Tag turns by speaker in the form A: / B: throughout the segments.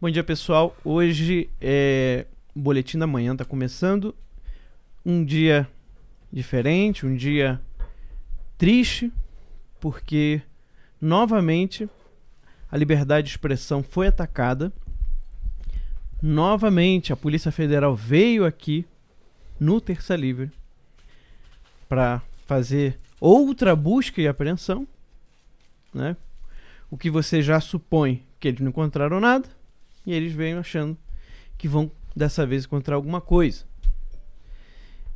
A: Bom dia, pessoal. Hoje é o boletim da manhã está começando. Um dia diferente, um dia triste, porque novamente a liberdade de expressão foi atacada. Novamente a Polícia Federal veio aqui no Terça Livre para fazer outra busca e apreensão, né? O que você já supõe que eles não encontraram nada e eles vêm achando que vão dessa vez encontrar alguma coisa.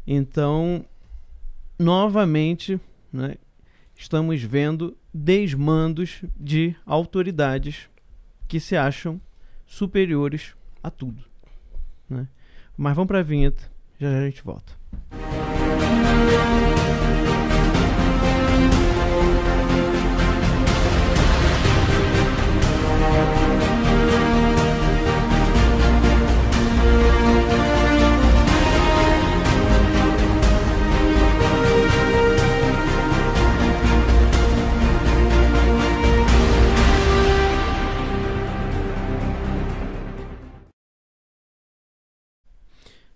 A: Então, novamente, né, estamos vendo desmandos de autoridades que se acham superiores a tudo. Né? Mas vamos para a vinheta, já, já a gente volta.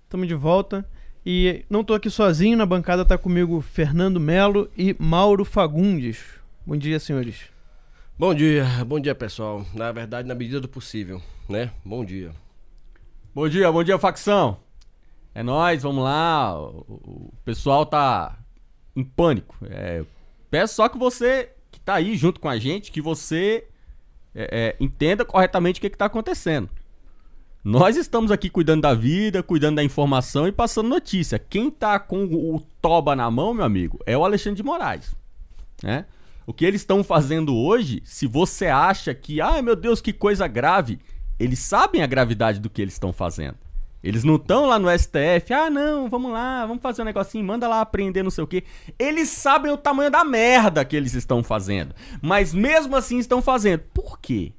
A: Estamos de volta. E não estou aqui sozinho, na bancada está comigo Fernando Melo e Mauro Fagundes. Bom dia, senhores.
B: Bom dia, bom dia, pessoal. Na verdade, na medida do possível,
C: né? Bom dia. Bom dia, bom dia, facção. É nós, vamos lá. O pessoal tá em pânico. É, peço só que você que tá aí junto com a gente, que você é, é, entenda corretamente o que, que tá acontecendo. Nós estamos aqui cuidando da vida, cuidando da informação e passando notícia. Quem tá com o toba na mão, meu amigo, é o Alexandre de Moraes, né? O que eles estão fazendo hoje, se você acha que, ai ah, meu Deus, que coisa grave, eles sabem a gravidade do que eles estão fazendo. Eles não estão lá no STF, ah não, vamos lá, vamos fazer um negocinho, manda lá aprender não sei o quê. Eles sabem o tamanho da merda que eles estão fazendo, mas mesmo assim estão fazendo. Por quê?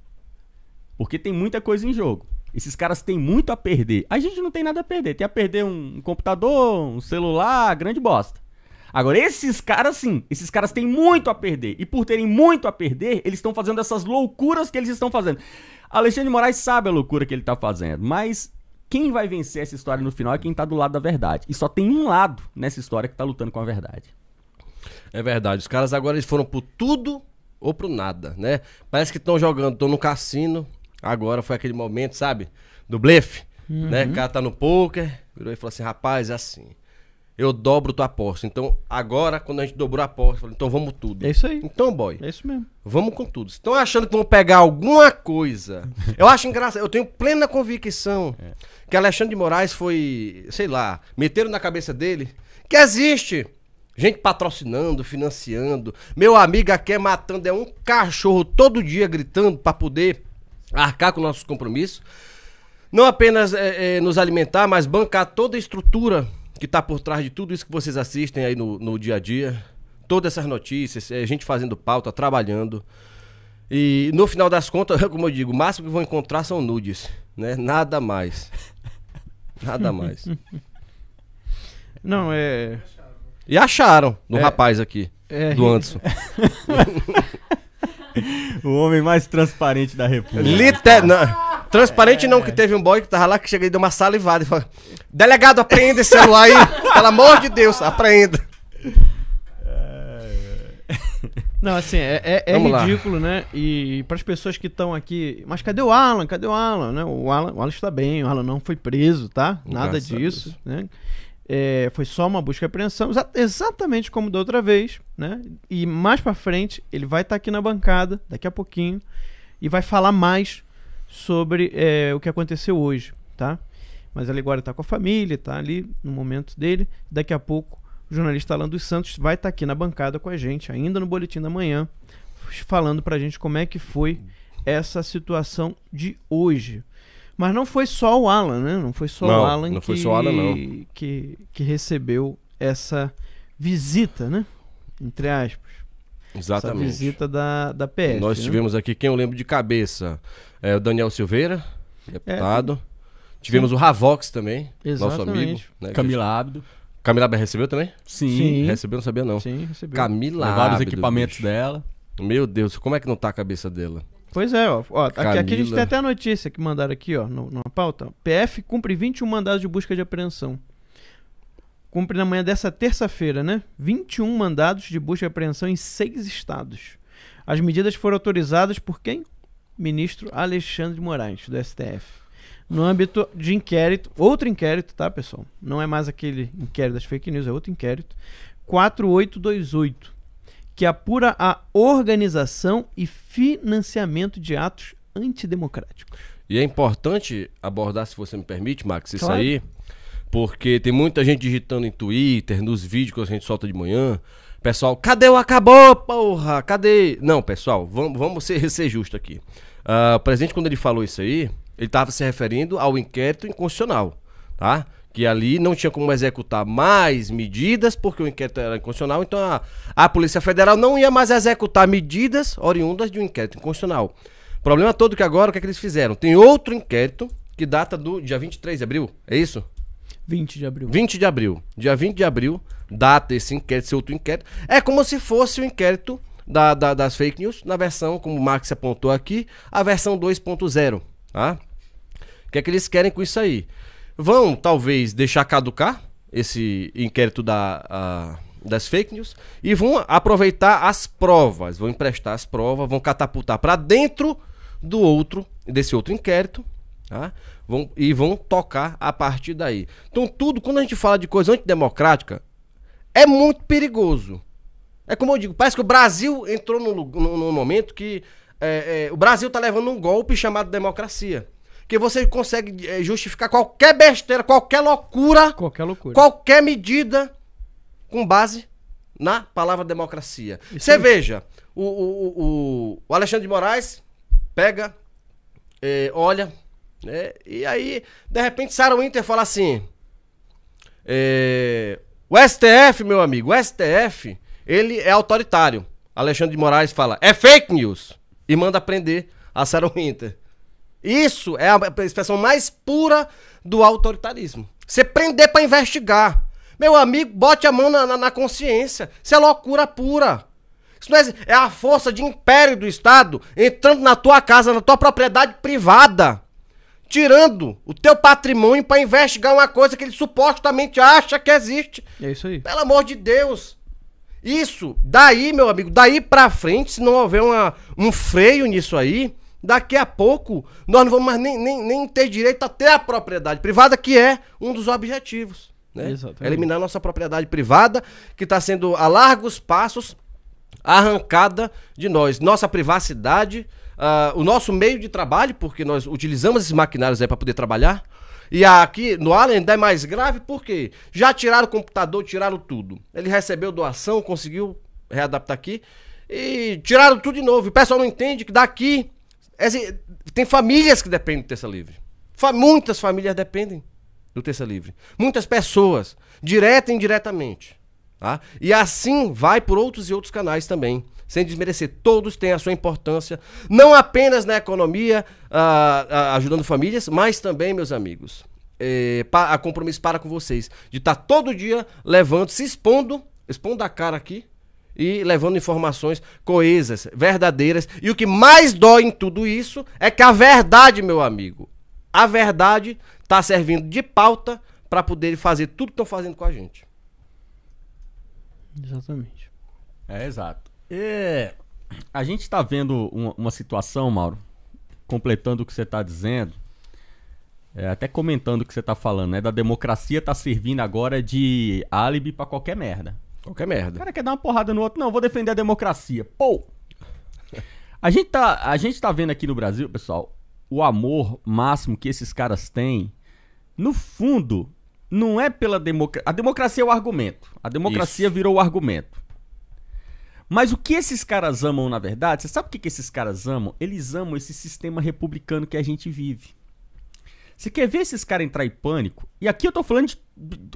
C: Porque tem muita coisa em jogo. Esses caras têm muito a perder. A gente não tem nada a perder. Tem a perder um computador, um celular, grande bosta. Agora, esses caras sim, esses caras têm muito a perder. E por terem muito a perder, eles estão fazendo essas loucuras que eles estão fazendo. Alexandre de Moraes sabe a loucura que ele está fazendo, mas quem vai vencer essa história no final é quem está do lado da verdade. E só tem um lado nessa história que está lutando com a verdade. É verdade. Os caras agora eles foram por
B: tudo ou pro nada, né? Parece que estão jogando, estão no cassino, Agora foi aquele momento, sabe? Do blefe. Né? Uhum. Né? O cara tá no poker, virou e falou assim: rapaz, é assim. Eu dobro tua aposta. Então, agora, quando a gente dobrou a aposta, falei, então vamos tudo. É isso aí. Então, boy. É isso mesmo. Vamos com tudo. Estão achando que vão pegar alguma coisa. eu acho engraçado. Eu tenho plena convicção é. que Alexandre de Moraes foi, sei lá, meteram na cabeça dele que existe. Gente patrocinando, financiando. Meu amigo aqui é matando, é um cachorro todo dia gritando para poder arcar com nossos compromissos. Não apenas é, é, nos alimentar, mas bancar toda a estrutura que está por trás de tudo isso que vocês assistem aí no, no dia a dia. Todas essas notícias, é, gente fazendo pauta, trabalhando. E no final das contas, como eu digo, o máximo que vão encontrar são nudes, né? Nada mais. Nada mais.
A: Não, é.
B: E acharam do é, rapaz aqui, é... do Anderson.
C: o homem mais transparente da República.
A: Liter...
B: Não. Transparente é. não, que teve um boy que tava lá, que chega e deu uma salivada e falou: Delegado, apreenda esse celular aí. Pelo amor de Deus, apreenda. É,
A: é. Não, assim, é, é, é ridículo, lá. né? E, e para as pessoas que estão aqui, mas cadê o Alan? Cadê o Alan? Né? O Alan, o Alan está bem, o Alan não foi preso, tá? Nada Graças disso, né? É, foi só uma busca e apreensão, exatamente como da outra vez, né? E mais para frente ele vai estar tá aqui na bancada daqui a pouquinho e vai falar mais sobre é, o que aconteceu hoje, tá? Mas ele agora está com a família, está ali no momento dele. Daqui a pouco o jornalista Alan dos Santos vai estar tá aqui na bancada com a gente, ainda no boletim da manhã, falando para a gente como é que foi essa situação de hoje. Mas não foi só o Alan, né? Não foi só não, o Alan, não que, foi só o Alan não. Que, que recebeu essa visita, né? Entre aspas. Exatamente. Essa visita da, da PF. Nós né? tivemos
B: aqui, quem eu lembro de cabeça, é o Daniel Silveira, deputado. É. Tivemos Sim. o Ravox também, Exatamente. nosso amigo. Né, Camila Ábido. Camila Ábido recebeu também? Sim. Sim. Recebeu, não sabia não. Sim,
A: recebeu. Camila
B: Levaram Ábido, Vários equipamentos bicho. dela. Meu Deus, como é que não tá a cabeça dela? Pois é, ó. ó aqui, aqui, a gente tem até
A: a notícia que mandaram aqui, ó, numa pauta. PF cumpre 21 mandados de busca de apreensão. Cumpre na manhã dessa terça-feira, né? 21 mandados de busca e apreensão em seis estados. As medidas foram autorizadas por quem? Ministro Alexandre de Moraes, do STF no âmbito de inquérito, outro inquérito, tá, pessoal? Não é mais aquele inquérito das fake news, é outro inquérito. 4828, que apura a organização e financiamento de atos antidemocráticos. E é
B: importante abordar, se você me permite, Max, isso claro. aí, porque tem muita gente digitando em Twitter, nos vídeos que a gente solta de manhã. Pessoal, cadê o acabou, porra? Cadê? Não, pessoal, vamos, vamos ser, ser justo aqui. Uh, o presidente, quando ele falou isso aí, ele estava se referindo ao inquérito inconstitucional, tá? que ali não tinha como executar mais medidas, porque o inquérito era inconstitucional, então a, a Polícia Federal não ia mais executar medidas oriundas de um inquérito inconstitucional. O problema todo que agora, o que é que eles fizeram? Tem outro inquérito que data do dia 23 de abril, é isso? 20 de abril. 20 de abril. Dia 20 de abril, data esse inquérito, esse outro inquérito. É como se fosse o inquérito da, da, das fake news, na versão, como o Max apontou aqui, a versão 2.0, tá? O que é que eles querem com isso aí? Vão, talvez, deixar caducar esse inquérito da, das fake news e vão aproveitar as provas, vão emprestar as provas, vão catapultar para dentro do outro, desse outro inquérito, tá? vão, e vão tocar a partir daí. Então, tudo, quando a gente fala de coisa antidemocrática, é muito perigoso. É como eu digo, parece que o Brasil entrou num, num momento que é, é, o Brasil está levando um golpe chamado democracia que você consegue é, justificar qualquer besteira, qualquer loucura, qualquer loucura, qualquer medida com base na palavra democracia. você é... veja, o, o, o, Alexandre de Moraes pega, é, olha, né, e aí, de repente, Sarah Winter fala assim:
D: eh,
B: o STF, meu amigo, o STF, ele é autoritário. Alexandre de Moraes fala, é fake news! E manda prender a Sarah Winter. Isso é a expressão mais pura do autoritarismo. Você prender para investigar. Meu amigo, bote a mão na, na, na consciência. Isso é loucura pura. Isso não é, é a força de império do Estado entrando na tua casa, na tua propriedade privada, tirando o teu patrimônio para investigar uma coisa que ele supostamente acha que existe. É isso aí. Pelo amor de Deus. Isso, daí, meu amigo, daí para frente, se não houver uma, um freio nisso aí, Daqui a pouco, nós não vamos mais nem, nem, nem ter direito até à a propriedade privada, que é um dos objetivos. Né? Eliminar nossa propriedade privada, que está sendo a largos passos arrancada de nós. Nossa privacidade, uh, o nosso meio de trabalho, porque nós utilizamos esses maquinários aí para poder trabalhar. E aqui no Allen ainda é mais grave porque já tiraram o computador, tiraram tudo. Ele recebeu doação, conseguiu readaptar aqui e tiraram tudo de novo. O pessoal não entende que daqui é assim, tem famílias que dependem do terça livre. muitas famílias dependem do terça livre. Muitas pessoas, direta e indiretamente. Tá? E assim vai por outros e outros canais também. Sem desmerecer, todos têm a sua importância, não apenas na economia, ah, ah, ajudando famílias, mas também, meus amigos, eh, a compromisso para com vocês, de estar tá todo dia levando, se expondo, expondo a cara aqui, e levando informações coesas, verdadeiras. E o que mais dói em tudo isso é que a verdade, meu amigo, a verdade está servindo de pauta para poder fazer tudo que estão fazendo com a gente.
A: Exatamente.
C: É exato. E é, a gente está vendo uma, uma, situação, Mauro, completando o que você está dizendo, é, até comentando o que você está falando, né? Da democracia tá servindo agora de álibi para qualquer merda. Qualquer merda. O cara quer dar uma porrada no outro. Não, vou defender a democracia. Pô! A gente tá, a gente tá vendo aqui no Brasil, pessoal, o amor máximo que esses caras têm. No fundo, não é pela democracia. A democracia é o argumento. A democracia Isso. virou o argumento. Mas o que esses caras amam, na verdade, você sabe o que, que esses caras amam? Eles amam esse sistema republicano que a gente vive. Você quer ver esses caras entrar em pânico? E aqui eu tô falando de,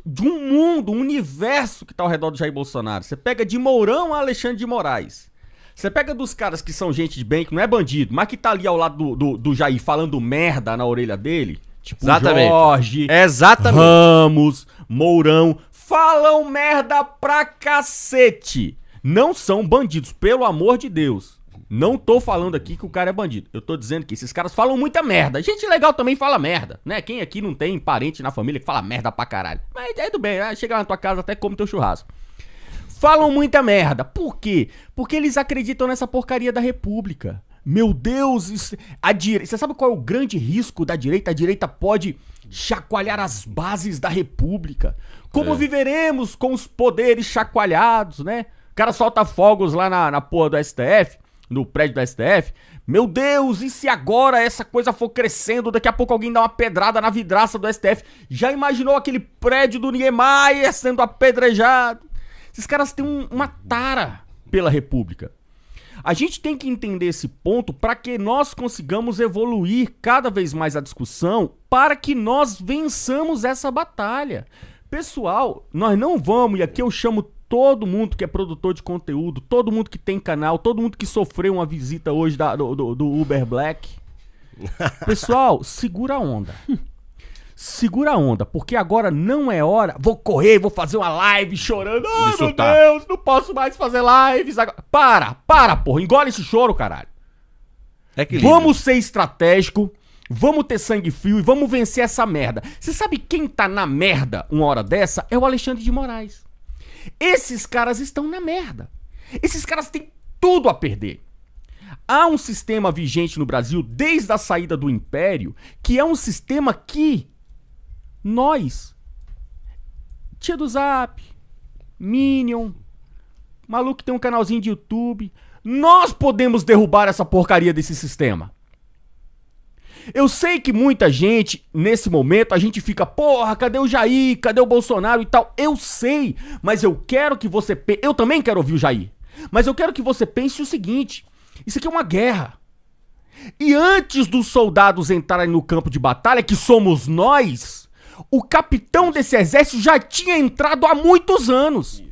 C: de um mundo, um universo que tá ao redor do Jair Bolsonaro. Você pega de Mourão a Alexandre de Moraes. Você pega dos caras que são gente de bem, que não é bandido, mas que tá ali ao lado do, do, do Jair falando merda na orelha dele. Tipo, Exatamente. Jorge, Exatamente. Ramos, Mourão, falam merda pra cacete. Não são bandidos, pelo amor de Deus. Não tô falando aqui que o cara é bandido. Eu tô dizendo que esses caras falam muita merda. Gente legal também fala merda, né? Quem aqui não tem parente na família que fala merda pra caralho? Mas aí do bem, né? chega lá na tua casa até come teu churrasco. Falam muita merda. Por quê? Porque eles acreditam nessa porcaria da república. Meu Deus, a direita. Você sabe qual é o grande risco da direita? A direita pode chacoalhar as bases da república. Como é. viveremos com os poderes chacoalhados, né? O cara solta fogos lá na, na porra do STF no prédio do STF. Meu Deus, e se agora essa coisa for crescendo, daqui a pouco alguém dá uma pedrada na vidraça do STF? Já imaginou aquele prédio do Niemeyer sendo apedrejado? Esses caras têm um, uma tara pela República. A gente tem que entender esse ponto para que nós consigamos evoluir cada vez mais a discussão para que nós vençamos essa batalha. Pessoal, nós não vamos, e aqui eu chamo todo mundo que é produtor de conteúdo, todo mundo que tem canal, todo mundo que sofreu uma visita hoje da, do, do, do Uber Black. Pessoal, segura a onda. Segura a onda, porque agora não é hora. Vou correr, vou fazer uma live chorando. Ai, oh, meu tá. Deus, não posso mais fazer lives agora. Para, para, porra. Engole esse choro, caralho. É vamos ser estratégico, vamos ter sangue frio e vamos vencer essa merda. Você sabe quem tá na merda uma hora dessa? É o Alexandre de Moraes. Esses caras estão na merda. Esses caras têm tudo a perder. Há um sistema vigente no Brasil desde a saída do Império, que é um sistema que nós, tia do Zap, Minion, maluco que tem um canalzinho de YouTube, nós podemos derrubar essa porcaria desse sistema. Eu sei que muita gente, nesse momento, a gente fica, porra, cadê o Jair? Cadê o Bolsonaro e tal? Eu sei, mas eu quero que você. Pe... Eu também quero ouvir o Jair. Mas eu quero que você pense o seguinte: isso aqui é uma guerra. E antes dos soldados entrarem no campo de batalha, que somos nós, o capitão desse exército já tinha entrado há muitos anos.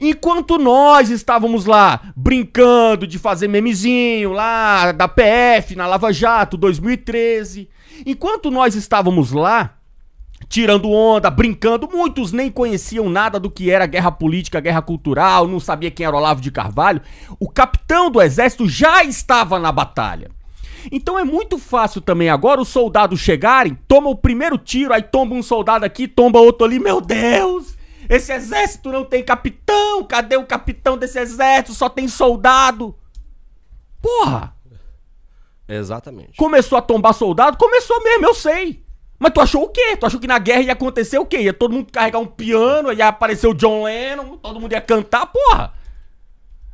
C: Enquanto nós estávamos lá brincando de fazer memezinho lá da PF na Lava Jato 2013, enquanto nós estávamos lá tirando onda, brincando, muitos nem conheciam nada do que era guerra política, guerra cultural, não sabia quem era Olavo de Carvalho. O capitão do exército já estava na batalha. Então é muito fácil também agora os soldados chegarem, toma o primeiro tiro, aí tomba um soldado aqui, tomba outro ali. Meu Deus! Esse exército não tem capitão. Cadê o capitão desse exército? Só tem soldado. Porra!
B: Exatamente.
C: Começou a tombar soldado? Começou mesmo, eu sei. Mas tu achou o quê? Tu achou que na guerra ia acontecer o quê? Ia todo mundo carregar um piano, ia aparecer o John Lennon, todo mundo ia cantar? Porra!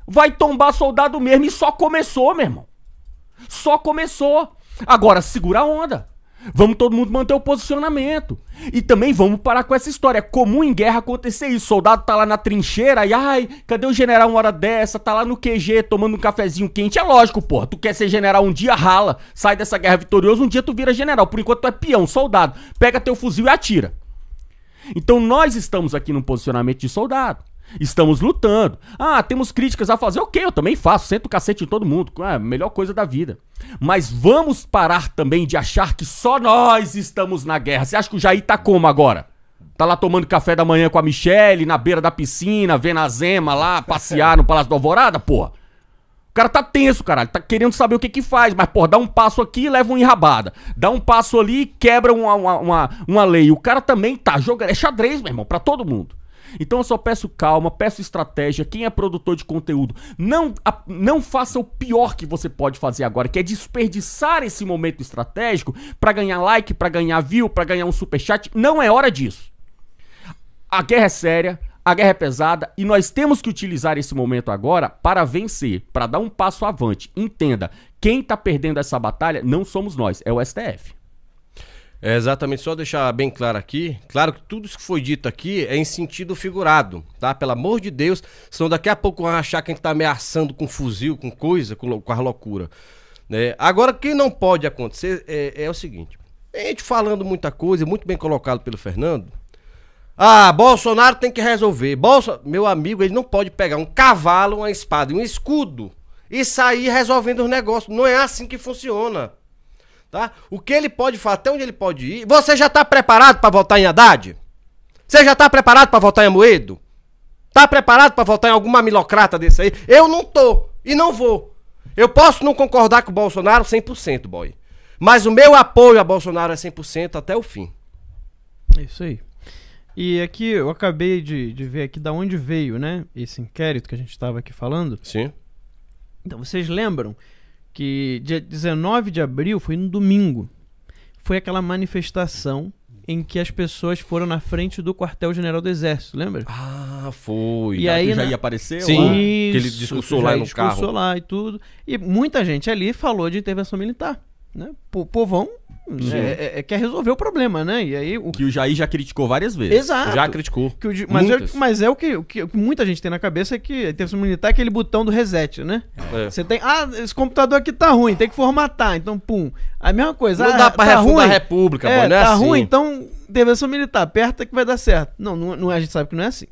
C: Vai tombar soldado mesmo e só começou, meu irmão. Só começou. Agora, segura a onda. Vamos todo mundo manter o posicionamento. E também vamos parar com essa história. É comum em guerra acontecer isso. O soldado tá lá na trincheira e ai, cadê o general uma hora dessa? Tá lá no QG tomando um cafezinho quente. É lógico, porra. Tu quer ser general um dia, rala. Sai dessa guerra vitorioso, um dia tu vira general. Por enquanto tu é peão, soldado. Pega teu fuzil e atira. Então nós estamos aqui num posicionamento de soldado. Estamos lutando. Ah, temos críticas a fazer. Ok, eu também faço. Sento o cacete em todo mundo. É a melhor coisa da vida. Mas vamos parar também de achar que só nós estamos na guerra. Você acha que o Jair tá como agora? Tá lá tomando café da manhã com a Michelle, na beira da piscina, vendo a Zema lá passear no Palácio do Alvorada, porra? O cara tá tenso, caralho. Tá querendo saber o que que faz, mas, porra, dá um passo aqui e leva um enrabada. Dá um passo ali e quebra uma, uma, uma, uma lei. O cara também tá jogando. É xadrez, meu irmão, pra todo mundo. Então eu só peço calma, peço estratégia. Quem é produtor de conteúdo, não, não faça o pior que você pode fazer agora, que é desperdiçar esse momento estratégico para ganhar like, para ganhar view, para ganhar um super chat. Não é hora disso. A guerra é séria, a guerra é pesada e nós temos que utilizar esse momento agora para vencer, para dar um passo avante. Entenda, quem está perdendo essa batalha não somos nós, é o STF. É exatamente, só deixar bem claro aqui. Claro que tudo isso que foi dito aqui
B: é em sentido figurado, tá? Pelo amor de Deus, senão daqui a pouco vão achar que a gente tá ameaçando com fuzil, com coisa, com, com a loucura. Né? Agora, que não pode acontecer é, é o seguinte: a gente falando muita coisa, muito bem colocado pelo Fernando. Ah, Bolsonaro tem que resolver. Bolso... Meu amigo, ele não pode pegar um cavalo, uma espada e um escudo e sair resolvendo os negócios. Não é assim que funciona tá? O que ele pode fazer, até onde ele pode ir. Você já tá preparado para votar em Haddad? Você já tá preparado para votar em Amoedo? Tá preparado para votar em alguma milocrata desse aí? Eu não tô e não vou. Eu posso não concordar com o Bolsonaro 100%, boy. Mas o meu apoio a Bolsonaro é 100% até o fim.
A: É isso aí. E aqui eu acabei de, de ver aqui da onde veio, né? Esse inquérito que a gente estava aqui falando. Sim. Então, vocês lembram que dia 19 de abril foi no domingo. Foi aquela manifestação em que as pessoas foram na frente do quartel-general do Exército, lembra? Ah, foi. E aí já na... ia aparecer? Sim. Lá, Isso, que ele discursou lá no carro. Discursou lá e tudo. E muita gente ali falou de intervenção militar, né? Po povão é, é, é, quer resolver o problema, né? E aí
C: o... Que o Jair já criticou várias vezes. Exato. Já criticou.
A: Que o, mas, eu, mas é o que, o que, o, que, muita gente tem na cabeça é que a que militar é aquele botão do reset, né? É. Você tem. Ah, esse computador aqui tá ruim, tem que formatar. Então, pum. A mesma coisa. Não ah, dá pra tá refundar ruim. a República, é, mano. É tá assim. ruim, então intervenção militar, aperta que vai dar certo. Não, não, não, é, a gente sabe que não é assim.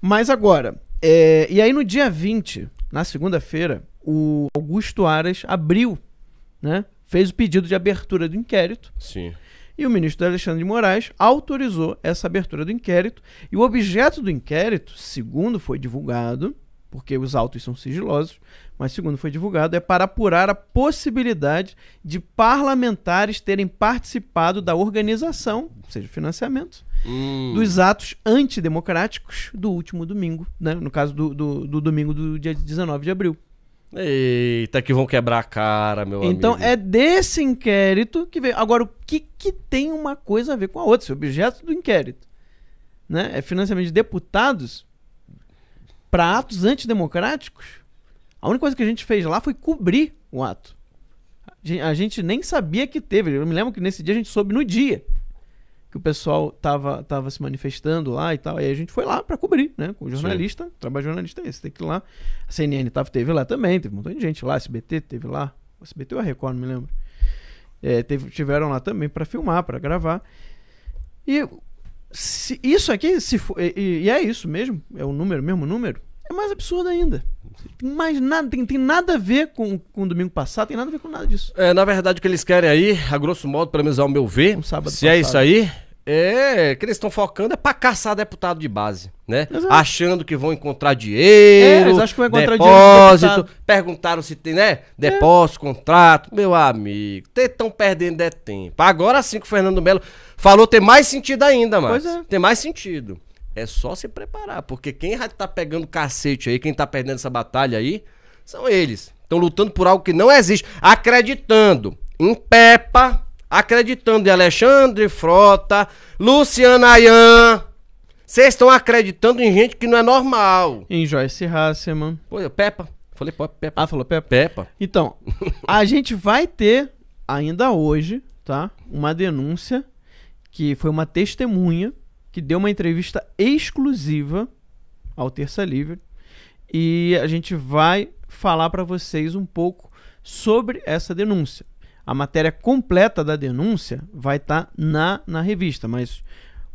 A: Mas agora, é, e aí no dia 20, na segunda-feira, o Augusto Aras abriu, né? fez o pedido de abertura do inquérito. Sim. E o ministro Alexandre de Moraes autorizou essa abertura do inquérito. E o objeto do inquérito, segundo foi divulgado, porque os autos são sigilosos, mas segundo foi divulgado, é para apurar a possibilidade de parlamentares terem participado da organização, ou seja, financiamento,
D: hum. dos
A: atos antidemocráticos do último domingo, né? no caso do, do, do domingo do dia 19 de abril.
B: Eita, que vão quebrar a cara, meu então, amigo. Então
A: é desse inquérito que veio. Agora, o que, que tem uma coisa a ver com a outra? Se é objeto do inquérito né, é financiamento de deputados para atos antidemocráticos. A única coisa que a gente fez lá foi cobrir o ato. A gente nem sabia que teve. Eu me lembro que nesse dia a gente soube no dia que o pessoal tava, tava se manifestando lá e tal. Aí a gente foi lá para cobrir, né? Com jornalista, Sim. trabalho jornalista é esse, tem que ir lá. A CNN tava, teve lá também, teve um montão de gente lá, SBT teve lá. a SBT ou a Record, não me lembro. É, teve, tiveram lá também para filmar, para gravar. E se, isso aqui, se for, e, e, é isso mesmo, é o número, mesmo número é mais absurdo ainda. Mais nada, tem, tem nada a ver com, com o domingo passado, tem nada a ver com nada disso.
B: É, na verdade, o que eles querem aí, a grosso modo, pelo menos ao meu ver, um se passado. é isso aí, é que eles estão focando é pra caçar deputado de base, né? Exato. Achando que vão encontrar dinheiro. É, eles acham que vão encontrar depósito, dinheiro. Perguntaram se tem, né? É. Depósito, é. contrato. Meu amigo, estão perdendo é tempo. Agora sim que o Fernando Melo falou, é. tem mais sentido ainda, mas Tem mais sentido. É só se preparar, porque quem tá pegando cacete aí, quem tá perdendo essa batalha aí, são eles. Estão lutando por algo que não existe, acreditando em Peppa, acreditando em Alexandre Frota, Luciana Ayan. Vocês
A: estão acreditando em gente que não é normal. Em Joyce Hasselman. Pô, Peppa. Falei pô, Peppa. Ah, falou Peppa. Então, a gente vai ter, ainda hoje, tá? Uma denúncia que foi uma testemunha que deu uma entrevista exclusiva ao Terça Livre e a gente vai falar para vocês um pouco sobre essa denúncia. A matéria completa da denúncia vai estar tá na, na revista, mas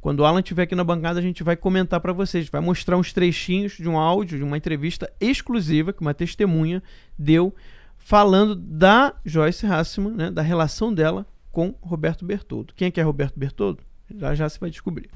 A: quando o Alan estiver aqui na bancada, a gente vai comentar para vocês, vai mostrar uns trechinhos de um áudio, de uma entrevista exclusiva que uma testemunha deu falando da Joyce Hassman, né, da relação dela com Roberto Bertoldo. Quem é que é Roberto Bertoldo? Já já se vai descobrir.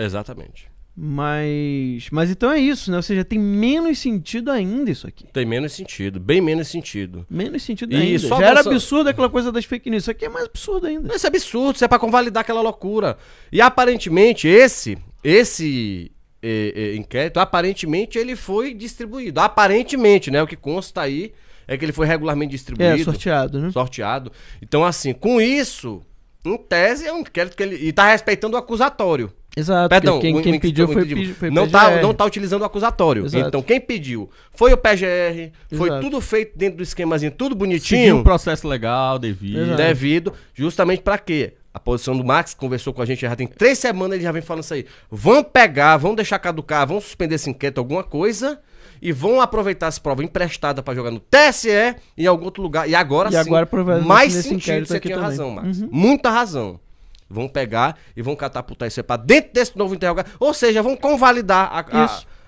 B: Exatamente.
A: Mas, mas então é isso, né? Ou seja, tem menos sentido ainda isso aqui. Tem menos sentido, bem menos sentido. Menos sentido e ainda. Só Já era absurdo aquela coisa das fake news. Isso aqui é mais absurdo ainda.
B: Isso é absurdo, isso é pra convalidar aquela loucura. E aparentemente, esse, esse é, é, inquérito, aparentemente ele foi distribuído. Aparentemente, né? O que consta aí é que ele foi regularmente distribuído. É, sorteado, né? Sorteado. Então, assim, com isso, em tese, é um inquérito que ele. E tá respeitando o acusatório. Exato. Perdão, quem, quem o, pediu o, foi, pedi, foi não PGR. tá Não tá utilizando o acusatório. Exato. Então, quem pediu foi o PGR, foi tudo feito dentro do esquemazinho, tudo bonitinho. Seguiu um
C: processo legal, devido. Exato. Devido, justamente
B: para quê? A posição do Max conversou com a gente já tem três semanas, ele já vem falando isso aí. Vão pegar, vão deixar caducar, vão suspender esse inquérito, alguma coisa, e vão aproveitar essa prova emprestada para jogar no TSE em algum outro lugar. E agora e sim, agora, mais sentido você tinha razão, Max. Uhum. Muita razão. Vão pegar e vão catapultar isso para dentro desse novo interrogatório. Ou seja, vão convalidar a,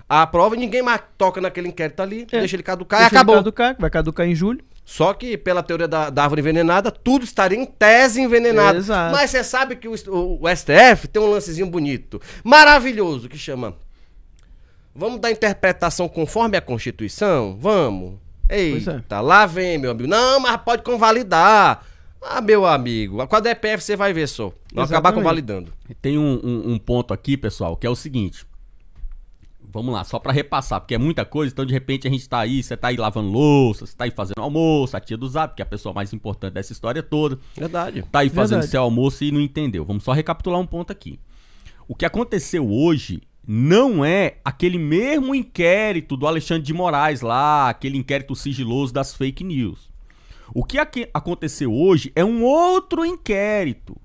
B: a, a, prova e ninguém mais toca naquele inquérito ali, é. deixa ele caducar deixa e acabou. Ele caducar, vai caducar em julho. Só que, pela teoria da, da, árvore envenenada, tudo estaria em tese envenenado. Mas você sabe que o, o, o, STF tem um lancezinho bonito, maravilhoso, que chama Vamos dar interpretação conforme a Constituição? Vamos. É. Eita, é. lá vem, meu amigo. Não, mas pode convalidar. Ah, meu amigo, com a
C: DPF você vai ver só. Não acabar convalidando. Tem um, um, um, ponto aqui, pessoal, que é o seguinte. Vamos lá, só para repassar, porque é muita coisa, então de repente a gente tá aí, você tá aí lavando louça, você tá aí fazendo almoço, a tia do Zap, que é a pessoa mais importante dessa história toda. Verdade. Tá aí fazendo Verdade. seu almoço e não entendeu. Vamos só recapitular um ponto aqui. O que aconteceu hoje não é aquele mesmo inquérito do Alexandre de Moraes lá, aquele inquérito sigiloso das fake news. O que aconteceu hoje é um outro inquérito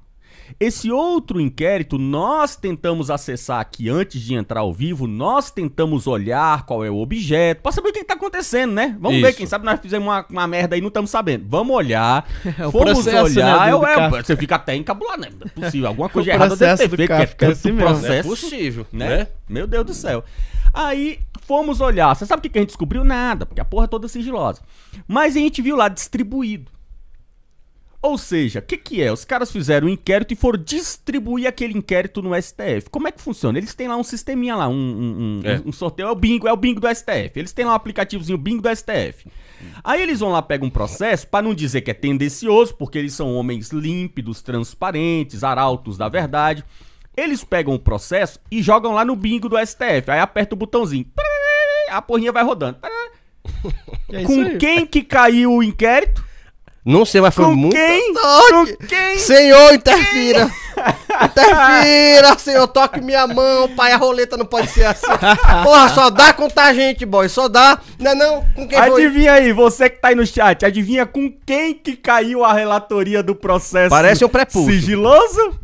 C: esse outro inquérito nós tentamos acessar aqui antes de entrar ao vivo, nós tentamos olhar qual é o objeto, pra saber o que, que tá acontecendo, né? Vamos Isso. ver, quem sabe nós fizemos uma, uma merda aí não estamos sabendo. Vamos olhar, é, fomos processo, né, olhar, né, é, é, você fica até encabulado, né? Não é possível, alguma coisa errada deve ter feito, Kafka, que é tanto assim né? processo. É possível, né? né? Meu Deus do céu. Aí fomos olhar, você sabe o que, que a gente descobriu? Nada, porque a porra é toda sigilosa. Mas a gente viu lá distribuído. Ou seja, o que, que é? Os caras fizeram um inquérito e foram distribuir aquele inquérito no STF. Como é que funciona? Eles têm lá um sisteminha lá, um, um, um, é. um sorteio, é o bingo, é o bingo do STF. Eles têm lá um aplicativozinho bingo do STF. Aí eles vão lá, pegam um processo, para não dizer que é tendencioso, porque eles são homens límpidos, transparentes, arautos da verdade. Eles pegam o processo e jogam lá no bingo do STF. Aí aperta o botãozinho. A porrinha vai rodando. É Com quem que caiu o inquérito? Não sei, mas foi com muito. Quem? Toque. Com quem?
B: Senhor, interfira! Quem? Interfira, senhor, toque minha mão, pai. A roleta não
C: pode
D: ser assim. Porra, só
C: dá contar tá, a gente, boy. Só dá. Não é não? Com quem Adivinha foi? aí, você que tá aí no chat, adivinha com quem que caiu a relatoria do processo? Parece um -pulso.
D: Sigiloso?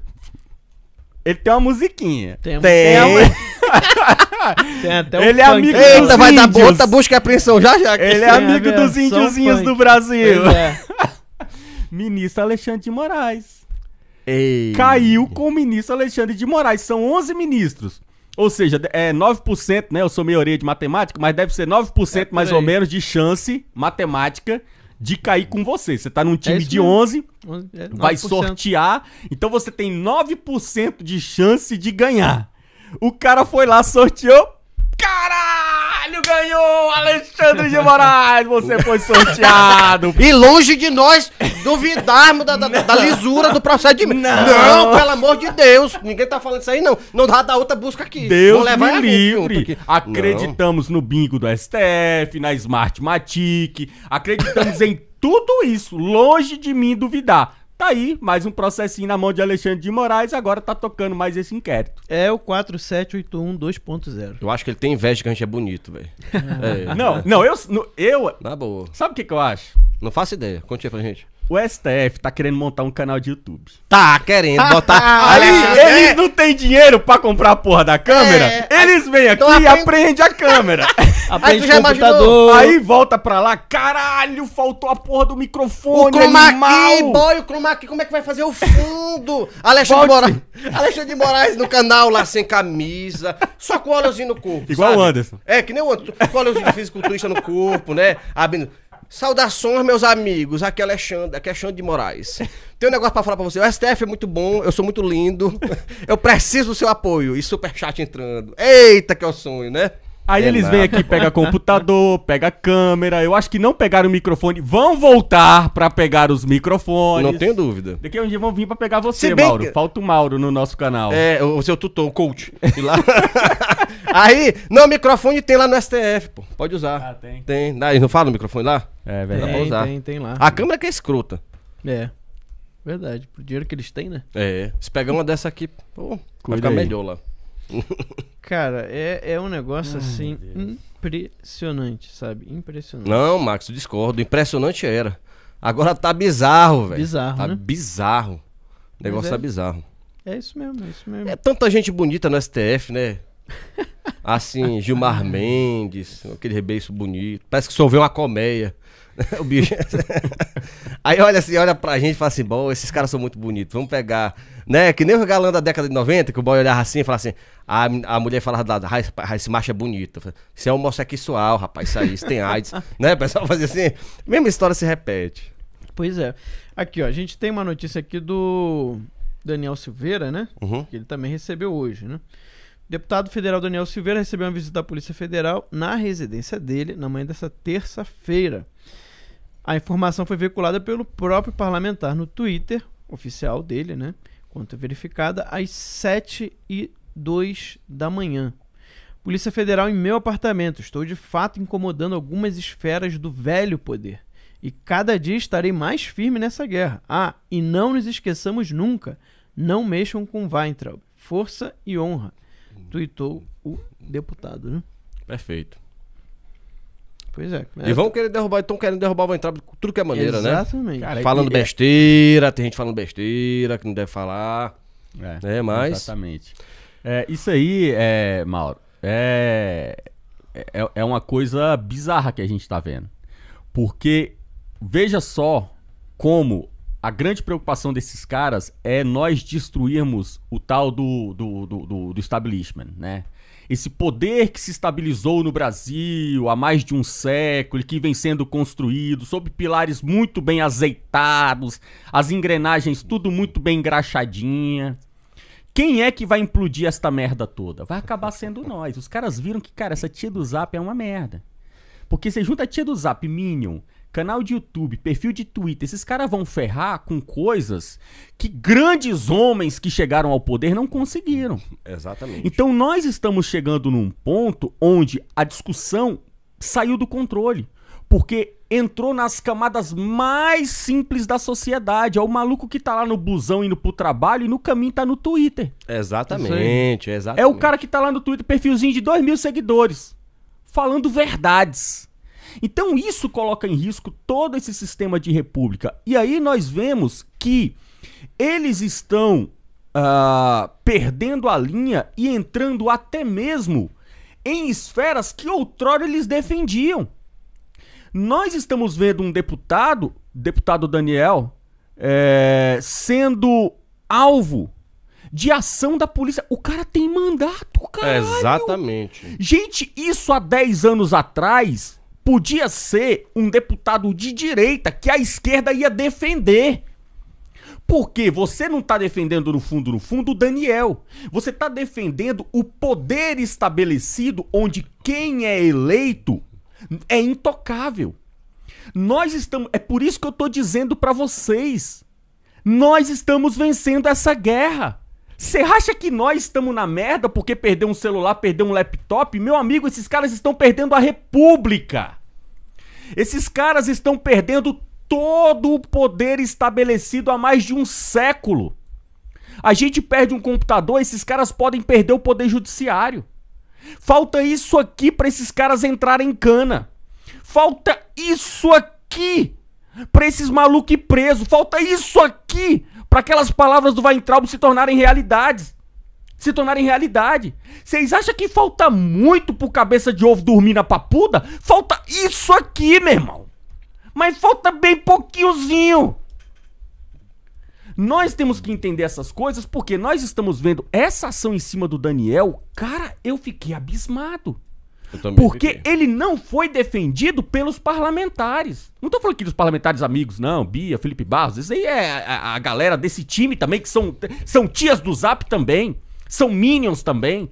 C: Ele tem uma musiquinha. Tem. tem. tem uma...
D: ele é amigo Eita, dos vai dar outra busca e apreensão já já. Ele é amigo é
C: dos índiozinhos do Brasil. É. Ministro Alexandre de Moraes. Ei. Caiu com o ministro Alexandre de Moraes. São 11 ministros. Ou seja, é 9%, né? Eu sou maioria de matemática, mas deve ser 9% é mais ou menos de chance matemática de cair com você. Você tá num time é de 11,
D: é vai sortear,
C: então você tem 9% de chance de ganhar. O cara foi lá, sorteou. Caralho, ganhou! Alexandre de Moraes, você foi sorteado. E longe de nós duvidarmos da, da, da lisura do
B: procedimento. Não. não, pelo amor de Deus. Ninguém tá falando isso aí, não. Não dá da outra busca aqui. Deus me livre. Acreditamos
C: não. no bingo do STF, na Smart Matic. Acreditamos em tudo isso. Longe de mim duvidar. Tá aí, mais um processinho na mão de Alexandre de Moraes, agora tá tocando mais esse inquérito. É o 4781 2.0.
B: Eu acho que ele tem inveja que a gente é bonito, velho. É. É. Não, não, eu. Eu. Na boa.
C: Sabe o que, que eu acho? Não faço ideia. Conte aí pra gente. O STF tá querendo montar um canal de YouTube. Tá querendo botar. é, eles né? não têm dinheiro pra comprar a porra da câmera. É, eles vêm aqui e aprende... a câmera. aprende aí computador. Imaginou. Aí volta pra lá. Caralho, faltou a porra do microfone. O chroma key, boy, o chroma key, como é que vai fazer o
B: fundo? Alexandre Moraes. Alexandre Moraes no canal lá sem camisa, só com óleozinho no corpo. Igual sabe? o Anderson. É, que nem o Anderson, com óleozinho de fisiculturista no corpo, né? Abrindo. Saudações, meus amigos. Aqui é Alexandre, aqui é Alexandre de Moraes. Tem um negócio pra falar pra você. O STF é muito bom, eu sou muito lindo. Eu preciso do seu apoio. E superchat entrando. Eita, que é o sonho, né? Aí é eles vêm aqui, pega
C: computador, pega câmera. Eu acho que não pegaram o microfone. Vão voltar pra pegar os microfones. Não tenho dúvida. Daqui a um dia vão vir pra pegar você, Mauro. Que... Falta o Mauro no nosso canal. É, o seu tutor, o coach. E lá...
B: aí, não, microfone tem lá no STF, pô. Pode usar. Ah, tem. Tem. não fala o microfone lá? É, é velho. Tem, usar. tem, tem lá. A câmera que é escrota.
A: É. Verdade. Pro dinheiro que eles têm, né? É. Se pegar uma dessa aqui, pô, Cuida
B: vai ficar aí. melhor lá.
A: Cara, é, é um negócio Ai, assim impressionante, sabe? Impressionante. Não, Max,
B: discordo. Impressionante era. Agora tá bizarro, velho. Bizarro. Tá né? bizarro. O negócio tá é, tá bizarro.
A: É isso mesmo, é isso mesmo. É
B: tanta gente bonita no STF, né? Assim, Gilmar Mendes, aquele rebeço bonito. Parece que só uma colmeia. o bicho. Aí olha assim, olha pra gente e fala assim: bom, esses caras são muito bonitos, vamos pegar. Né? Que nem o galã da década de 90, que o boy olhava assim e falava assim: a, a mulher falava do lado, esse macho é bonito. Isso é homossexual, rapaz, isso aí, isso tem AIDS. né? O pessoal fazia
A: assim, mesma história se repete. Pois é. Aqui, ó, a gente tem uma notícia aqui do Daniel Silveira, né? Uhum. Que ele também recebeu hoje, né? Deputado federal Daniel Silveira recebeu uma visita da Polícia Federal na residência dele na manhã dessa terça-feira. A informação foi veiculada pelo próprio parlamentar no Twitter, oficial dele, né? Conta verificada, às 7 e 2 da manhã. Polícia Federal em meu apartamento. Estou de fato incomodando algumas esferas do velho poder. E cada dia estarei mais firme nessa guerra. Ah, e não nos esqueçamos nunca. Não mexam com Weintraub. Força e honra. Hum. Tuitou o deputado, né? Perfeito. Pois é. é. E vão
B: querer derrubar, estão querendo derrubar, vão entrar de tudo que é maneira, Exatamente. né? Exatamente. Falando besteira, tem gente falando besteira
C: que não deve falar. É, né? mas... Exatamente. É, isso aí, é, Mauro, é, é, é uma coisa bizarra que a gente está vendo. Porque veja só como a grande preocupação desses caras é nós destruirmos o tal do, do, do, do, do establishment, né? esse poder que se estabilizou no Brasil há mais de um século, e que vem sendo construído sob pilares muito bem azeitados, as engrenagens tudo muito bem engraxadinha. Quem é que vai implodir esta merda toda? Vai acabar sendo nós. Os caras viram que, cara, essa tia do Zap é uma merda. Porque você junta a tia do Zap Minion, canal de YouTube, perfil de Twitter, esses caras vão ferrar com coisas que grandes homens que chegaram ao poder não conseguiram. Exatamente. Então nós estamos chegando num ponto onde a discussão saiu do controle, porque entrou nas camadas mais simples da sociedade. É o maluco que tá lá no busão indo pro trabalho e no caminho tá no Twitter.
B: Exatamente, exatamente. É o cara
C: que tá lá no Twitter, perfilzinho de 2 mil seguidores, falando verdades então isso coloca em risco todo esse sistema de república. E aí nós vemos que eles estão uh, perdendo a linha e entrando até mesmo em esferas que outrora eles defendiam. Nós estamos vendo um deputado, deputado Daniel, é, sendo alvo de ação da polícia. O cara tem mandato, cara. É exatamente. Gente, isso há 10 anos atrás podia ser um deputado de direita que a esquerda ia defender. Porque você não está defendendo no fundo, no fundo, o Daniel. Você está defendendo o poder estabelecido onde quem é eleito é intocável. Nós estamos, é por isso que eu estou dizendo para vocês. Nós estamos vencendo essa guerra. Você acha que nós estamos na merda porque perdeu um celular, perdeu um laptop? Meu amigo, esses caras estão perdendo a república. Esses caras estão perdendo todo o poder estabelecido há mais de um século. A gente perde um computador, esses caras podem perder o poder judiciário. Falta isso aqui para esses caras entrarem em cana. Falta isso aqui para esses malucos presos. Falta isso aqui para aquelas palavras do Weintraub se tornarem realidades se tornarem realidade. Vocês acham que falta muito pro cabeça de ovo dormir na papuda? Falta isso aqui, meu irmão. Mas falta bem pouquinhozinho. Nós temos que entender essas coisas porque nós estamos vendo essa ação em cima do Daniel. Cara, eu fiquei abismado. porque fiquei. ele não foi defendido pelos parlamentares. Não tô falando aqui dos parlamentares amigos, não. Bia, Felipe Barros, isso aí é a, a galera desse time também, que são, são tias do Zap também. São minions também.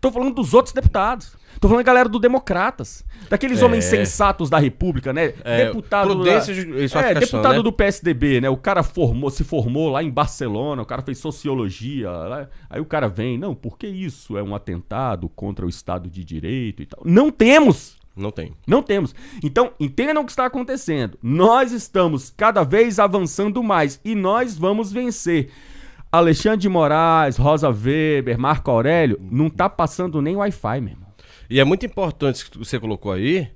C: Tô falando dos outros deputados. Tô falando, da galera, do Democratas. Daqueles é. homens sensatos da República, né? É, deputado da... isso é, deputado né? do PSDB, né? O cara formou, se formou lá em Barcelona, o cara fez sociologia. Lá... Aí o cara vem, não, porque isso é um atentado contra o Estado de Direito e tal. Não temos! Não tem. Não temos. Então, entendam o que está acontecendo. Nós estamos cada vez avançando mais e nós vamos vencer. Alexandre de Moraes, Rosa Weber, Marco Aurélio, não tá passando nem Wi-Fi, meu irmão. E é muito importante isso que você colocou aí,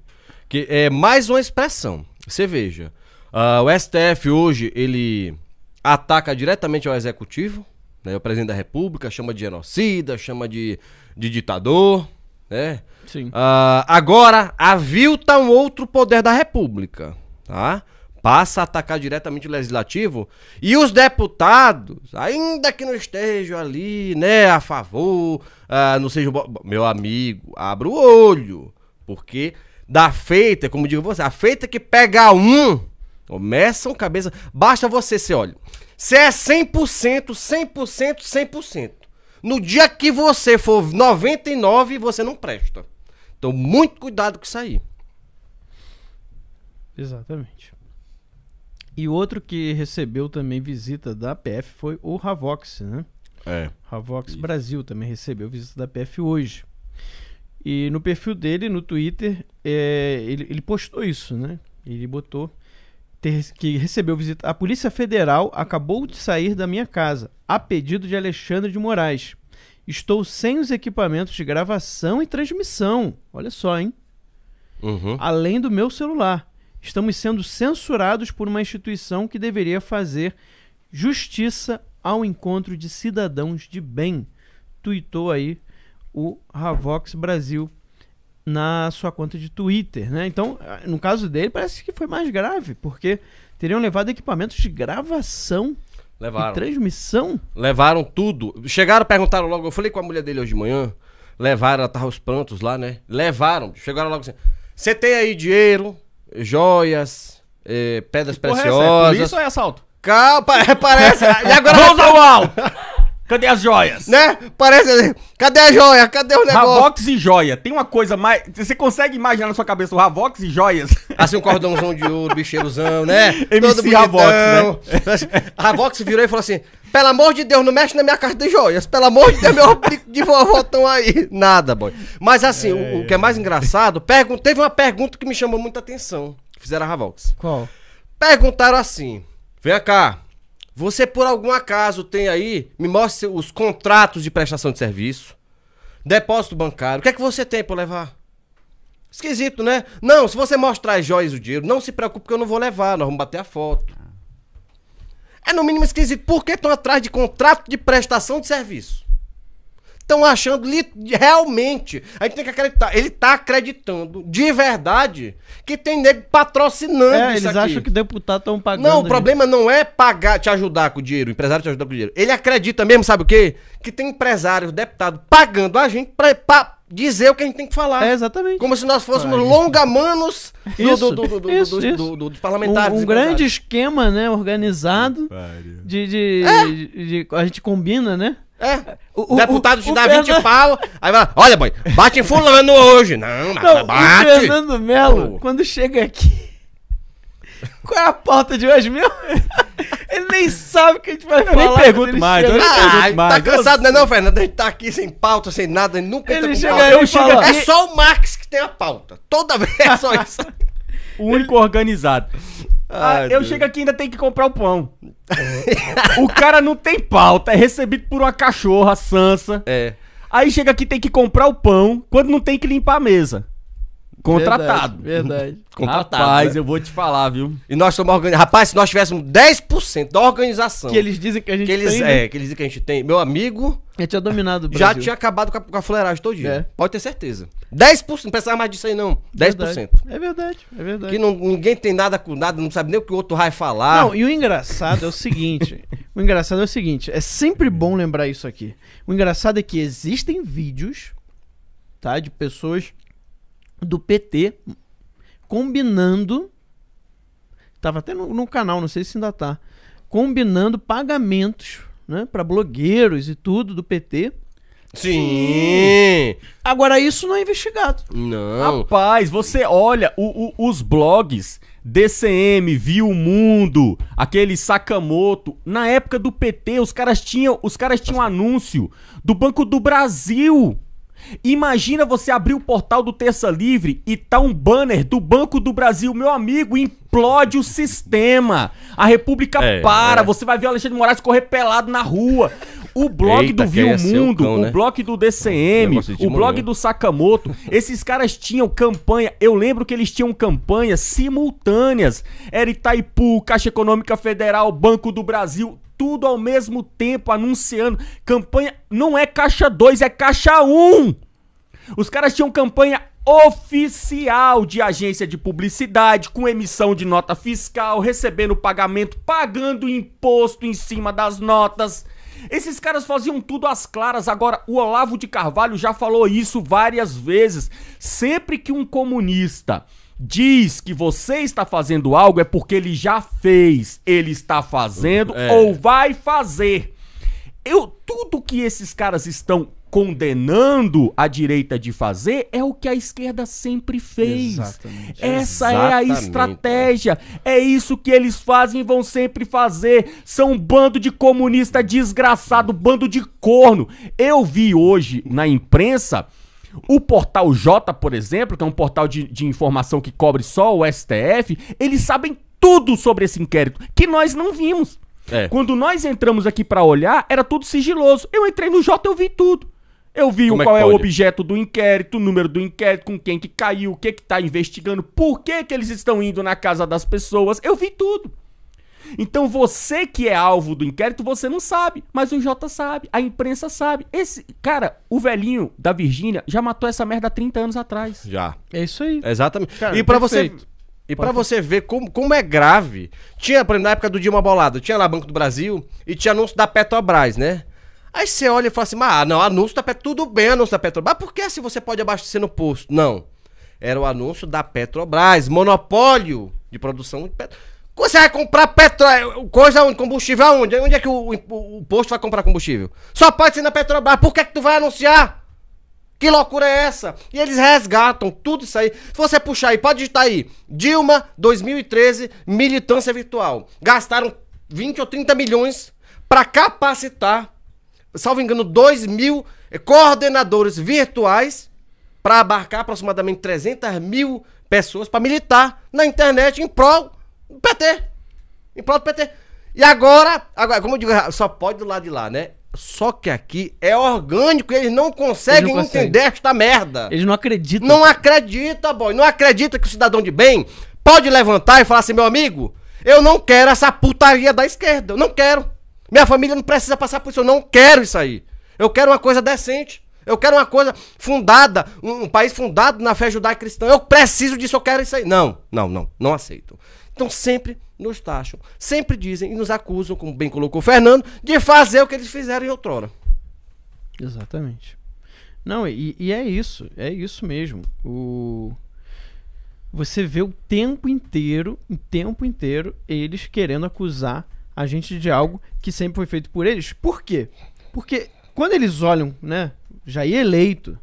C: que é mais uma expressão.
B: Você veja, uh, o STF hoje, ele ataca diretamente ao executivo, né, o presidente da república, chama de genocida, chama de, de ditador, né? Sim. Uh, agora, avilta um outro poder da república, tá? passa a atacar diretamente o legislativo e os deputados, ainda que não estejam ali, né, a favor, ah, não seja Meu amigo, abra o olho, porque da feita, como digo você, a feita que pega um, começam cabeça. Basta você ser, olha, se é 100%, 100%, 100%. No dia que você for 99, você não presta. Então, muito cuidado com isso aí.
A: Exatamente. E outro que recebeu também visita da PF foi o Ravox, né? É. Ravox Isso. Brasil também recebeu visita da PF hoje. E no perfil dele, no Twitter, é, ele, ele, postou isso, né? Ele botou ter, que recebeu visita. A Polícia Federal acabou de sair da minha casa, a pedido de Alexandre de Moraes. Estou sem os equipamentos de gravação e transmissão. Olha só, hein? Uhum. Além do meu celular. Estamos sendo censurados por uma instituição que deveria fazer justiça ao encontro de cidadãos de bem, tuitou aí o Ravox Brasil na sua conta de Twitter, né? Então, no caso dele, parece que foi mais grave, porque teriam levado equipamentos de gravação Levaram. E transmissão?
B: Levaram tudo. Chegaram, perguntaram logo. Eu falei com a mulher dele hoje de manhã. Levaram, ela tava os prantos lá, né? Levaram. Chegaram logo assim. Você tem aí dinheiro? joias, eh, pedras é é preciosas. é? Por isso é assalto? Calma, parece. E agora Vamos
C: ao alto! Cadê as joias? Né? Parece. Assim, cadê a joia? Cadê o negócio? Ravox e joia. Tem uma coisa mais. Você consegue imaginar na sua cabeça o Ravox e joias? Assim, um cordãozão de ouro, bicheirozão, né? MC Todo bonitão. Ravox, né? Assim, Ravox virou e falou assim:
B: pelo amor de Deus, não mexe na minha caixa de joias. Pelo amor de Deus, meu pico de vovó tão aí. Nada, boy. Mas assim, é... o, o, que é mais engraçado, pergun... teve uma pergunta que me chamou muita atenção. Fizeram a Ravox. Qual? Perguntaram assim: vem cá. Você, por algum acaso, tem aí, me mostre os contratos de prestação de serviço, depósito bancário. O que é que você tem para levar? Esquisito, né? Não, se você mostrar as joias e o dinheiro, não se preocupe que eu não vou levar, nós vamos bater a foto. É no mínimo esquisito. Por que estão atrás de contrato de prestação de serviço? estão achando realmente. A gente tem que acreditar. Ele tá acreditando de verdade que tem nego patrocinando é, isso eles aqui. acham que
A: deputados estão
B: pagando. Não, o problema gente. não é pagar, te ajudar com o dinheiro, o empresário te ajudar com o dinheiro. Ele acredita mesmo, sabe o quê? Que tem empresários, deputados pagando a gente para dizer o que a gente tem que falar. É, exatamente. Como se nós fôssemos ah, longamanos do, isso, dos, isso. parlamentares. Um, um grande
A: esquema, né, organizado de, de, é? de, de... A gente combina, né? É. O, deputado te dá Fernando... 20 pau, aí vai, olha, boy, bate em fulano hoje. Não, mas Não, bate. O Fernando Melo, oh. quando chega aqui. Qual é a pauta de hoje mesmo? Ele nem sabe o que a gente vai eu falar. Nem pergunto
B: ah, tá mais, eu nem pergunto mais. Tá cansado, né, não, Fernando? A gente tá aqui sem pauta, sem nada, ele nunca ele entra chega com pauta. Chega... É só o Max que tem a pauta.
C: Toda vez é só isso. o único organizado. Ah, ah, eu chego aqui e ainda tem que comprar o pão. o cara não tem pauta, é recebido por uma cachorra sansa. É. Aí chega aqui tem que comprar o pão, quando não tem que limpar a mesa. Contratado.
A: Verdade. verdade. Contratado. Rapaz,
C: né? eu vou te
B: falar, viu? E nós somos organizados. Rapaz, se nós tivéssemos 10% da organização. Que eles dizem que a gente que eles, tem. É, né? que eles dizem que a gente tem. Meu amigo, já tinha dominado o Brasil. Já tinha acabado com a, com a fuleiragem todo dia. É. Pode ter certeza. 10%, não precisava mais disso aí não. 10%. Verdade. É verdade, é verdade. Que não, ninguém tem nada com nada, não sabe nem o que o outro vai falar. Não, e
A: o engraçado é o seguinte, o engraçado é o seguinte, é sempre bom lembrar isso aqui. O engraçado é que existem vídeos, tá, de pessoas do PT combinando tava até no, no canal, não sei se ainda tá, combinando pagamentos né, para blogueiros e tudo do PT. Sim! Agora, isso não é investigado. Não. Rapaz, você olha o, o, os blogs,
C: DCM, Viu Mundo, aquele Sakamoto. Na época do PT, os caras tinham, os caras tinham anúncio do Banco do Brasil Imagina você abrir o portal do Terça Livre e tá um banner do Banco do Brasil, meu amigo, implode o sistema. A República é, para, é. você vai ver o Alexandre Moraes correr pelado na rua. O blog Eita, do Viu é Mundo, cão, né? o blog do DCM, o blog do Sakamoto, esses caras tinham campanha, eu lembro que eles tinham campanhas simultâneas. Era Itaipu, Caixa Econômica Federal, Banco do Brasil, tudo ao mesmo tempo, anunciando. Campanha não é caixa 2, é caixa 1. Um. Os caras tinham campanha oficial de agência de publicidade, com emissão de nota fiscal, recebendo pagamento, pagando imposto em cima das notas. Esses caras faziam tudo às claras. Agora, o Olavo de Carvalho já falou isso várias vezes. Sempre que um comunista diz que você está fazendo algo é porque ele já fez, ele está fazendo é. ou vai fazer. Eu tudo que esses caras estão condenando a direita de fazer é o que a esquerda sempre fez. Exatamente. Essa é Exatamente. é a estratégia. É isso que eles fazem e vão sempre fazer. São um bando de comunista desgraçado, bando de corno. Eu vi hoje na imprensa o portal J, por exemplo, que é um portal de, de informação que cobre só o STF, eles sabem tudo sobre esse inquérito, que nós não vimos. É. Quando nós entramos aqui para olhar, era tudo sigiloso. Eu entrei no J, eu vi tudo. Eu vi Como é qual é, é, o objeto do inquérito, o número do inquérito, com quem que caiu, o que que tá investigando, por que que eles estão indo na casa das pessoas. Eu vi tudo. Então você que é alvo do inquérito, você não sabe, mas o Jota sabe, a imprensa sabe. Esse cara, o velhinho da Virgínia já matou essa merda há 30 anos atrás. Já. É isso
B: aí. Exatamente. Cara, e para você e para você ver como, como é grave, tinha, por exemplo, na época do Dilma Bolada, tinha lá Banco do Brasil e tinha anúncio da Petrobras, né? Aí você olha e fala assim, ah, não, anúncio da Petrobras, tudo bem anúncio da Petrobras, por que se você pode abastecer no posto? Não, era o anúncio da Petrobras, monopólio de produção de petróleo. Você vai comprar petróleo, coisa onde? Combustível aonde? Onde é que o, o, o, posto vai comprar combustível? Só pode ser na Petrobras. Por que, é que tu vai anunciar? Que loucura é essa? E eles resgatam tudo isso aí. Se você puxar aí, pode digitar aí. Dilma 2013, militância virtual. Gastaram 20 ou 30 milhões para capacitar, salvo engano, 2 mil coordenadores virtuais para abarcar aproximadamente 300 mil pessoas para militar na internet em prol PT. Em prol do PT. E agora, agora, como eu digo, só pode do lado de lá, né? Só que aqui é orgânico, eles não conseguem eles não entender conseguem. esta merda. Eles não acreditam. Não acredita, boy. Não acredita que o cidadão de bem pode levantar e falar assim, meu amigo, eu não quero essa putaria da esquerda. Eu não quero. Minha família não precisa passar por isso. Eu não quero isso aí. Eu quero uma coisa decente. Eu quero uma coisa fundada, um, um país fundado na fé judaica cristã. Eu preciso disso, eu quero isso aí. Não, não, não, não aceito estão sempre nos taxam, sempre dizem e nos acusam, como bem colocou o Fernando, de fazer o que eles fizeram em outrora.
A: Exatamente. Não, e, e é isso, é isso mesmo. O você vê o tempo inteiro, o tempo inteiro eles querendo acusar a gente de algo que sempre foi feito por eles. Por quê? Porque quando eles olham, né, já eleito,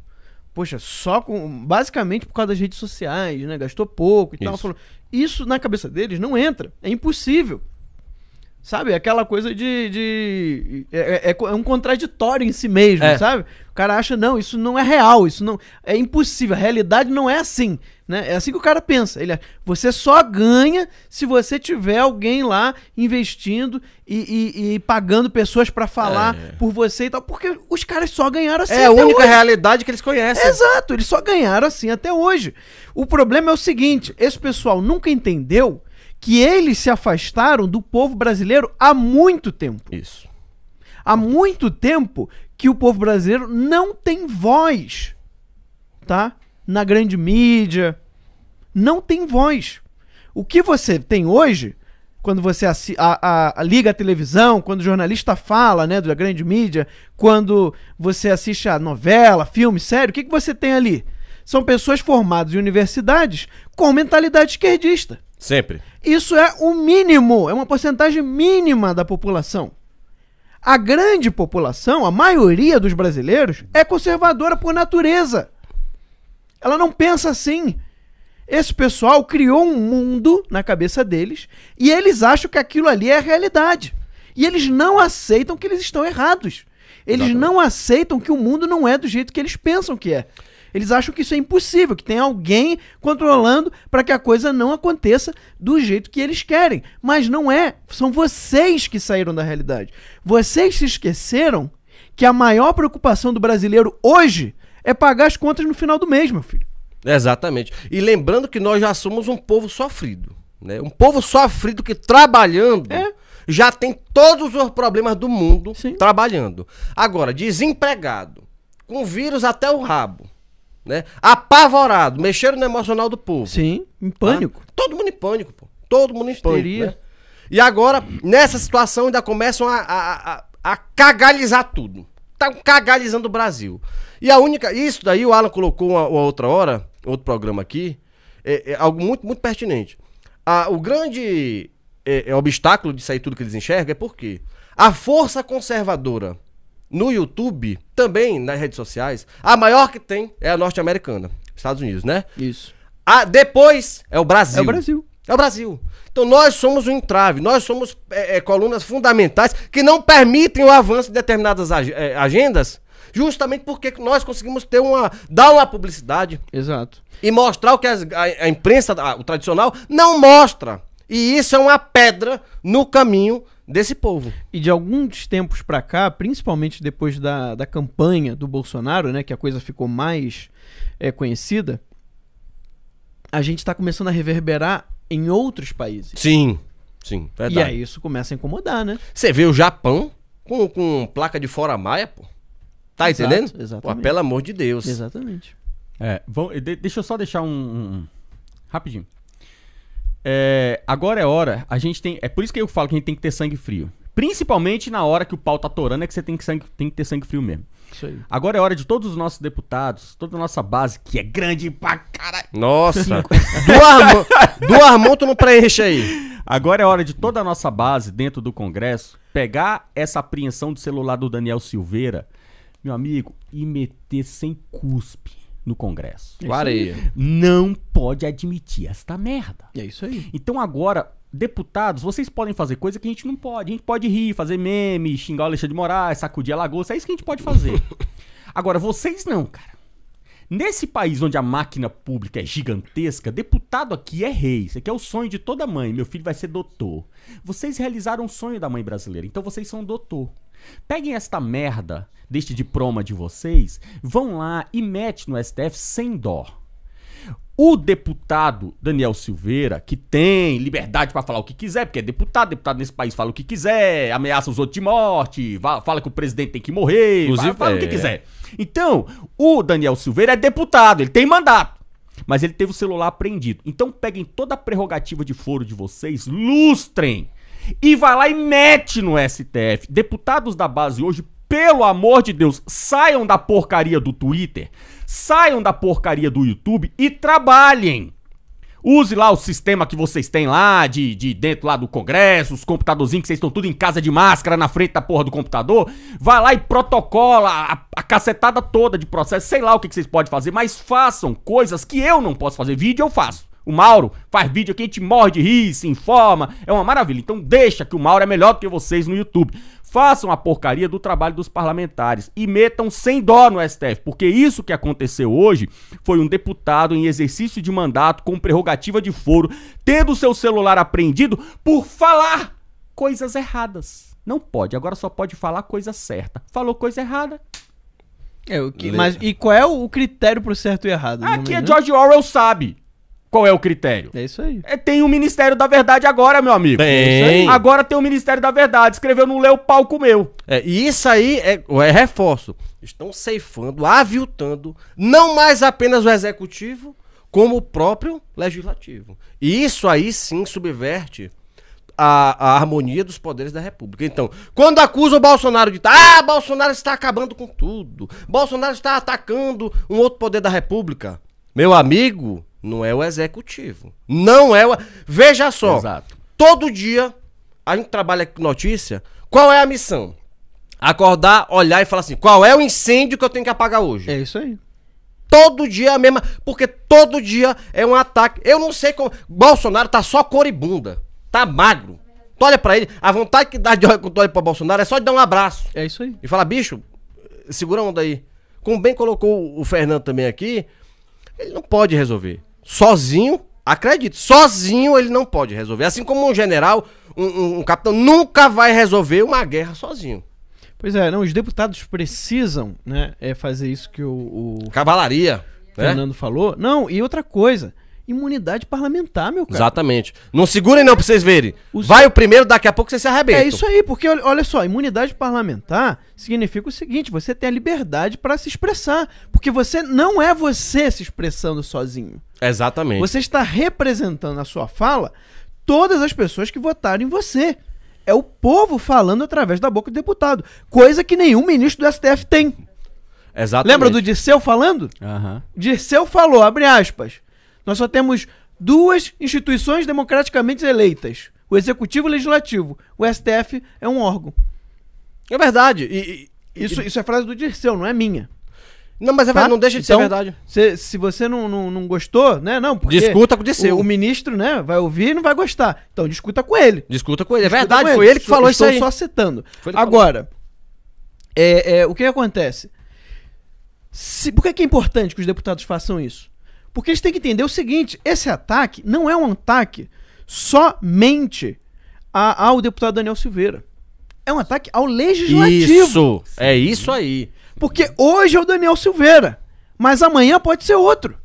A: poxa, só com. Basicamente por causa das redes sociais, né? Gastou pouco e isso. tal. isso na cabeça deles não entra. É impossível. Sabe? Aquela coisa de. de é, é, é, é, um contraditório em si mesmo, é. sabe? O cara acha, não, isso não é real, isso não. É impossível. A realidade não é assim. Né? É assim que o cara pensa. Ele, você só ganha se você tiver alguém lá investindo e, e, e pagando pessoas para falar é. por você e tal. Porque os caras só ganharam assim. É a única hoje. realidade que eles conhecem. Exato, eles só ganharam assim até hoje. O problema é o seguinte: esse pessoal nunca entendeu que eles se afastaram do povo brasileiro há muito tempo. Isso. Há muito tempo que o povo brasileiro não tem voz, tá? na grande mídia. Não tem voz. O que você tem hoje, quando você a, a, a, liga a televisão, quando o jornalista fala né, da grande mídia, quando você assiste a novela, filme, sério, o que, que você tem ali? São pessoas formadas em universidades com mentalidade esquerdista. Sempre. Isso é o mínimo, é uma porcentagem mínima da população. A grande população, a maioria dos brasileiros, é conservadora por natureza. Ela não pensa assim. Esse pessoal criou um mundo na cabeça deles e eles acham que aquilo ali é a realidade. E eles não aceitam que eles estão errados. Eles Exatamente. não aceitam que o mundo não é do jeito que eles pensam que é. Eles acham que isso é impossível, que tem alguém controlando para que a coisa não aconteça do jeito que eles querem. Mas não é. São vocês que saíram da realidade. Vocês se esqueceram que a maior preocupação do brasileiro hoje é pagar as contas no final do mês, meu filho. Exatamente. E lembrando que nós já somos um povo sofrido. Né? Um
B: povo sofrido que trabalhando é. já tem todos os problemas do mundo Sim. trabalhando. Agora, desempregado, com vírus até o rabo. Né? Apavorado, mexeram no emocional do povo. Sim, em pânico. Tá? Todo mundo em pânico, pô. Todo mundo em Histeria. pânico. Né? E agora, nessa situação, ainda começam a, a, a, a cagalizar tudo. Estão tá cagalizando o Brasil. E a única. Isso daí o Alan colocou uma, uma outra hora, outro programa aqui, é, é algo muito, muito pertinente. A, o grande é, é obstáculo de sair tudo que eles enxergam é porque a força conservadora no YouTube, também nas redes sociais, a maior que tem é a norte-americana, Estados Unidos, né? Isso. A, depois é o Brasil. É o Brasil. É o Brasil. Então nós somos um entrave, nós somos é, é, colunas fundamentais que não permitem o avanço de determinadas ag é, agendas justamente porque nós conseguimos ter uma dar uma publicidade. Exato. E mostrar o que as, a, a, imprensa, a, o tradicional, não mostra.
A: E isso é uma pedra no caminho desse povo. E de alguns tempos para cá, principalmente depois da, da campanha do Bolsonaro, né, que a coisa ficou mais é, conhecida, a gente está começando a reverberar em outros países. Sim, sim, verdade. E aí isso começa a incomodar, né? Você vê o Japão com, com
B: placa de fora maia, pô. Tá Exato, entendendo? Exatamente. Pô, pelo amor de Deus. Exatamente.
C: É, vou, de, deixa eu só deixar um. um rapidinho. É, agora é hora. A gente tem. É por isso que eu falo que a gente tem que ter sangue frio. Principalmente na hora que o pau tá torando, é que você tem que, sangue, tem que ter sangue frio mesmo. Isso aí. Agora é hora de todos os nossos deputados, toda a nossa base, que é grande pra caralho. Nossa! do, Armon, tu não preenche aí. Agora é hora de toda a nossa base dentro do Congresso pegar essa apreensão do celular do Daniel Silveira meu amigo, e meter sem cuspe no Congresso. Clareia. É não pode admitir esta merda. É isso aí. Então agora, deputados, vocês podem fazer coisa que a gente não pode. A gente pode rir, fazer meme, xingar o Alexandre de Moraes, sacudir a lagosta, é isso que a gente pode fazer. agora, vocês não, cara. Nesse país onde a máquina pública é gigantesca, deputado aqui é rei. Isso aqui é o sonho de toda mãe. Meu filho vai ser doutor. Vocês realizaram o sonho da mãe brasileira, então vocês são doutor. Peguem esta merda deste diploma de vocês, vão lá e mete no STF sem dó. O deputado Daniel Silveira, que tem liberdade para falar o que quiser, porque é deputado, deputado nesse país fala o que quiser, ameaça os outros de morte, fala que o presidente tem que morrer, Inclusive, fala, fala é. o que é. quiser. Então, o Daniel Silveira é deputado, ele tem mandato, mas ele teve o celular apreendido. Então, peguem toda a prerrogativa de foro de vocês, lustrem e vai lá e mete no STF. Deputados da base hoje, pelo amor de Deus, saiam da porcaria do Twitter, saiam da porcaria do YouTube e trabalhem. Use lá o sistema que vocês têm lá, de, de dentro lá do Congresso, os computadorzinhos que vocês estão tudo em casa de máscara na frente da porra do computador. Vai lá e protocola a, a cacetada toda de processo, sei lá o que, que vocês podem fazer, mas façam coisas que eu não posso fazer. Vídeo eu faço. O Mauro faz vídeo aqui, a gente morre de rir, se informa, é uma maravilha. Então deixa que o Mauro é melhor do que vocês no YouTube. Façam a porcaria do trabalho dos parlamentares e metam sem dó no STF, porque isso que aconteceu hoje foi um deputado em exercício de mandato com prerrogativa de foro, tendo seu celular apreendido por falar coisas erradas. Não pode, agora só pode falar coisa certa. Falou coisa errada,
A: é, que, mas e qual é o critério pro certo e errado? Ah, aqui é né? George Orwell sabe. Qual é o critério? É isso aí. É, tem o Ministério da Verdade
C: agora, meu amigo. Tem. É agora tem o Ministério da Verdade. Escreveu no Leu Palco Meu. É, e
B: isso aí é, é reforço. Estão ceifando, aviltando, não mais apenas o Executivo, como o próprio Legislativo. E isso aí sim subverte a, a, harmonia dos poderes da República. Então, quando acusa o Bolsonaro de. Tá, ah, Bolsonaro está acabando com tudo. Bolsonaro está atacando um outro poder da República. Meu amigo, não é o executivo. Não é o. Veja só. Exato. Todo dia a gente trabalha com notícia. Qual é a missão? Acordar, olhar e falar assim: qual é o incêndio que eu tenho que apagar hoje? É isso aí. Todo dia a mesma. Porque todo dia é um ataque. Eu não sei como. Bolsonaro tá só coribunda. Tá magro. Tu olha pra ele, a vontade que dá de olhar quando pra Bolsonaro é só de dar um abraço. É isso aí. E falar, bicho, segura a onda aí. Como bem colocou o Fernando também aqui, ele não pode resolver sozinho, acredito sozinho ele não pode resolver. Assim como um general, um, um, um capitão nunca vai resolver uma guerra sozinho.
A: Pois é, não, os deputados precisam né, é fazer isso que o, o Cavalaria né? Fernando falou. Não, e outra coisa imunidade parlamentar, meu cara. Exatamente. Não segurem não pra vocês verem. Vai o primeiro, daqui a pouco você se arrebenta. É isso aí, porque olha só, imunidade parlamentar significa o seguinte, você tem a liberdade para se expressar, porque você não é você se expressando sozinho.
B: Exatamente. Você
A: está representando na sua fala todas as pessoas que votaram em você. É o povo falando através da boca do deputado, coisa que nenhum ministro do STF tem. Exatamente. Lembra do Dirceu falando? Uhum. Dirceu falou, abre aspas, nós só temos duas instituições democraticamente eleitas: o Executivo e o Legislativo. O STF é um órgão. É verdade. E, e, isso, e... isso é frase do Dirceu, não é minha. Não, mas é tá? não deixa de então, ser verdade. Se, se você não, não, não, gostou, né? Não, porque discuta com o Dirceu. O, o, ministro, né, vai ouvir e não vai gostar. Então discuta com ele.
B: Discuta com ele. É discuta é verdade, ele. foi ele que falou Estou isso aí. Estou só
A: citando. Agora, é, é, o que acontece? Se, por que é, que é importante que os deputados façam isso? Porque a gente tem que entender o seguinte: esse ataque não é um ataque somente a, ao deputado Daniel Silveira. É um ataque ao legislativo. Isso, é isso aí. Porque hoje é o Daniel Silveira, mas amanhã pode ser outro.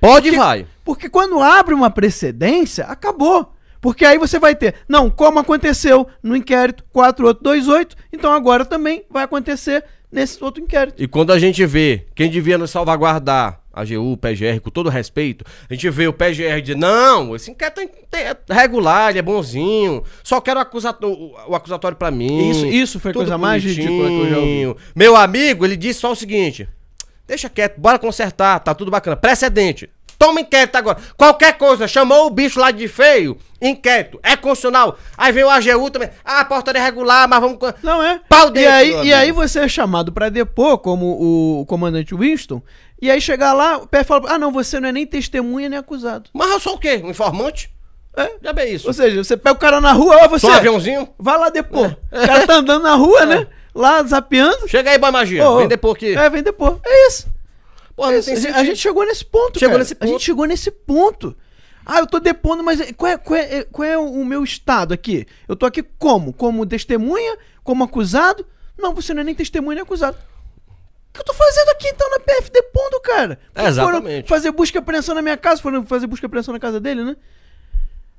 A: Pode porque, vai. Porque quando abre uma precedência, acabou. Porque aí você vai ter, não, como aconteceu no inquérito 4828, então agora também vai acontecer nesse outro inquérito.
B: E quando a gente vê quem devia nos salvaguardar AGU, PGR, com todo respeito, a gente vê o PGR dizer, não, esse inquérito é regular, ele é bonzinho, só quero acusato o acusatório para mim. Isso, isso foi coisa mais ridícula que eu já ouvi. Meu amigo, ele disse só o seguinte, deixa quieto, bora consertar, tá tudo bacana. Precedente, toma inquérito agora. Qualquer coisa, chamou o bicho lá de feio, inquérito, é constitucional. Aí vem o AGU também, ah, portaria é regular, mas vamos... Não é? Pau dentro, e aí, e aí
A: você é chamado para depor, como o comandante Winston, e aí chegar lá, o pé fala: ah, não, você não é nem testemunha nem acusado. Mas eu é sou o quê? Um informante? É, já bem isso. Ou seja, você pega o cara na rua, ó, você. um aviãozinho? Vai lá depor. É. O cara tá andando na rua, é. né? Lá zapeando. Chega aí, boa magia. Oh, vem depor aqui. É, vem depor. É isso. Porra, é isso. A gente chegou nesse ponto, chegou cara. Nesse ponto. A gente chegou nesse ponto. Ah, eu tô depondo, mas qual é, qual, é, qual é o meu estado aqui? Eu tô aqui como? Como testemunha? Como acusado? Não, você não é nem testemunha nem acusado que eu tô fazendo aqui então na PFD Pondo, cara? É, exatamente. Foram fazer busca e apreensão na minha casa, foram fazer busca e apreensão na casa dele, né?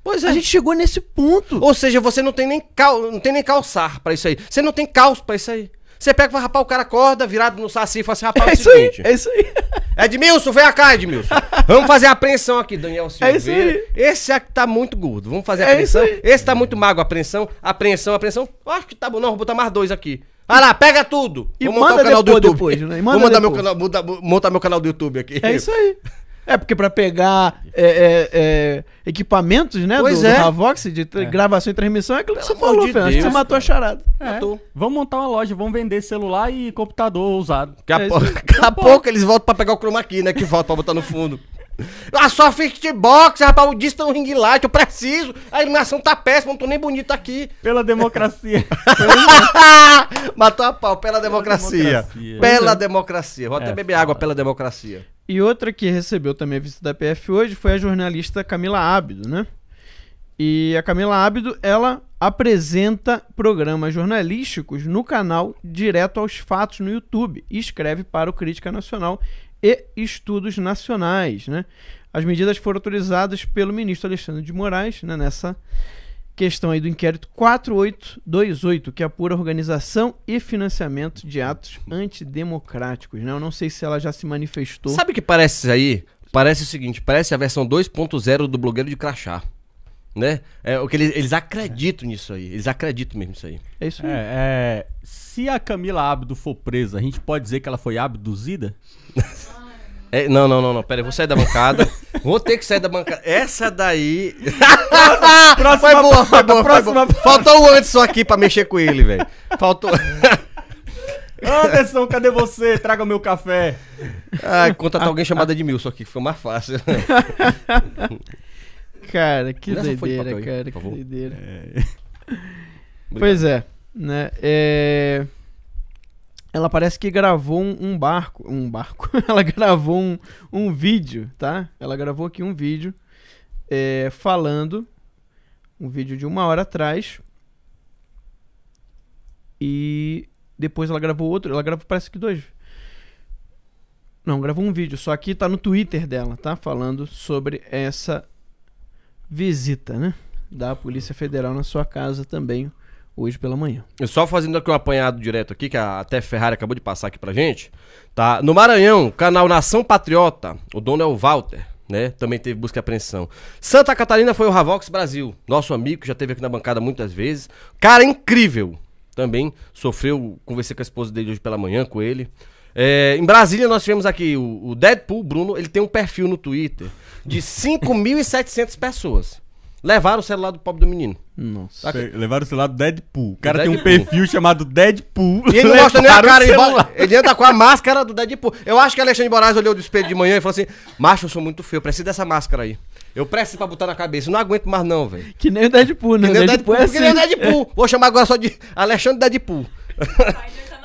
A: Pois é. A gente chegou
B: nesse ponto. Ou seja, você não tem nem, cal, não tem nem calçar para isso aí. Você não tem calço para isso aí. Você pega pra rapar, o cara acorda, virado no saci e fala assim, rapaz, é, é o seguinte. Aí, é isso aí. Edmilson, vem cá, Edmilson. Vamos fazer a apreensão aqui, Daniel Silveira. É isso aí. Esse aqui tá muito gordo. Vamos fazer a é apreensão. É Esse tá muito magro, apreensão. Apreensão, apreensão. Acho que tá bom, não. Vou botar mais dois aqui. Vai lá, pega
A: tudo. E Vou manda o canal depois, do YouTube. Depois, né? Vou mandar meu canal, montar, montar meu canal do YouTube aqui. É isso aí. É, porque para pegar é, é, é, equipamentos, né? Pois do, é. do Ravox, de é. gravação e transmissão, é aquilo que Pelo você falou, de Fernando. você cara. matou a charada.
C: É. Matou. Vamos montar uma loja, vamos
B: vender celular e computador usado. Daqui a, é pouco, eles voltam para pegar o chroma key, né? Que volta para botar no fundo. Ah, só fitbox, rapaz, o disco tá é no ring light, eu preciso. A iluminação tá péssima, não tô nem bonito aqui. Pela democracia. Matou a pau, pela, pela democracia. Pela democracia. Vou até é,
A: beber água pela democracia. E outra que recebeu também a visita da PF hoje foi a jornalista Camila Ábido, né? E a Camila Ábido, ela apresenta programas jornalísticos no canal Direto aos Fatos no YouTube e escreve para o Crítica Nacional e estudos nacionais. Né? As medidas foram autorizadas pelo ministro Alexandre de Moraes né, nessa questão aí do inquérito 4828, que é apura organização e financiamento de atos antidemocráticos. Né? Eu não sei se ela já se manifestou. Sabe o
B: que parece isso aí? Parece o seguinte, parece a versão 2.0 do blogueiro de crachá né? É o
C: que eles, eles acreditam é. nisso aí. Eles acreditam mesmo nisso aí. É isso. Mesmo. É, é, se a Camila Abdo for presa, a gente pode dizer que ela foi abduzida? É, não, não, não, não.
B: Pera, aí, vou sair da bancada. vou ter que sair da bancada. Essa daí. próxima, foi boa, foi boa, próxima... Foi boa. Faltou um antes só aqui pra mexer com ele, velho.
C: Faltou. Anderson, cadê você? Traga o meu café. Ah, contratar ah, alguém chamado ah.
B: Edmilson aqui, que foi mais fácil cara, que Nessa doideira, papel, cara, que
A: doideira. É... pois é, né? É... Ela parece que gravou um, um barco, um barco. ela gravou um, um vídeo, tá? Ela gravou aqui um vídeo é, falando, um vídeo de uma hora atrás. E depois ela gravou outro, ela gravou parece que dois, não, gravou um vídeo, só que tá no Twitter dela, tá? Falando sobre essa visita, né? Da Polícia Federal na sua casa também hoje pela manhã.
B: Eu só fazendo aqui um apanhado direto aqui, que até Ferrari acabou de passar aqui pra gente, tá? No Maranhão, canal Nação Patriota, o dono é o Walter, né? Também teve busca e apreensão. Santa Catarina foi o Ravox Brasil, nosso amigo que já teve aqui na bancada muitas vezes. Cara incrível, também sofreu, conversei com a esposa dele hoje pela manhã, com ele. É, em Brasília, nós tivemos aqui o, o Deadpool Bruno, ele tem um perfil no Twitter de 5.700 pessoas. Levaram o celular do pobre do menino. Nossa. Tá levaram o celular do Deadpool. O cara Deadpool. tem um perfil chamado Deadpool. E ele não mostra nem a cara, ele, ele anda com a máscara do Deadpool. Eu acho que Alexandre Moraes olhou do espelho de manhã e falou assim: Macho, eu sou muito feio, preciso dessa máscara aí. Eu preciso pra botar na cabeça, não aguento mais, não, velho. Que nem o Deadpool, né? Que nem o Deadpool, Deadpool é assim. Que nem o assim. Deadpool. Vou chamar agora só de Alexandre Deadpool.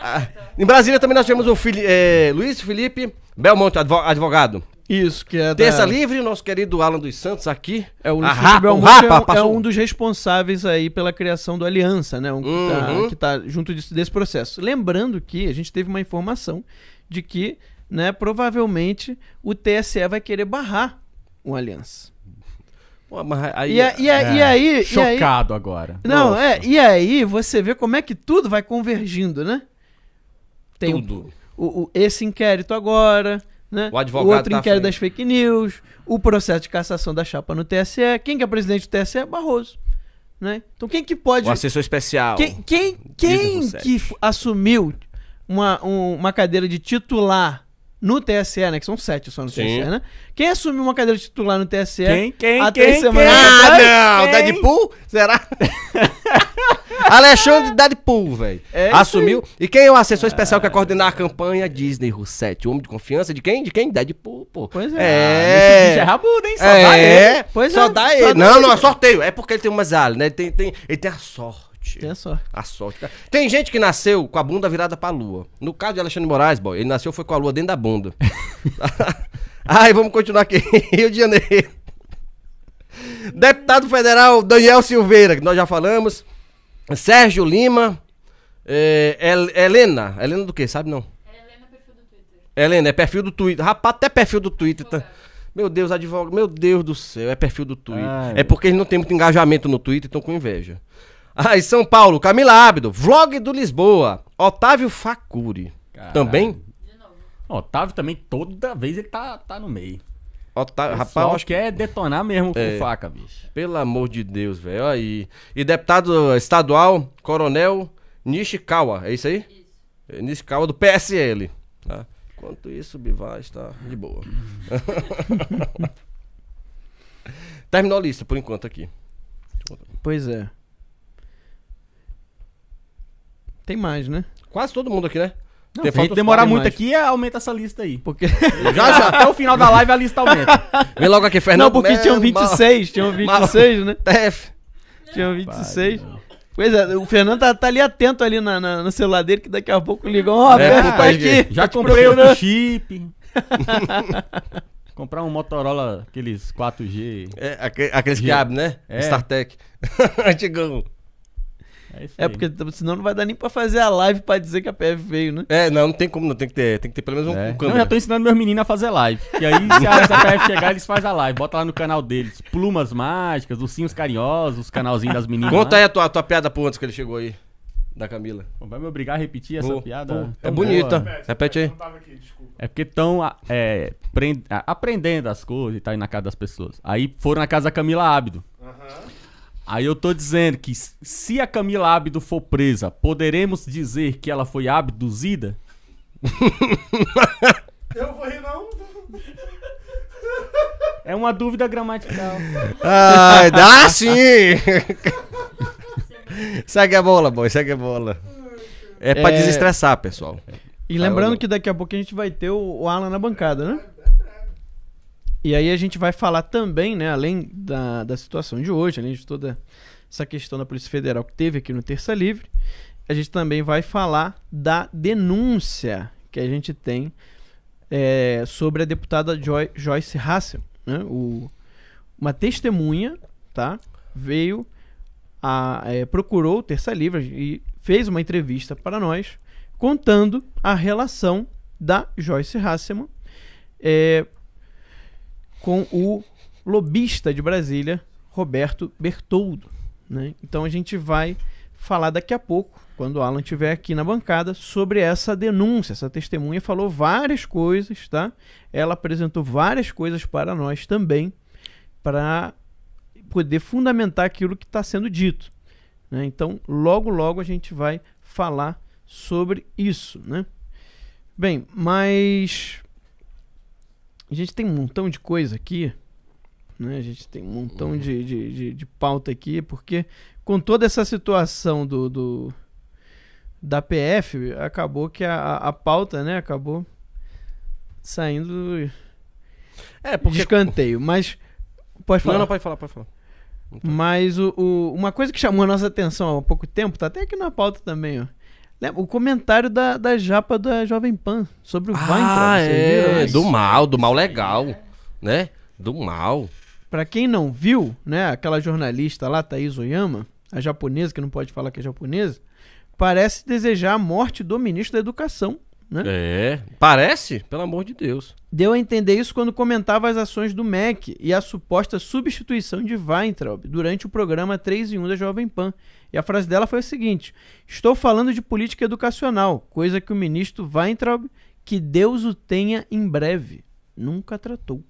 B: Ah, em Brasília também nós tivemos o Fili é, Luiz Felipe Belmonte, advogado. Isso, que é Terça Livre, nosso querido Alan dos Santos aqui. É o Luiz ah, Rapa, Belmonte Rapa, é, um, é, um,
A: dos responsáveis aí pela criação do Aliança, né? Um que, tá, uhum. tá, que tá junto disso, desse processo. Lembrando que a gente teve uma informação de que, né, provavelmente o TSE vai querer barrar o Aliança. Pô, mas é, aí, e, aí. Chocado agora. Não, Nossa. é. E aí você vê como é que tudo vai convergindo, né? tem tudo. O, o, esse inquérito agora, né? O advogado o outro tá inquérito das fake news, o processo de cassação da chapa no TSE. Quem que é presidente do TSE? Barroso. Né? Então quem que pode. O assessor
B: especial. Quem,
A: quem, quem que assumiu uma, um, uma cadeira de titular no TSE, né? Que são sete só no Sim. TSE, né? Quem assumiu uma cadeira titular no TSE? Quem, quem, Até quem, quem? ah, não! Quem? Deadpool? Será?
B: Alexandre Deadpool, velho. É Assumiu. E quem é o assessor ah. especial ah, que vai coordenar a campanha? Disney Roussetti. O homem de confiança de quem? De quem? Deadpool, pô. Pois é. É. Ah, esse é rabudo, hein? Só é. dá ele. Pois só é. dá Só não, dá ele. não, é sorteio. É porque ele tem umas alas, né? Ele tem, tem, ele tem a sorte sorte. Tem a sorte. A sorte. Tem gente que nasceu com a bunda virada pra lua. No caso de Alexandre Moraes, boy, ele nasceu foi com a lua dentro da bunda. Ai, vamos continuar aqui. Rio de Janeiro. Deputado federal Daniel Silveira, que nós já falamos. Sérgio Lima. É El Helena. Helena do que? Sabe não? Helena, perfil do Twitter. Helena, é perfil do Twitter. Rapaz, até perfil do Twitter. Tá? Meu Deus, advogado. Meu Deus do céu, é perfil do Twitter. Ai, é porque eles não têm muito engajamento no Twitter, estão com inveja. Ah, São Paulo, Camila Ábido, Vlog do Lisboa, Otávio Facuri. Caralho. Também?
C: Otávio também, toda vez ele tá, tá no meio. Otávio, rapaz, acho que é detonar mesmo é, com faca,
B: bicho. Pelo amor de Deus, velho. Aí. E deputado estadual, Coronel Nishikawa, é isso aí? Isso. É, Nishikawa do PSL. Tá? Enquanto isso, o Bivaz tá de boa. Terminou a lista por enquanto aqui.
A: Pois é. Tem mais, né? Quase todo mundo aqui, né? Não, se demorar muito mais.
C: aqui, é aumenta essa lista aí. Porque... já, já, até o final da live a
A: lista aumenta. Vem logo aqui, Fernando. Não, porque tinham 26, tinham 26, né? Tef. Tinham 26. Pai, Pois é, o Fernando tá, tá ali atento ali na, na, no celular dele, que daqui a pouco ligou, ó, é, tá aqui. Já comprei o né? chip.
C: Comprar um Motorola, aqueles 4G. É, aqueles que abrem, né? É. StarTech.
A: Antigão. É, é porque senão não vai dar nem pra fazer a live pra dizer que a PF
C: veio, né? É, não, não tem como, não. Tem que ter, tem que ter pelo menos um, é. um Não, eu já tô ensinando meus meninos a fazer live. E aí, se a, PF chegar, eles fazem a live. Bota lá no canal deles. Plumas mágicas, ursinhos carinhosos, os canalzinhos das meninas. Conta lá. aí a
B: tua, a tua piada pro antes que ele chegou aí. Da Camila. Pô, vai me obrigar a repetir essa oh, piada? Oh, é bonita. Repete, repete aí.
C: Aqui, é porque estão é, aprendendo as coisas e tá aí na casa das pessoas. Aí foram na casa da Camila Ábido. Aham. Aí eu tô dizendo que se a Camila Abdo for presa, poderemos dizer que ela foi abduzida? eu vou rir não. É uma dúvida gramatical. Ah, dá sim!
B: segue a bola, boy, segue a bola. É pra é... desestressar, pessoal.
A: E tá, lembrando que daqui a pouco a gente vai ter o Alan na bancada, né? E aí a gente vai falar também, né, além da, da situação de hoje, além de toda essa questão da Polícia Federal que teve aqui no Terça Livre, a gente também vai falar da denúncia que a gente tem é, sobre a deputada Joy, Joyce Hassel. Né? O, uma testemunha tá, veio, a, é, procurou o Terça Livre e fez uma entrevista para nós contando a relação da Joyce Hasselman é, com o lobista de Brasília, Roberto Bertoldo. Né? Então a gente vai falar daqui a pouco, quando o Alan estiver aqui na bancada, sobre essa denúncia. Essa testemunha falou várias coisas, tá? Ela apresentou várias coisas para nós também, para poder fundamentar aquilo que está sendo dito. Né? Então, logo, logo a gente vai falar sobre isso, né? Bem, mas a gente tem um montão de coisa aqui, né? A gente tem um montão de, de, de, de, pauta aqui, porque com toda essa situação do, do da PF, acabou que a, a pauta, né? Acabou saindo é, porque... de escanteio. Mas. Pode falar. Não, não, pode falar, pode falar. Então. Mas o, o, uma coisa que chamou a nossa atenção há pouco tempo, tá até aqui na pauta também, ó. Né? O comentário da, da japa da Jovem Pan sobre o ah, É, do
B: mal, do mal legal,
A: né? Do mal. Pra quem não viu, né, aquela jornalista lá, Thaís Oyama, a japonesa, que não pode falar que é japonesa, parece desejar a morte do ministro da Educação,
B: né? É,
A: parece, pelo amor de Deus. Deu a entender isso quando comentava as ações do MEC e a suposta substituição de Weintraub durante o programa 3 em 1 da Jovem Pan. E a frase dela foi a seguinte: Estou falando de política educacional, coisa que o ministro Weintraub, que Deus o tenha em breve, nunca tratou.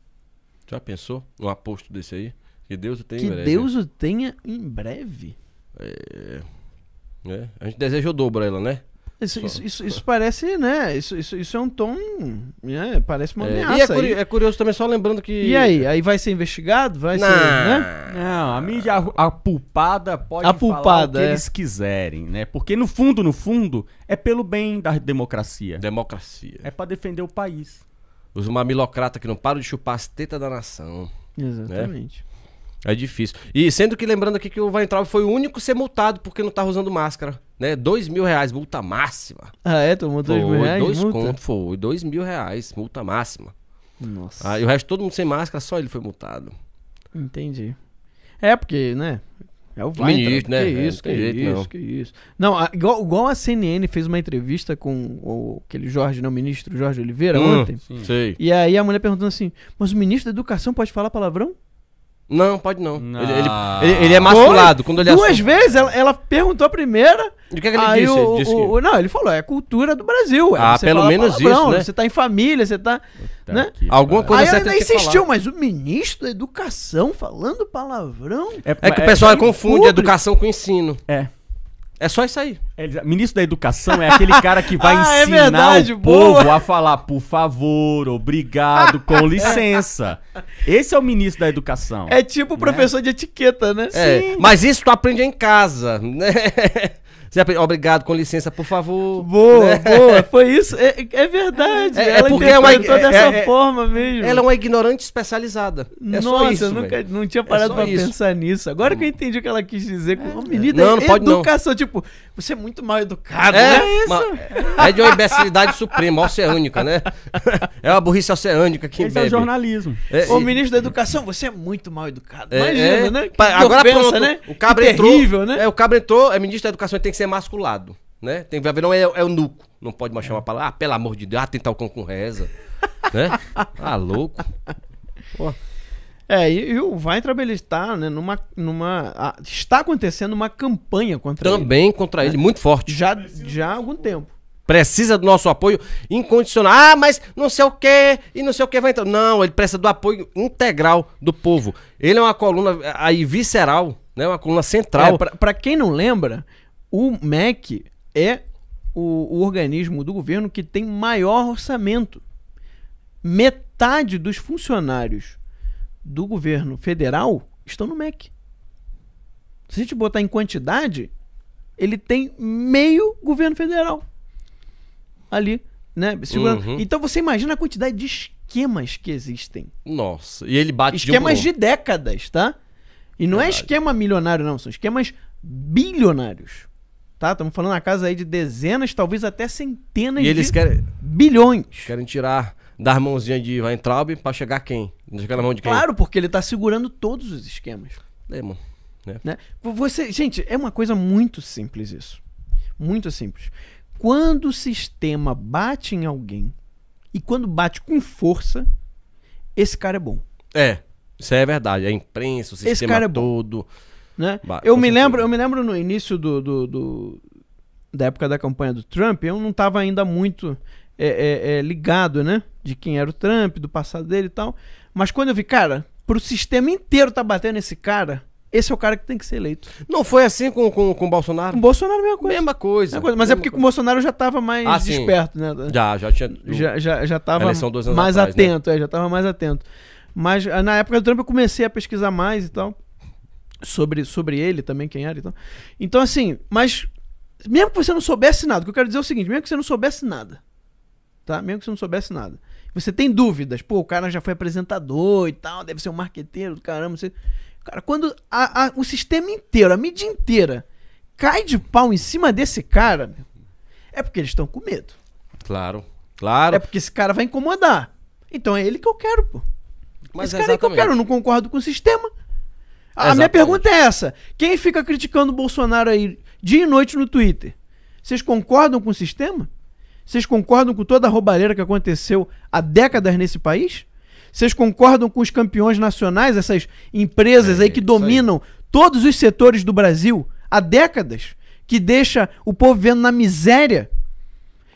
B: Já pensou um aposto desse aí? Que Deus o tenha que em breve. Que Deus o
A: tenha em breve.
B: É, é. A gente deseja o dobro a ela, né?
A: Isso, isso, isso, isso, parece, né? Isso, isso, isso é um tom. Né? Parece uma ameaça. É, e é, curi é, curioso também, só lembrando que. E aí? Aí vai ser investigado? Vai não. ser.
C: Né?
A: Não, a mídia pode a pulpada,
D: falar o que é. eles
C: quiserem, né? Porque no fundo, no fundo, é pelo bem da democracia. Democracia. É para defender o país. Os mamilocratas que não param de chupar as
B: tetas da nação.
A: Exatamente.
B: Né? É difícil. E sendo que lembrando aqui que o Weintraub foi o único a ser multado porque não tava usando máscara, né? Dois mil reais, multa máxima. Ah, é? Tomou dois foi, mil reais? Dois multa? conto, foi. Dois mil reais, multa máxima. Nossa. Aí ah, o resto todo mundo sem máscara, só ele foi multado.
A: Entendi. É porque, né? É o Weintraub.
B: Ministro, né? Que é, isso, que jeito, isso, não. que
D: isso.
A: Não, igual, igual, a CNN fez uma entrevista com o, aquele Jorge, não, né? o ministro Jorge Oliveira hum, ontem. Sim. Sei. E aí a mulher perguntando assim, mas o ministro da educação pode falar palavrão? Não,
B: pode não. não. Ele, ele, ele, ele é masculado. Foi? Quando ele é Duas assume.
A: vezes, ela, ela, perguntou a primeira. E o que, é que ele disse? O, disse o, Não, ele falou, é cultura do Brasil. É, ah, você pelo menos isso, né? Você tá em família, você tá... Puta né?
B: Alguma coisa aí certa é ainda insistiu,
A: mas o ministro da educação falando palavrão... É, é que o pessoal é, confunde público. educação com ensino. É. É só isso aí. É, ele, ministro da Educação é aquele cara que vai ah,
C: é ensinar é verdade, o boa. povo a falar por favor, obrigado, com licença. Esse é o ministro da Educação. É
A: tipo o né? professor de etiqueta, né? É, Sim. Mas
C: isso tu aprende
B: em casa, né? Zé obrigado, com licença, por favor. Boa, né? boa,
A: foi isso. É, é verdade. É, é ela é porque é uma, é, dessa é, forma mesmo. Ela é uma ignorante especializada. É Nossa, só isso, eu nunca, não tinha parado é pra isso. pensar nisso. Agora hum. que eu entendi o que ela quis dizer com uma menina não, não pode, educação, não. tipo, você é muito mal educado, é, né? Isso? é de uma
B: imbecilidade suprema, oceânica, né? É uma burrice oceânica que Esse é bebe. é
A: jornalismo. É, Ô, e... ministro da educação, você é muito mal educado. É, é. Imagina, é, né? Que agora ofensa, pronto, né? O cabra entrou,
B: terrível, né? É, o cabra entrou, é ministro da educação, ele tem que ser masculado, né? Tem que haver, não é, é nuco. Não pode
A: mais chamar a palavra, ah, pelo amor de Deus, ah, tentar o cão com reza, né? Ah, louco. Pô. É, e, e o Weintraub está né, numa. numa a, está acontecendo uma campanha contra Também ele. Também contra né? ele, muito forte. Já, já há algum
D: tempo.
B: Precisa do nosso apoio incondicional. Ah, mas não sei o que e não sei o que vai entrar. Não, ele precisa do apoio integral do povo. Ele é uma coluna aí visceral, né? Uma coluna central. É,
A: para quem não lembra, o MEC é o, o, organismo do governo que tem maior orçamento. Metade dos funcionários do governo federal estão no MEC. Se a gente botar em quantidade, ele tem meio governo federal ali, né? Uhum. Então você imagina a quantidade de esquemas que existem. Nossa, e ele bate esquemas de, um... de décadas, tá? E não é Verdade. é esquema milionário não, são esquemas bilionários. Tá? Estamos falando na casa aí de dezenas, talvez até centenas e eles de querem, bilhões. Querem tirar das mãozinha de Weintraub pra chegar quem? Chegar na mão de quem? Claro, porque ele tá segurando todos os esquemas. É, É. Né? Você, gente, é uma coisa muito simples isso. Muito simples. Quando o sistema bate em alguém e quando bate com força, esse cara é bom.
B: É, isso é verdade. A imprensa, o sistema esse cara é todo.
A: né? eu, me lembro, eu me lembro no início do, do, do da época da campanha do Trump, eu não estava ainda muito é, é, é, ligado, né? De quem era o Trump, do passado dele e tal. Mas quando eu vi, cara, pro sistema inteiro tá batendo esse cara, esse é o cara que tem que ser eleito. Não foi assim com, com, com o Bolsonaro? Com o Bolsonaro, a mesma coisa. Mesma coisa. Mesma coisa. Mas é mesma é porque coisa. com o Bolsonaro já tava mais ah, desperto, né? Já, já tinha. Já, já, já tava mais atrás, né? atento, né? é, já tava mais atento. Mas ah, na época do Trump eu comecei a pesquisar mais e tal. Sobre, sobre ele também, quem era e tal. Então, assim, mas mesmo que você não soubesse nada, o que eu quero dizer é o seguinte: mesmo que você não soubesse nada, tá? Mesmo que você não soubesse nada. Você tem dúvidas, pô, o cara já foi apresentador e tal, deve ser um marqueteiro, caramba, você... Cara, quando a, a, o sistema inteiro, a mídia inteira, cai de pau em cima desse cara, é porque eles estão com medo.
B: Claro, claro. É porque
A: esse cara vai incomodar. Então é ele que eu quero, pô. Mas esse é cara é que eu quero, eu não concordo com o sistema. A exatamente. minha pergunta é essa: quem fica criticando o Bolsonaro aí dia e noite no Twitter, vocês concordam com o sistema? Vocês concordam com toda a roubalheira que aconteceu há décadas nesse país? Vocês concordam com os campeões nacionais, essas empresas é, aí que dominam aí. todos os setores do Brasil há décadas, que deixa o povo vendo na miséria?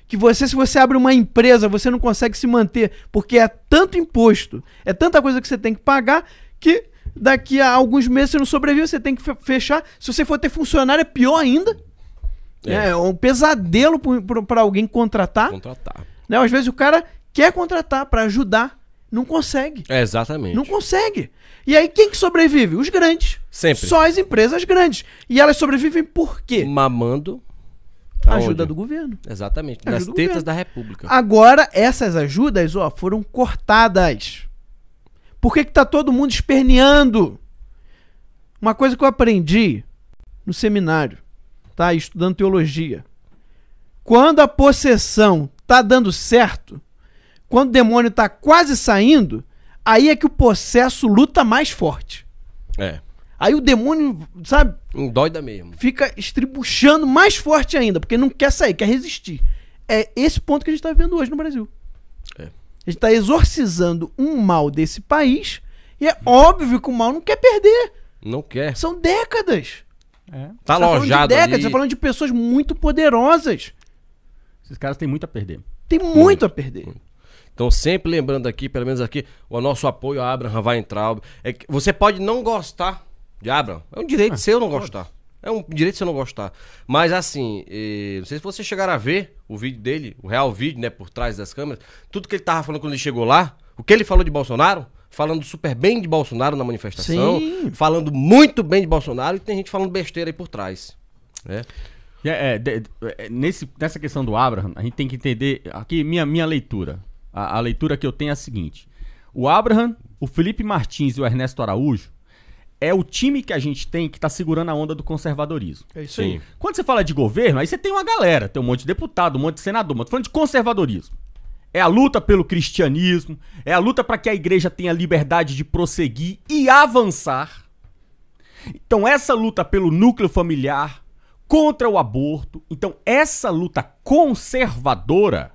A: que você, se você abre uma empresa, você não consegue se manter, porque é tanto imposto, é tanta coisa que você tem que pagar, que daqui a alguns meses você não sobrevive, você tem que fechar. Se você for ter funcionário, é pior ainda. É, né? é um pesadelo para alguém contratar. Contratar. Né? Às vezes o cara quer contratar para ajudar, não consegue.
B: É, exatamente. Não
A: consegue. E aí quem que sobrevive? Os grandes. Sempre. Só as empresas grandes. E elas sobrevivem por quê? Mamando. a Ajuda do governo.
B: Exatamente. Ajuda das tetas governo. da República.
A: Agora, essas ajudas, ó, foram cortadas. Por que, que tá todo mundo esperneando? Uma coisa que eu aprendi no seminário tá estudando teologia. Quando a possessão tá dando certo, quando o demônio tá quase saindo, aí é que o processo luta mais forte. É. Aí o demônio, sabe? Um da mesmo. Fica estribuchando mais forte ainda, porque não quer sair, quer resistir. É esse ponto que a gente está vendo hoje no Brasil. É. A gente está exorcizando um mal desse país e é óbvio que o mal não quer perder.
B: Não quer. São
A: décadas. É. Tá, tá alojado. Tá décadas, ali. tá falando de pessoas muito poderosas. Esses caras têm muito a perder. Tem muito, muito a perder.
B: Então, sempre lembrando aqui, pelo menos aqui, o nosso apoio a Abraham vai É que você pode não gostar de Abraham. É um direito ah, seu não pode. gostar. É um direito seu não gostar. Mas, assim, eh, não sei se vocês chegaram a ver o vídeo dele, o real vídeo, né, por trás das câmeras. Tudo que ele tava falando quando ele chegou lá, o que ele falou de Bolsonaro, falando super bem de Bolsonaro na manifestação, Sim. falando muito bem de Bolsonaro e tem gente falando besteira aí
C: por trás. Né? É, é, é, nesse, nessa questão do Abraham, a gente tem que entender. Aqui, minha, minha leitura. A, a, leitura que eu tenho é a seguinte: o Abraham, o Felipe Martins e o Ernesto Araújo é o time que a gente tem que está segurando a onda do conservadorismo. É isso aí. Quando você fala de governo, aí você tem uma galera, tem um monte de deputado, um monte de senador, mas falando de conservadorismo é a luta pelo cristianismo, é a luta para que a igreja tenha liberdade de prosseguir e avançar. Então, essa luta pelo núcleo familiar, contra o aborto, então, essa luta conservadora,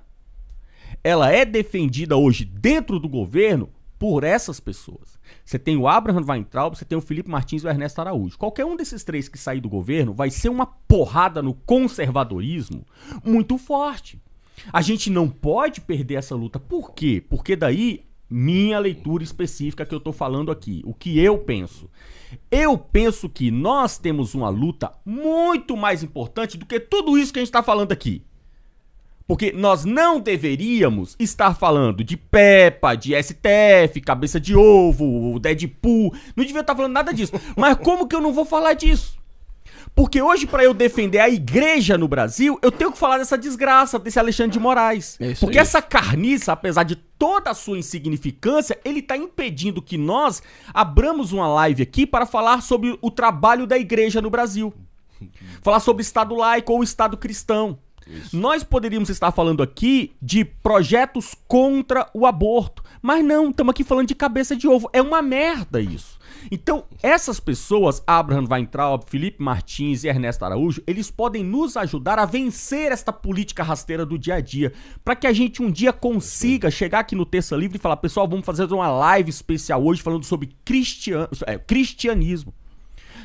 C: ela é defendida hoje dentro do governo por essas pessoas. Você tem o Abraham Weintraub, você tem o Felipe Martins e o Ernesto Araújo. Qualquer um desses três que sair do governo vai ser uma porrada no conservadorismo muito forte. A gente não pode perder essa luta. Por quê? Porque daí minha leitura específica que eu estou falando aqui, o que eu penso. Eu penso que nós temos uma luta muito mais importante do que tudo isso que a gente está falando aqui. Porque nós não deveríamos estar falando de Peppa, de STF, cabeça de ovo, Deadpool. Não devia estar falando nada disso. Mas como que eu não vou falar disso? Porque hoje, para eu defender a igreja no Brasil, eu tenho que falar dessa desgraça, desse Alexandre de Moraes. Isso, Porque isso. essa carniça, apesar de toda a sua insignificância, ele está impedindo que nós abramos uma live aqui para falar sobre o trabalho da igreja no Brasil. Falar sobre Estado laico ou Estado cristão. Isso. Nós poderíamos estar falando aqui de projetos contra o aborto. Mas não, estamos aqui falando de cabeça de ovo. É uma merda isso. Então, essas pessoas, Abraham Weintraub, Felipe Martins e Ernesto Araújo, eles podem nos ajudar a vencer esta política rasteira do dia a dia, para que a gente um dia consiga chegar aqui no Terça Livre e falar, pessoal, vamos fazer uma live especial hoje falando sobre cristian... é, cristianismo.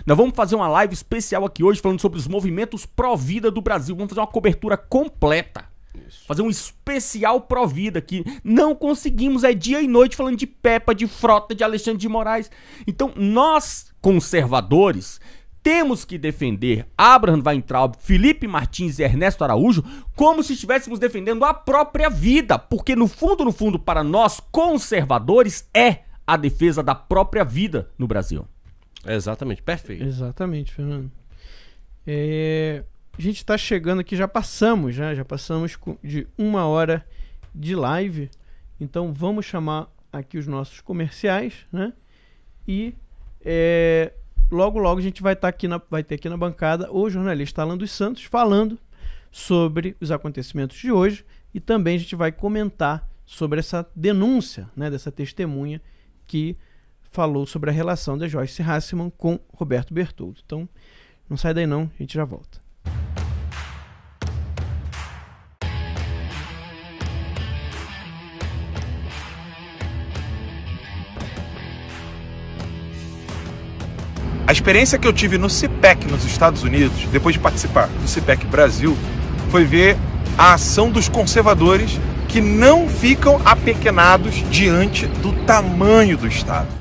C: Nós vamos fazer uma live especial aqui hoje falando sobre os movimentos pró-vida do Brasil. Vamos fazer uma cobertura completa. Isso. Fazer um especial pró-vida que não conseguimos, é dia e noite falando de Peppa, de Frota, de Alexandre de Moraes. Então, nós, conservadores, temos que defender Abraham Weintraub, Felipe Martins e Ernesto Araújo como se estivéssemos defendendo a própria vida, porque no fundo, no fundo, para nós conservadores é a defesa da própria vida no Brasil. Exatamente, perfeito.
A: Exatamente, Fernando. É, a gente está chegando aqui, já passamos, né? já passamos de uma hora de live. Então vamos chamar aqui os nossos comerciais, né? E é, logo logo a gente vai estar tá aqui na, vai ter aqui na bancada o jornalista Alan dos Santos falando sobre os acontecimentos de hoje e também a gente vai comentar sobre essa denúncia, né, dessa testemunha que falou sobre a relação da Joyce Hasselman com Roberto Bertoldo. Então, não sai daí não, a gente já volta.
E: A experiência que eu tive no CIPEC nos Estados Unidos, depois de participar do CIPEC Brasil, foi ver a ação dos conservadores que não ficam apequenados diante do tamanho do Estado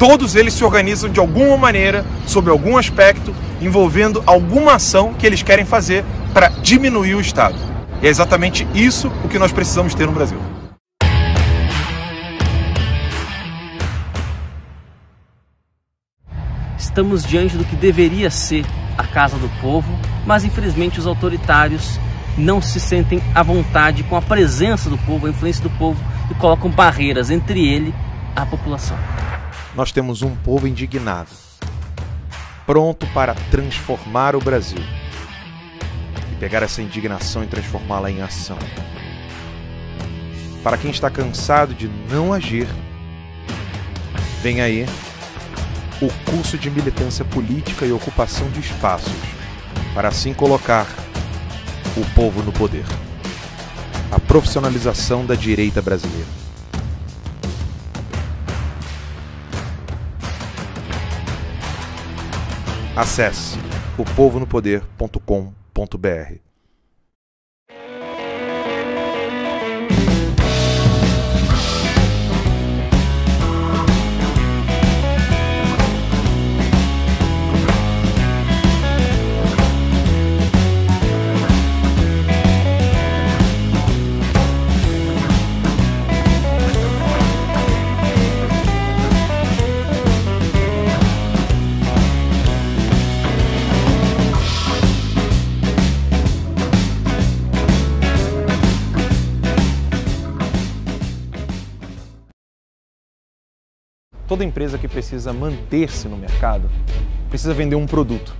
E: todos eles se organizam de alguma maneira, sob algum aspecto, envolvendo alguma ação que eles querem fazer para diminuir o Estado. E é exatamente isso o que nós precisamos ter no Brasil.
C: Estamos diante do que deveria ser a casa do povo, mas infelizmente os autoritários não se sentem à vontade com a presença do povo, a influência do povo e colocam barreiras entre ele e a população
E: nós temos um povo
C: indignado,
E: pronto para transformar o Brasil e pegar essa indignação e transformá-la em ação. Para quem está cansado de não agir, vem aí o curso de militância política e ocupação de espaços, para assim colocar o povo no poder. A profissionalização da direita brasileira. Acesse opovonopoder.com.br. Toda empresa que precisa manter-se no mercado precisa vender um produto.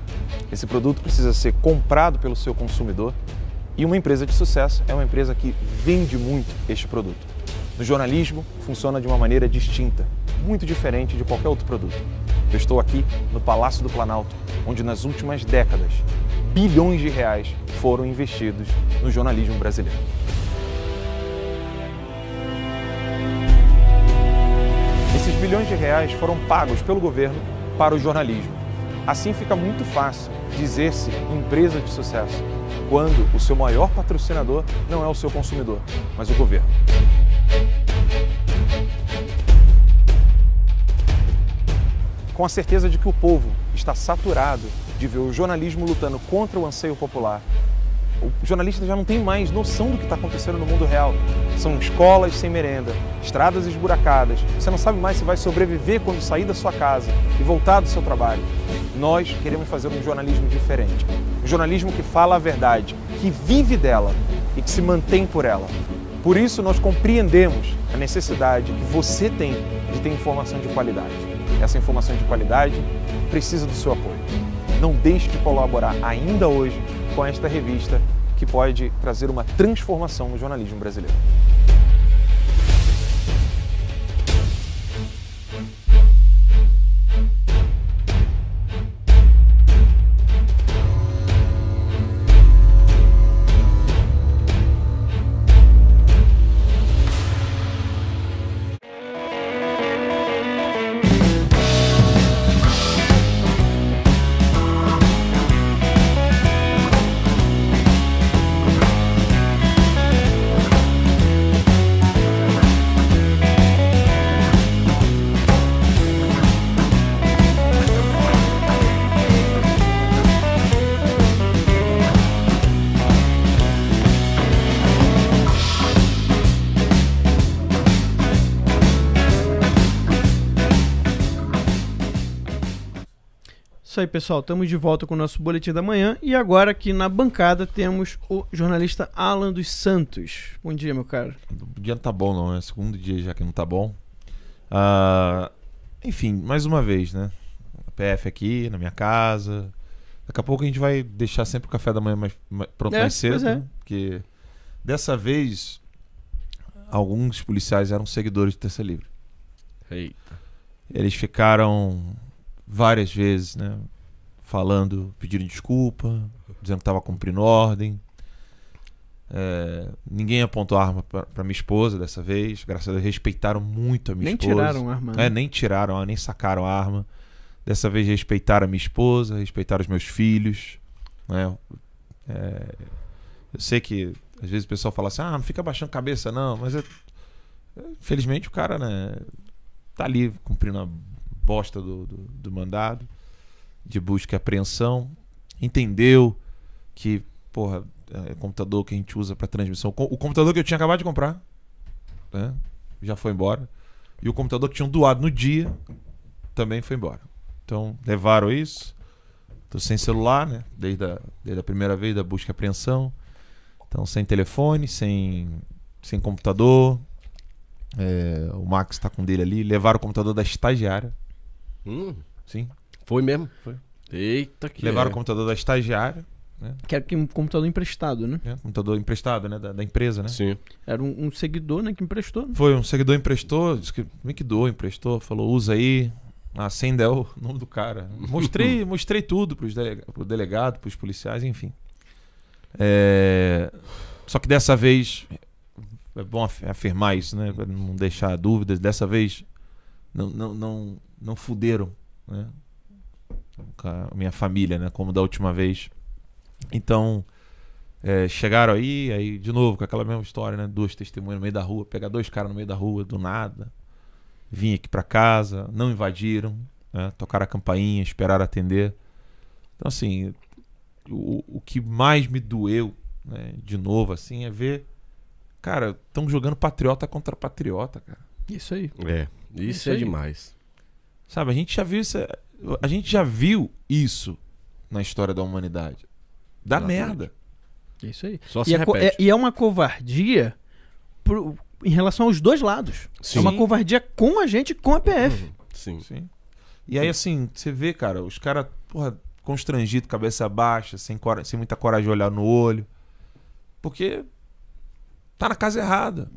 E: Esse produto precisa ser comprado pelo seu consumidor e uma empresa de sucesso é uma empresa que vende muito este produto. No jornalismo, funciona de uma maneira distinta, muito diferente de qualquer outro produto. Eu estou aqui no Palácio do Planalto, onde nas últimas décadas bilhões de reais foram investidos no jornalismo brasileiro. Esses bilhões de reais foram pagos pelo governo para o jornalismo. Assim fica muito fácil dizer-se empresa de sucesso, quando o seu maior patrocinador não é o seu consumidor, mas o governo. Com a certeza de que o povo está saturado de ver o jornalismo lutando contra o anseio popular, o jornalista já não tem mais noção do que está acontecendo no mundo real. São escolas sem merenda, estradas esburacadas. Você não sabe mais se vai sobreviver quando sair da sua casa e voltar do seu trabalho. Nós queremos fazer um jornalismo diferente. Um jornalismo que fala a verdade, que vive dela e que se mantém por ela. Por isso, nós compreendemos a necessidade que você tem de ter informação de qualidade. Essa informação de qualidade precisa do seu apoio. Não deixe de colaborar ainda hoje com esta revista que pode trazer uma transformação no jornalismo brasileiro.
A: pessoal, estamos de volta com o nosso Boletim da Manhã e agora aqui na bancada temos o jornalista Alan dos Santos. Bom dia, meu cara.
E: O dia não tá bom, não, é segundo dia já que não tá bom. Ah, enfim, mais uma vez, né? A PF aqui, na minha casa. Daqui a pouco a gente vai deixar sempre o café da manhã mais, mais pronto é, mais cedo, é. né? porque dessa vez alguns policiais eram seguidores do Terça Livre. Eita. Eles ficaram várias vezes, né? falando, pedindo desculpa, dizendo que estava cumprindo ordem. É, ninguém apontou arma para minha esposa dessa vez. Graças a Deus, respeitaram muito a minha nem esposa. Nem tiraram a arma. É, né? nem tiraram, nem sacaram a arma. Dessa vez respeitaram a minha esposa, respeitaram os meus filhos. Né? É, eu sei que às vezes o pessoal fala assim: ah, não fica baixando cabeça, não. Mas é, é, felizmente o cara né, tá ali cumprindo a bosta do, do, do mandado de busca e apreensão, entendeu que, porra, é, computador que a gente usa para transmissão. O computador que eu tinha acabado de comprar, né? Já foi embora. E o computador que tinham doado no dia também foi embora. Então, levaram isso. Tô sem celular, né? Desde a, desde a primeira vez da busca e apreensão. Então, sem telefone, sem, sem computador. É, o Max tá com dele ali. Levaram o computador da estagiária. Hum. Sim.
A: Foi mesmo? Foi. Eita que Levaram é. o computador da
E: estagiária.
A: Né? Que era um computador emprestado, né? É,
E: computador emprestado, né? Da, da, empresa, né? Sim.
A: Era um, um seguidor, né? Que emprestou. Né? Foi, um seguidor emprestou.
E: Disse que, me é que doou? Emprestou. Falou, usa aí. A ah, é o nome do cara. Mostrei, mostrei tudo pros delega pro delegado, pros policiais, enfim. É... Só que dessa vez... É bom afirmar isso, né? Pra não deixar dúvidas. Dessa vez não, não, não, não fuderam, né? com a minha família, né? Como da última vez. Então, é, chegaram aí, aí de novo, com aquela mesma história, né? Duas testemunhas no meio da rua, pegar dois caras no meio da rua, do nada. Vim aqui para casa, não invadiram, né? tocaram a campainha, esperaram atender. Então, assim, o, o que mais me doeu, né? de novo, assim, é ver. Cara, estão jogando patriota contra patriota, cara. Isso
A: aí. É, isso, isso é aí.
E: demais. Sabe, a gente já viu isso a gente já viu isso na história da humanidade. Dá Exatamente. merda. Isso aí. Só se e, é repete. É,
A: e é uma covardia pro, em relação aos dois lados. É Sim. É uma covardia com a gente com a PF. Uhum.
E: Sim. Sim. E aí, assim, você vê, cara, os caras, porra, constrangido, cabeça baixa, sem, sem muita coragem de olhar no olho. Porque tá na casa errada.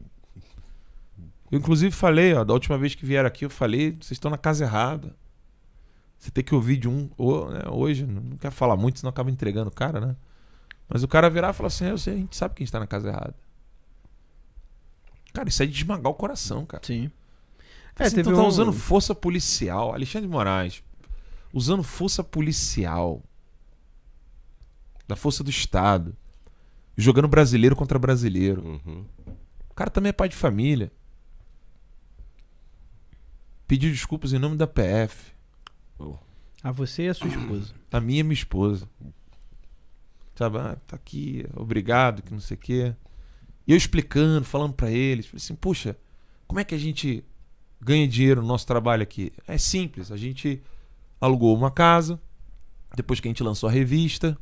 E: Eu, inclusive, falei, ó, da última vez que vieram aqui, eu falei, vocês estão na casa errada. Você tem que ouvir de um né, hoje, não quero falar muito, senão acaba entregando o cara, né? Mas o cara virar e falar assim: é, a gente sabe que a gente tá na casa errada. Cara, isso é de esmagar o coração, cara. Sim.
A: Tipo é, assim, então tá um... usando
E: força policial. Alexandre de Moraes, usando força policial. Da força do Estado. Jogando brasileiro contra brasileiro. Uhum. O cara também é pai de família. Pediu desculpas em nome da PF a você e a sua esposa. A minha e minha esposa. Sabe, ah, tá aqui, obrigado, que não sei o quê. E eu explicando, falando para eles, assim, puxa, como é que a gente ganha dinheiro no nosso trabalho aqui? É simples, a gente alugou uma casa, depois que a gente lançou a revista,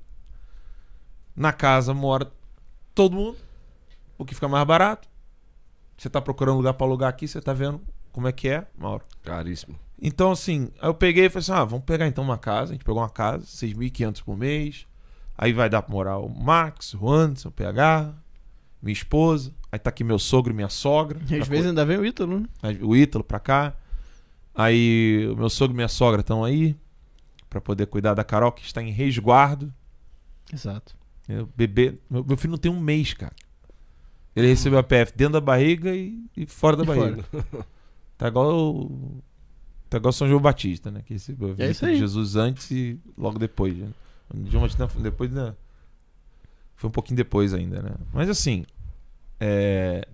E: na casa mora todo mundo, o que fica mais barato. Você tá procurando lugar para alugar aqui, você tá vendo como é que é, Mauro? Caríssimo. Então, assim, aí eu peguei e falei assim: ah, vamos pegar então uma casa. A gente pegou uma casa, 6.500 por mês. Aí vai dar pra morar o Max, o Anderson, o PH, minha esposa. Aí tá aqui meu sogro e minha sogra. às vezes co... ainda vem o Ítalo, né? O Ítalo pra cá. Aí o meu sogro e minha sogra estão aí para poder cuidar da Carol, que está em resguardo. Exato. Meu é, bebê, meu, meu, filho não tem um mês, cara. Ele recebeu a PF dentro da barriga e, e fora da e barriga. Fora. Tá igual o, Tá igual São João Batista, né? Que esse, é isso aí. Jesus antes e logo depois. Né? João Batista depois, né? Foi um pouquinho depois ainda, né? Mas assim, é...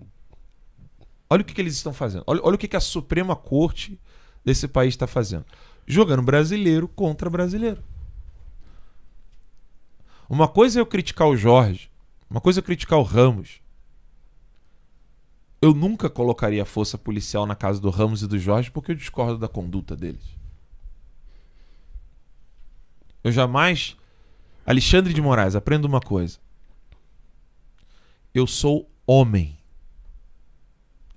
E: olha o que, que, eles estão fazendo. Olha, olha o que, que a Suprema Corte desse país está fazendo. Jogando brasileiro contra brasileiro. Uma coisa é eu criticar o Jorge, uma coisa é eu criticar o Ramos, eu nunca colocaria força policial na casa do Ramos e do Jorge porque eu discordo da conduta deles. Eu jamais. Alexandre de Moraes, aprenda uma coisa. Eu sou homem.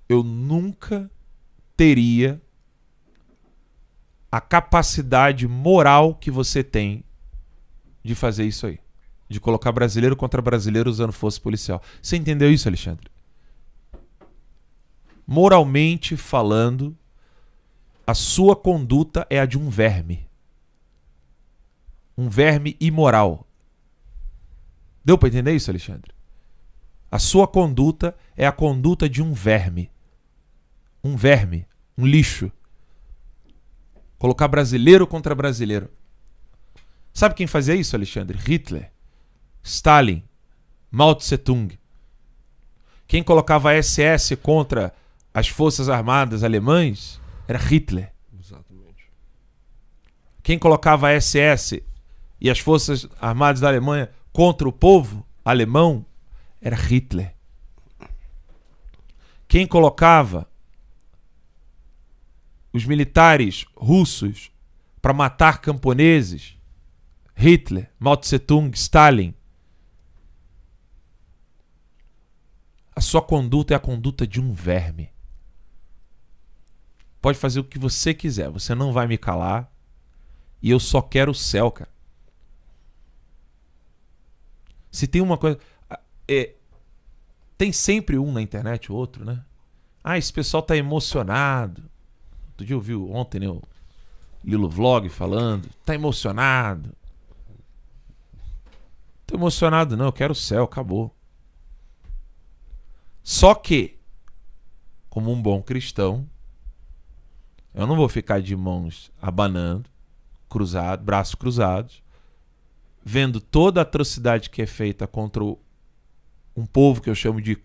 E: Eu nunca teria a capacidade moral que você tem de fazer isso aí. De colocar brasileiro contra brasileiro usando força policial. Você entendeu isso, Alexandre? moralmente falando, a sua conduta é a de um verme. Um verme imoral. Deu para entender isso, Alexandre? A sua conduta é a conduta de um verme. Um verme, um lixo. Colocar brasileiro contra brasileiro. Sabe quem fazia isso, Alexandre? Hitler, Stalin, Mao Tse Tung. Quem colocava SS contra as forças armadas alemães era Hitler. Exatamente. Quem colocava a SS e as forças armadas da Alemanha contra o povo alemão era Hitler. Quem colocava os militares russos para matar camponeses, Hitler, Mao Tse Tung, Stalin. A sua conduta é a conduta de um verme pode fazer o que você quiser, você não vai me calar. E eu só quero o céu, cara. Se tem uma coisa. É, tem sempre um na internet, o outro, né? Ah, esse pessoal tá emocionado. Outro dia eu vi ontem, né? O Lilo Vlog falando. Tá emocionado. Tô emocionado, não. Eu quero o céu, acabou. Só que, como um bom cristão, eu não vou ficar de mãos abanando, cruzado, braços cruzados, vendo toda a atrocidade que é feita contra um povo que eu chamo de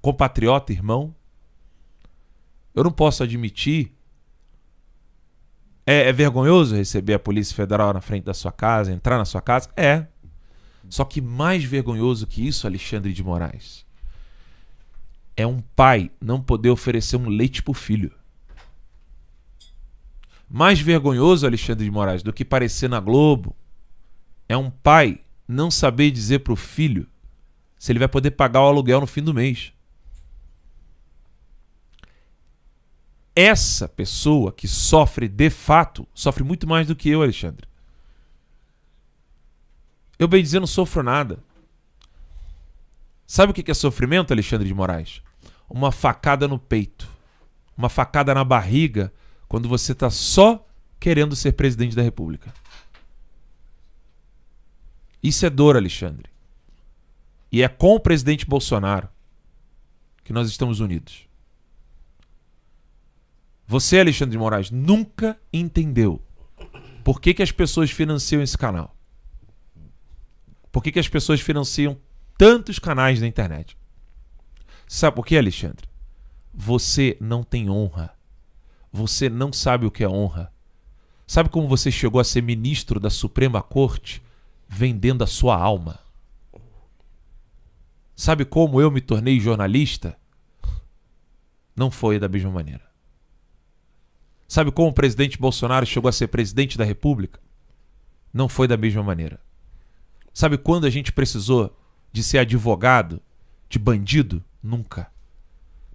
E: compatriota, irmão. Eu não posso admitir. É, é vergonhoso receber a Polícia Federal na frente da sua casa, entrar na sua casa? É. Só que mais vergonhoso que isso, Alexandre de Moraes, é um pai não poder oferecer um leite o filho. Mais vergonhoso, Alexandre de Moraes, do que parecer na Globo, é um pai não saber dizer para o filho se ele vai poder pagar o aluguel no fim do mês. Essa pessoa que sofre de fato sofre muito mais do que eu, Alexandre. Eu, bem dizer, não sofro nada. Sabe o que é sofrimento, Alexandre de Moraes? Uma facada no peito, uma facada na barriga quando você está só querendo ser presidente da República. Isso é dor, Alexandre. E é com o presidente Bolsonaro que nós estamos unidos. Você, Alexandre de Moraes, nunca entendeu por que, que as pessoas financiam esse canal. Por que, que as pessoas financiam tantos canais na internet. Sabe por quê, Alexandre? Você não tem honra. Você não sabe o que é honra. Sabe como você chegou a ser ministro da Suprema Corte? Vendendo a sua alma. Sabe como eu me tornei jornalista? Não foi da mesma maneira. Sabe como o presidente Bolsonaro chegou a ser presidente da República? Não foi da mesma maneira. Sabe quando a gente precisou de ser advogado de bandido? Nunca.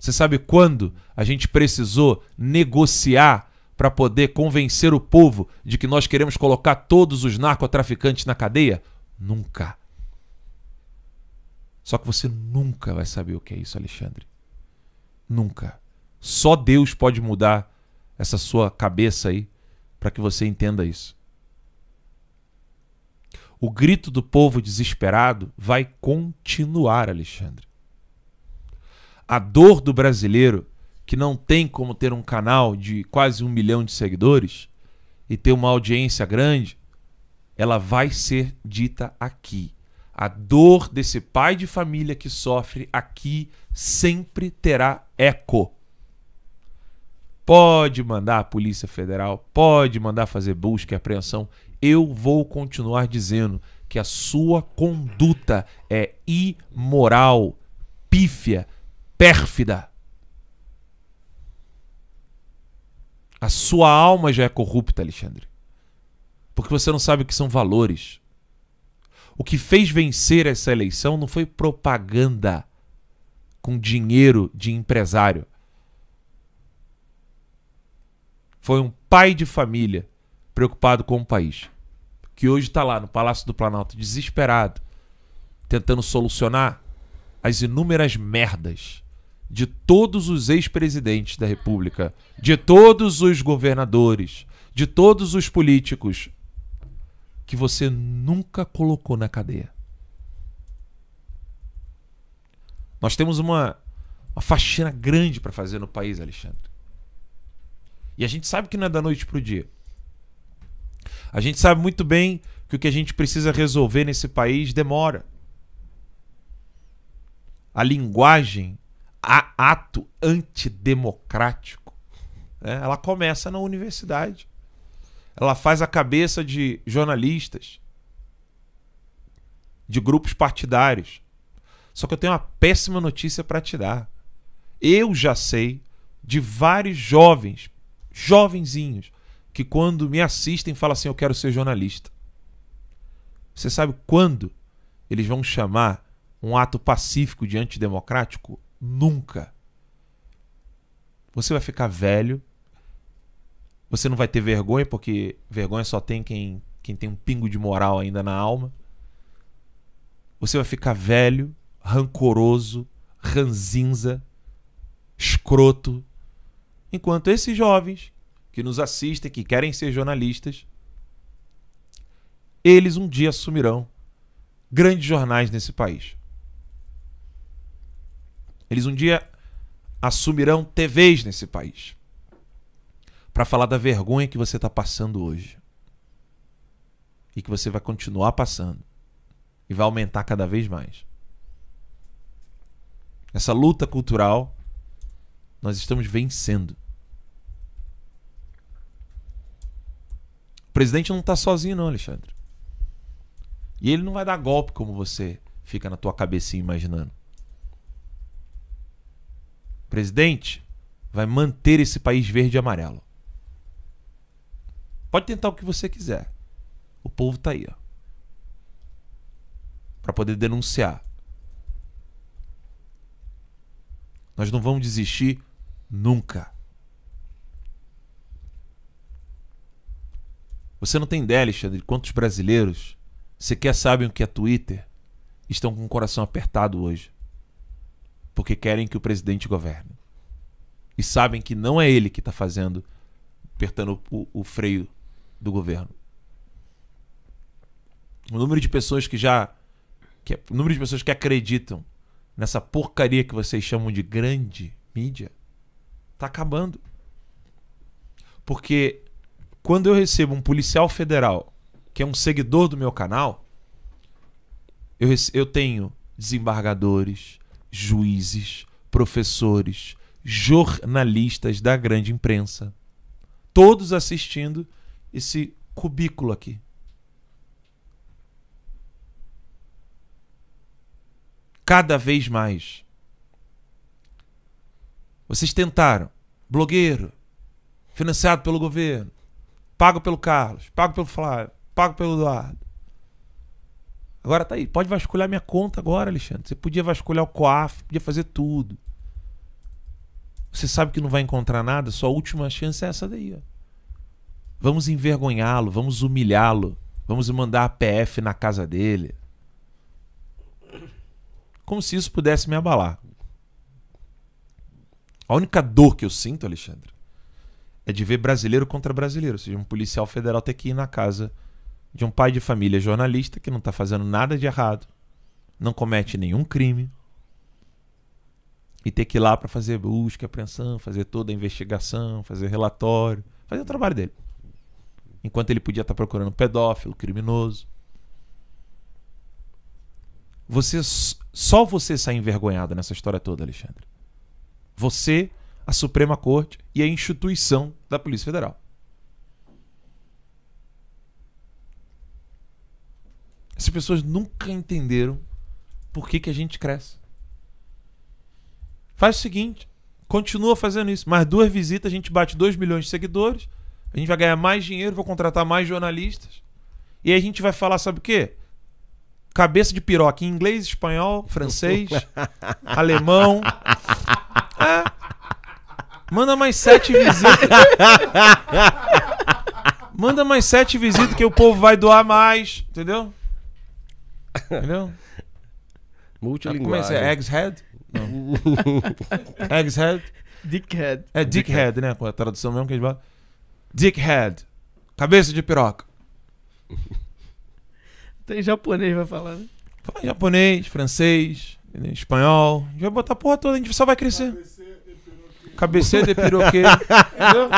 E: Você sabe quando a gente precisou negociar para poder convencer o povo de que nós queremos colocar todos os narcotraficantes na cadeia? Nunca. Só que você nunca vai saber o que é isso, Alexandre. Nunca. Só Deus pode mudar essa sua cabeça aí para que você entenda isso. O grito do povo desesperado vai continuar, Alexandre a dor do brasileiro que não tem como ter um canal de quase um milhão de seguidores e ter uma audiência grande, ela vai ser dita aqui. A dor desse pai de família que sofre aqui sempre terá eco. Pode mandar a Polícia Federal, pode mandar fazer busca e apreensão. Eu vou continuar dizendo que a sua conduta é imoral, pífia, pérfida. A sua alma já é corrupta, Alexandre. Porque você não sabe o que são valores. O que fez vencer essa eleição não foi propaganda com dinheiro de empresário. Foi um pai de família preocupado com o país, que hoje está lá no Palácio do Planalto, desesperado, tentando solucionar as inúmeras merdas de todos os ex-presidentes da República, de todos os governadores, de todos os políticos que você nunca colocou na cadeia. Nós temos uma, uma faxina grande para fazer no país, Alexandre. E a gente sabe que não é da noite para o dia. A gente sabe muito bem que o que a gente precisa resolver nesse país demora. A linguagem ato antidemocrático. Né? Ela começa na universidade. Ela faz a cabeça de jornalistas, de grupos partidários. Só que eu tenho uma péssima notícia para te dar. Eu já sei de vários jovens, jovenzinhos, que quando me assistem falam assim: Eu quero ser jornalista. Você sabe quando eles vão chamar um ato pacífico de antidemocrático? Nunca. Você vai ficar velho. Você não vai ter vergonha, porque vergonha só tem quem, quem tem um pingo de moral ainda na alma. Você vai ficar velho, rancoroso, ranzinza, escroto. Enquanto esses jovens que nos assistem, que querem ser jornalistas, eles um dia assumirão grandes jornais nesse país. Eles um dia assumirão TVs nesse país para falar da vergonha que você está passando hoje e que você vai continuar passando e vai aumentar cada vez mais. Essa luta cultural nós estamos vencendo. O presidente não está sozinho, não, Alexandre. E ele não vai dar golpe como você fica na tua cabecinha imaginando presidente vai manter esse país verde e amarelo. Pode tentar o que você quiser. O povo tá aí, ó. Para poder denunciar. Nós não vamos desistir nunca. Você não tem ideia, Alexandre, de quantos brasileiros sequer sabem o que é Twitter estão com o coração apertado hoje porque querem que o presidente governe. E sabem que não é ele que está fazendo, apertando o, o freio do governo. O número de pessoas que já. Que, o número de pessoas que acreditam nessa porcaria que vocês chamam de grande mídia está acabando. Porque quando eu recebo um policial federal que é um seguidor do meu canal, eu, eu tenho desembargadores, juízes, professores, jornalistas da grande imprensa. Todos assistindo esse cubículo aqui. Cada vez mais. Vocês tentaram. Blogueiro, financiado pelo governo, pago pelo Carlos, pago pelo Flávio, pago pelo Eduardo. Agora tá aí, pode vasculhar minha conta agora, Alexandre. Você podia vasculhar o COAF, podia fazer tudo. Você sabe que não vai encontrar nada, sua última chance é essa daí. Ó. Vamos envergonhá-lo, vamos humilhá-lo, vamos mandar a PF na casa dele. Como se isso pudesse me abalar. A única dor que eu sinto, Alexandre, é de ver brasileiro contra brasileiro. Ou seja, um policial federal ter que ir na casa de um pai de família jornalista que não está fazendo nada de errado, não comete nenhum crime, e ter que ir lá para fazer busca, apreensão, fazer toda a investigação, fazer relatório, fazer o trabalho dele. Enquanto ele podia estar tá procurando um pedófilo, criminoso. Você só você sai envergonhado nessa história toda, Alexandre. Você, a Suprema Corte e a instituição da Polícia Federal. Essas pessoas nunca entenderam por que, que a gente cresce. Faz o seguinte, continua fazendo isso. Mais duas visitas, a gente bate 2 milhões de seguidores, a gente vai ganhar mais dinheiro, vou contratar mais jornalistas. E aí a gente vai falar, sabe o quê? Cabeça de piroca em inglês, espanhol, francês, alemão. É. Manda mais sete visitas. Manda mais sete visitas que o povo vai doar mais, entendeu? Entendeu? Multilinguagem. Como é que é? Head? Eggs Head? Dickhead. É Dickhead, né? Com a tradução mesmo que a gente fala. Dickhead. Cabeça de piroca.
A: Tem japonês, vai falar, né?
E: Fala japonês, francês, espanhol. A gente vai botar a porra toda, a gente só vai crescer. cabeça de piroquê. Entendeu?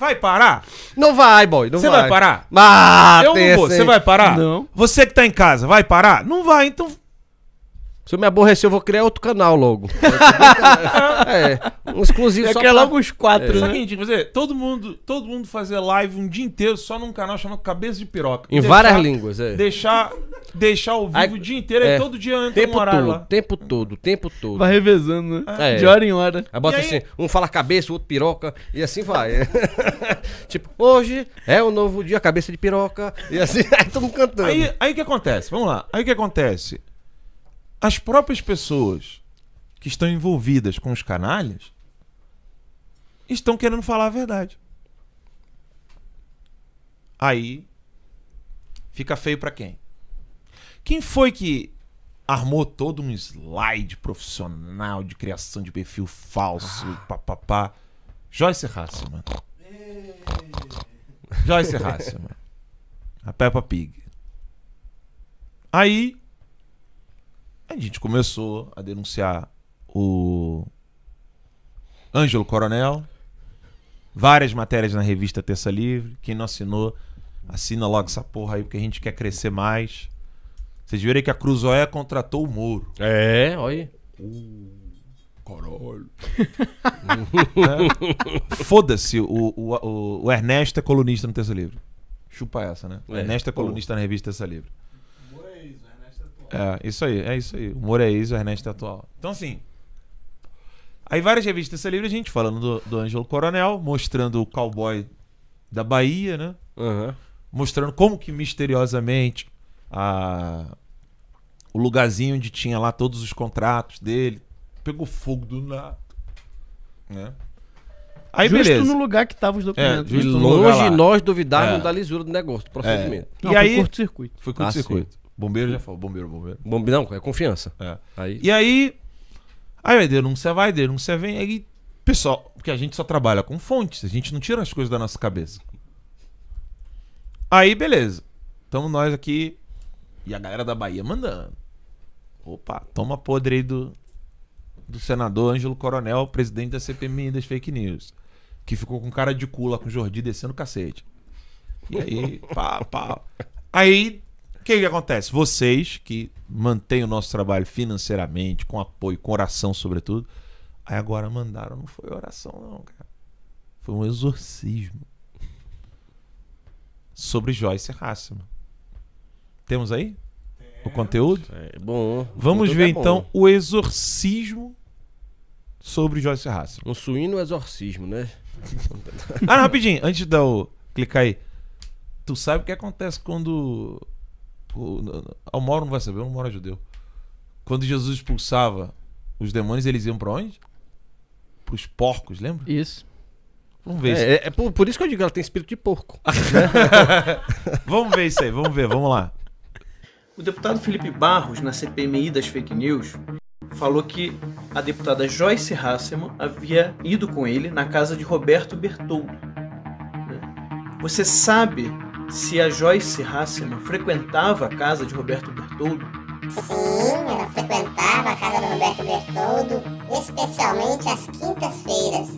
E: Vai parar? Não vai, boy.
D: Você vai. vai. parar? Ah, eu não vou. Você vai parar? Não.
E: Você que tá em casa, vai
B: parar? Não vai. Então se eu me aborrecer, eu vou criar outro canal logo.
E: é, um exclusivo eu só. Pra... logo os quatro, é. né? Seguinte, você, todo mundo, todo mundo fazer live um dia inteiro só num canal chamado Cabeça de Piroca. Em deixar, várias línguas, é. Deixar, deixar ao
A: vivo
B: aí, o dia inteiro, é. todo dia antes tempo todo, lá. Tempo todo, tempo todo. Vai
A: revezando, né? É. De hora em
B: hora. Aí bota assim, um fala cabeça, o outro piroca, e assim vai. tipo,
E: hoje é o novo dia, cabeça de piroca, e assim, aí todo mundo cantando. Aí o que acontece? Vamos lá. Aí o que acontece? as próprias pessoas que estão envolvidas com os canalhas estão querendo falar a verdade. Aí fica feio para quem? Quem foi que armou todo um slide profissional de criação de perfil falso ah. e papapá? Joyce Hasselman.
B: Joyce Hasselman.
E: A Peppa Pig. Aí a gente começou a denunciar o Ângelo Coronel, várias matérias na revista Terça Livre. Quem não assinou, assina logo essa porra aí, porque a gente quer crescer mais. Vocês viram aí que a Cruzoé contratou o Moro. É,
D: olha. aí. Uh, caralho. é.
E: Foda-se, o, o, o, Ernesto é colunista no Terça Livre. Chupa essa, né? É. Ernesto é colunista Pô. na revista Terça Livre. É, isso aí, é isso aí. O humor é isso, o Ernesto é atual. Então, assim. Aí várias revistas dessa livre, a gente falando do, do Ângelo Coronel, mostrando o cowboy da Bahia, né? Uhum. Mostrando como que misteriosamente a... o lugarzinho onde tinha lá todos os contratos dele pegou fogo do nada. Né? Aí, justo beleza. no lugar que estavam os é, documentos. É, longe nós duvidarmos é. da lisura do negócio, do é. procedimento. É. Não, e foi aí, curto-circuito. Foi curto-circuito. Ah, Bombeiro já falou, bombeiro, bombeiro. Bombe... Não, é confiança. É. Aí... E aí. Aí vai denúncia, vai, denúncia vem. Aí, pessoal, porque a gente só trabalha com fontes, a gente não tira as coisas da nossa cabeça. Aí, beleza. Tamo nós aqui e a galera da Bahia mandando. Opa, toma podre aí do, do senador Ângelo Coronel, presidente da CPMI das fake news. Que ficou com cara de cula com o Jordi descendo o cacete. E aí, pá, pá. Aí o que, que acontece? Vocês que mantêm o nosso trabalho financeiramente, com apoio, com oração, sobretudo, aí agora mandaram, não foi oração, não, cara. Foi um exorcismo sobre Joyce Hasselman. Temos aí? É. O conteúdo? É bom. Vamos ver é bom. então o exorcismo sobre Joyce Hasselman. Um suíno exorcismo, né? ah, não, rapidinho, antes de eu clicar aí. Tu sabe o que acontece quando Tipo, ah, o Mauro não vai saber, o Mauro é judeu. Quando Jesus expulsava os demônios, eles iam para onde? Para os porcos, lembra? Isso. Vamos ver. É, é, é por, por, isso que eu digo, ela tem espírito de porco. Né? vamos ver isso aí, vamos ver, vamos lá.
A: O deputado Felipe Barros, na CPMI das fake news, falou que a deputada Joyce Hasselman havia ido com ele na casa de Roberto Bertoldo. Né? Você sabe se a Joyce Hasselman frequentava a casa de Roberto Bertoldo.
F: Sim, ela frequentava a casa do Roberto Bertoldo, especialmente às quintas-feiras.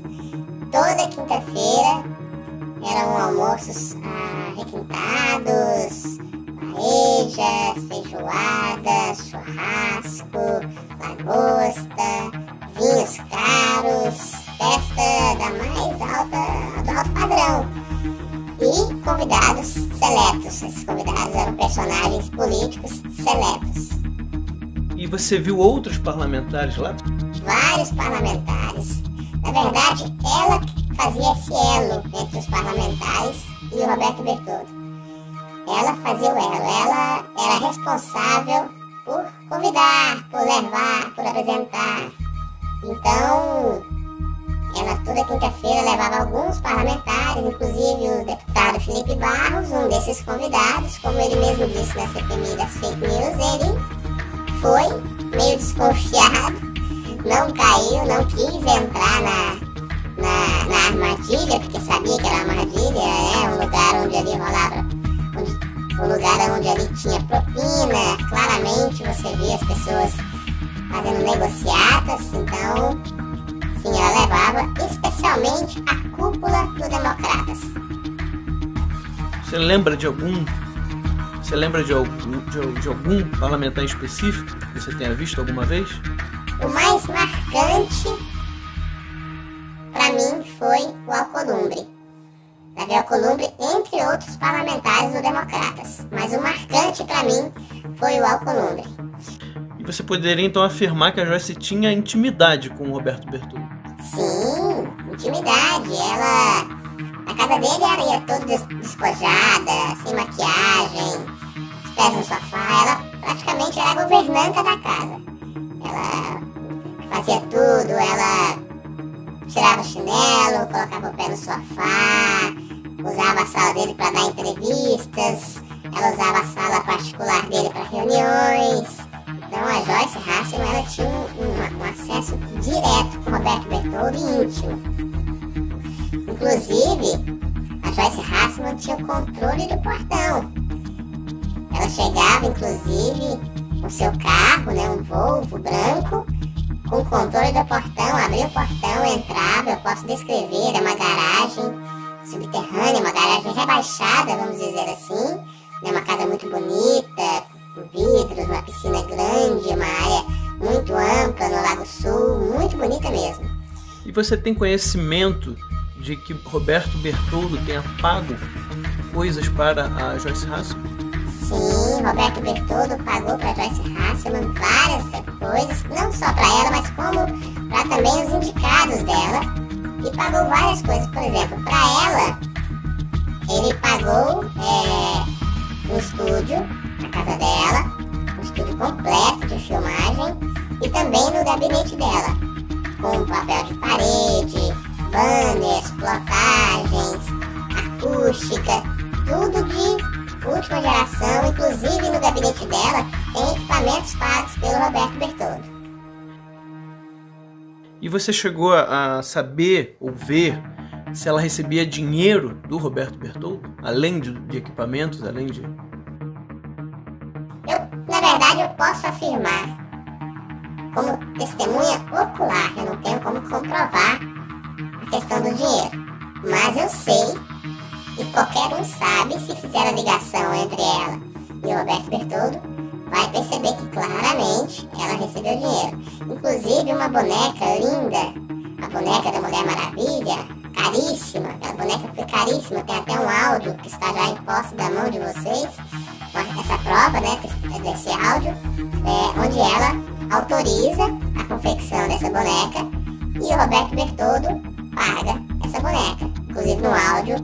F: Toda quinta-feira eram almoços ah, requintados, arejas, feijoadas, churrasco, lagosta, vinhos caros, festa da mais alta, do alto padrão e convidados seletos. Esses convidados eram personagens políticos seletos.
A: E você viu outros parlamentares lá?
F: Vários parlamentares. Na verdade, ela fazia esse elo entre os parlamentares e o Roberto Bertoldo. Ela fazia o elo, ela era responsável por convidar, por levar, por apresentar. Então, ela toda quinta-feira levava alguns parlamentares, inclusive o deputado Felipe Barros, um desses convidados, como ele mesmo disse na CPMI das fake news, ele foi meio desconfiado, não caiu, não quis entrar na, na, na armadilha, porque sabia que era uma armadilha, é um lugar onde ali rolava. Onde, um lugar onde ali tinha propina, claramente você via as pessoas fazendo negociatas, então que assim ela levava, especialmente a cúpula do Democratas.
A: Você lembra de algum? Você lembra de algum, de, de algum parlamentar específico que você tenha visto alguma vez?
F: O mais marcante para mim foi o Alcolumbre. Davi Alcolumbre, entre outros parlamentares do Democratas, mas o marcante para mim foi o Alcolumbre.
A: E você poderia então afirmar que a Joyce tinha intimidade com o Roberto Bertoldo?
F: Sim, intimidade. Ela. A casa dele ela ia toda despojada, sem maquiagem, os pés no sofá. Ela praticamente era a governanta da casa. Ela fazia tudo, ela tirava o chinelo, colocava o pé no sofá, usava a sala dele para dar entrevistas, ela usava a sala particular dele para reuniões. Então a Joyce Hasselman ela tinha um, um, acesso direto com Roberto Bertoldo íntimo. Inclusive, a Joyce Hasselman tinha o controle do portão. Ela chegava, inclusive, com seu carro, né, um Volvo branco, com o controle do portão, abria o portão, entrava, eu posso descrever, é uma garagem subterrânea, uma garagem rebaixada, vamos dizer assim, né, uma casa muito bonita, vidros, uma piscina grande, uma área muito ampla no Lago Sul, muito bonita mesmo.
A: E você tem conhecimento de que Roberto Bertoldo tenha pago coisas para a Joyce Hasselman? Sim, Roberto
F: Bertoldo pagou para Joyce Hasselman várias coisas, não só para ela, mas como para também os indicados dela. E pagou várias coisas, por exemplo, para ela, ele pagou é, um estúdio casa dela, o estúdio completo de filmagem e também no gabinete dela, com papel de parede, banners, plotagens, acústica, tudo de última geração, inclusive no gabinete dela tem equipamentos pagos pelo Roberto Bertoldo.
A: E você chegou a saber ou ver se ela recebia dinheiro do Roberto Bertoldo, além de, de equipamentos, além de
F: eu posso afirmar, como testemunha ocular, eu não tenho como comprovar a questão do dinheiro. Mas eu sei, e qualquer um sabe, se fizer a ligação entre ela e o Roberto Bertoldo, vai perceber que claramente ela recebeu dinheiro. Inclusive uma boneca linda, a boneca da Mulher Maravilha, caríssima, aquela boneca foi caríssima, tem até um áudio que está já em posse da mão de vocês essa prova, né, desse áudio, é, onde ela autoriza a confecção dessa boneca e o Roberto Bertoldo paga essa boneca. Inclusive no áudio,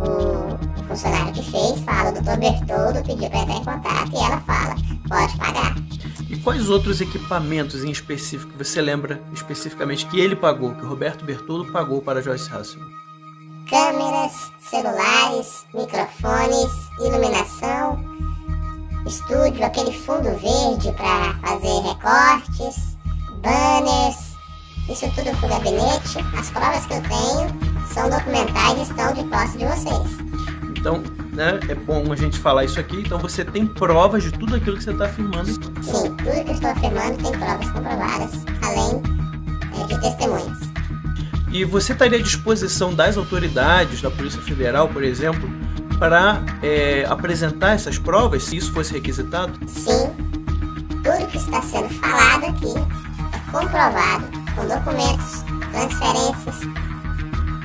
F: o funcionário que fez fala, o doutor Bertoldo pediu para entrar em contato e ela fala, pode pagar.
A: E quais outros equipamentos em específico você lembra especificamente que ele pagou, que o Roberto Bertoldo pagou para Joyce Hasselman?
F: Câmeras, celulares, microfones, iluminação, estúdio, aquele fundo verde para fazer recortes, banners, isso tudo pro gabinete. As provas que eu tenho são documentais e estão de posse de vocês.
A: Então, né, é bom a gente falar isso aqui. Então, você tem provas de tudo aquilo que você está afirmando? Sim,
F: tudo que eu estou afirmando tem provas comprovadas, além é, de testemunhas.
A: E você estaria à disposição das autoridades, da Polícia Federal, por exemplo, para é, apresentar essas provas, se isso fosse requisitado? Sim.
F: Tudo que está sendo falado aqui é comprovado com documentos, transferências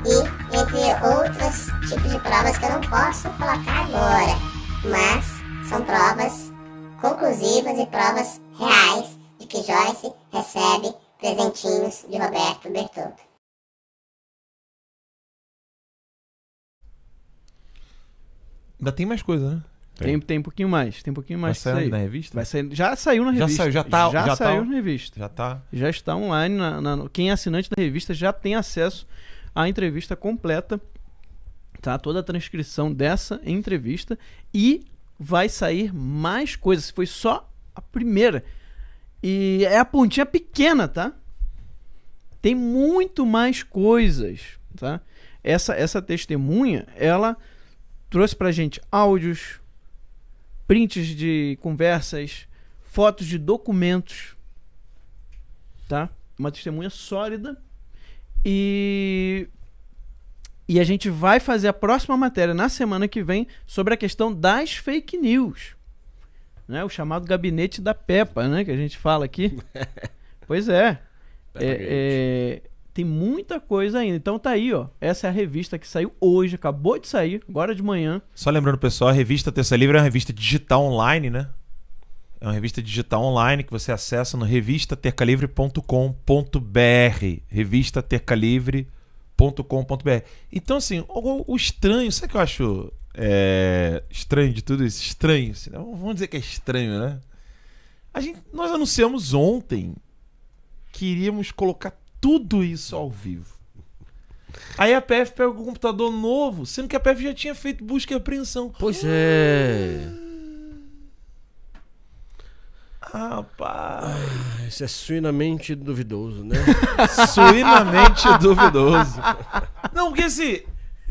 F: e entre outros tipos de provas que eu não posso colocar agora, mas são provas conclusivas e provas reais de que Joyce recebe presentinhos de Roberto Bertoldo.
A: Ainda tem mais coisa, né? Tem, tem, tem um pouquinho mais, tem um pouquinho mais. Vai sair na revista? Vai sair, já saiu na revista. Já saiu, já tá. Já, já tá saiu tá, na revista. Já tá. Já está online. Na, na, quem é assinante da revista já tem acesso à entrevista completa, tá? Toda a transcrição dessa entrevista. E vai sair mais coisas. Foi só a primeira. E é a pontinha pequena, tá? Tem muito mais coisas, tá? Essa, essa testemunha, ela trouxe pra gente áudios, prints de conversas, fotos de documentos, tá? Uma testemunha sólida e e a gente vai fazer a próxima matéria na semana que vem sobre a questão das fake news. Né? O chamado gabinete da Peppa, né? Que a gente fala aqui. pois é. é, é tem muita coisa ainda. Então tá aí, ó. Essa é a revista que saiu hoje, acabou de sair, agora de manhã.
E: Só lembrando, pessoal, a revista Terça Livre é uma revista digital online, né? É uma revista digital online que você acessa no revistatercalivre.com.br. Revistatercalivre.com.br. Então, assim, o, o estranho, sabe o que eu acho é, estranho de tudo isso? Estranho, assim, né? vamos dizer que é estranho, né? A gente, nós anunciamos ontem que iríamos colocar tudo isso ao vivo. Aí a PF pega um computador novo, sendo que a PF já tinha feito busca e apreensão. Pois é. Rapaz.
B: Ah, isso é suinamente duvidoso, né? suinamente
E: duvidoso. Não, porque assim,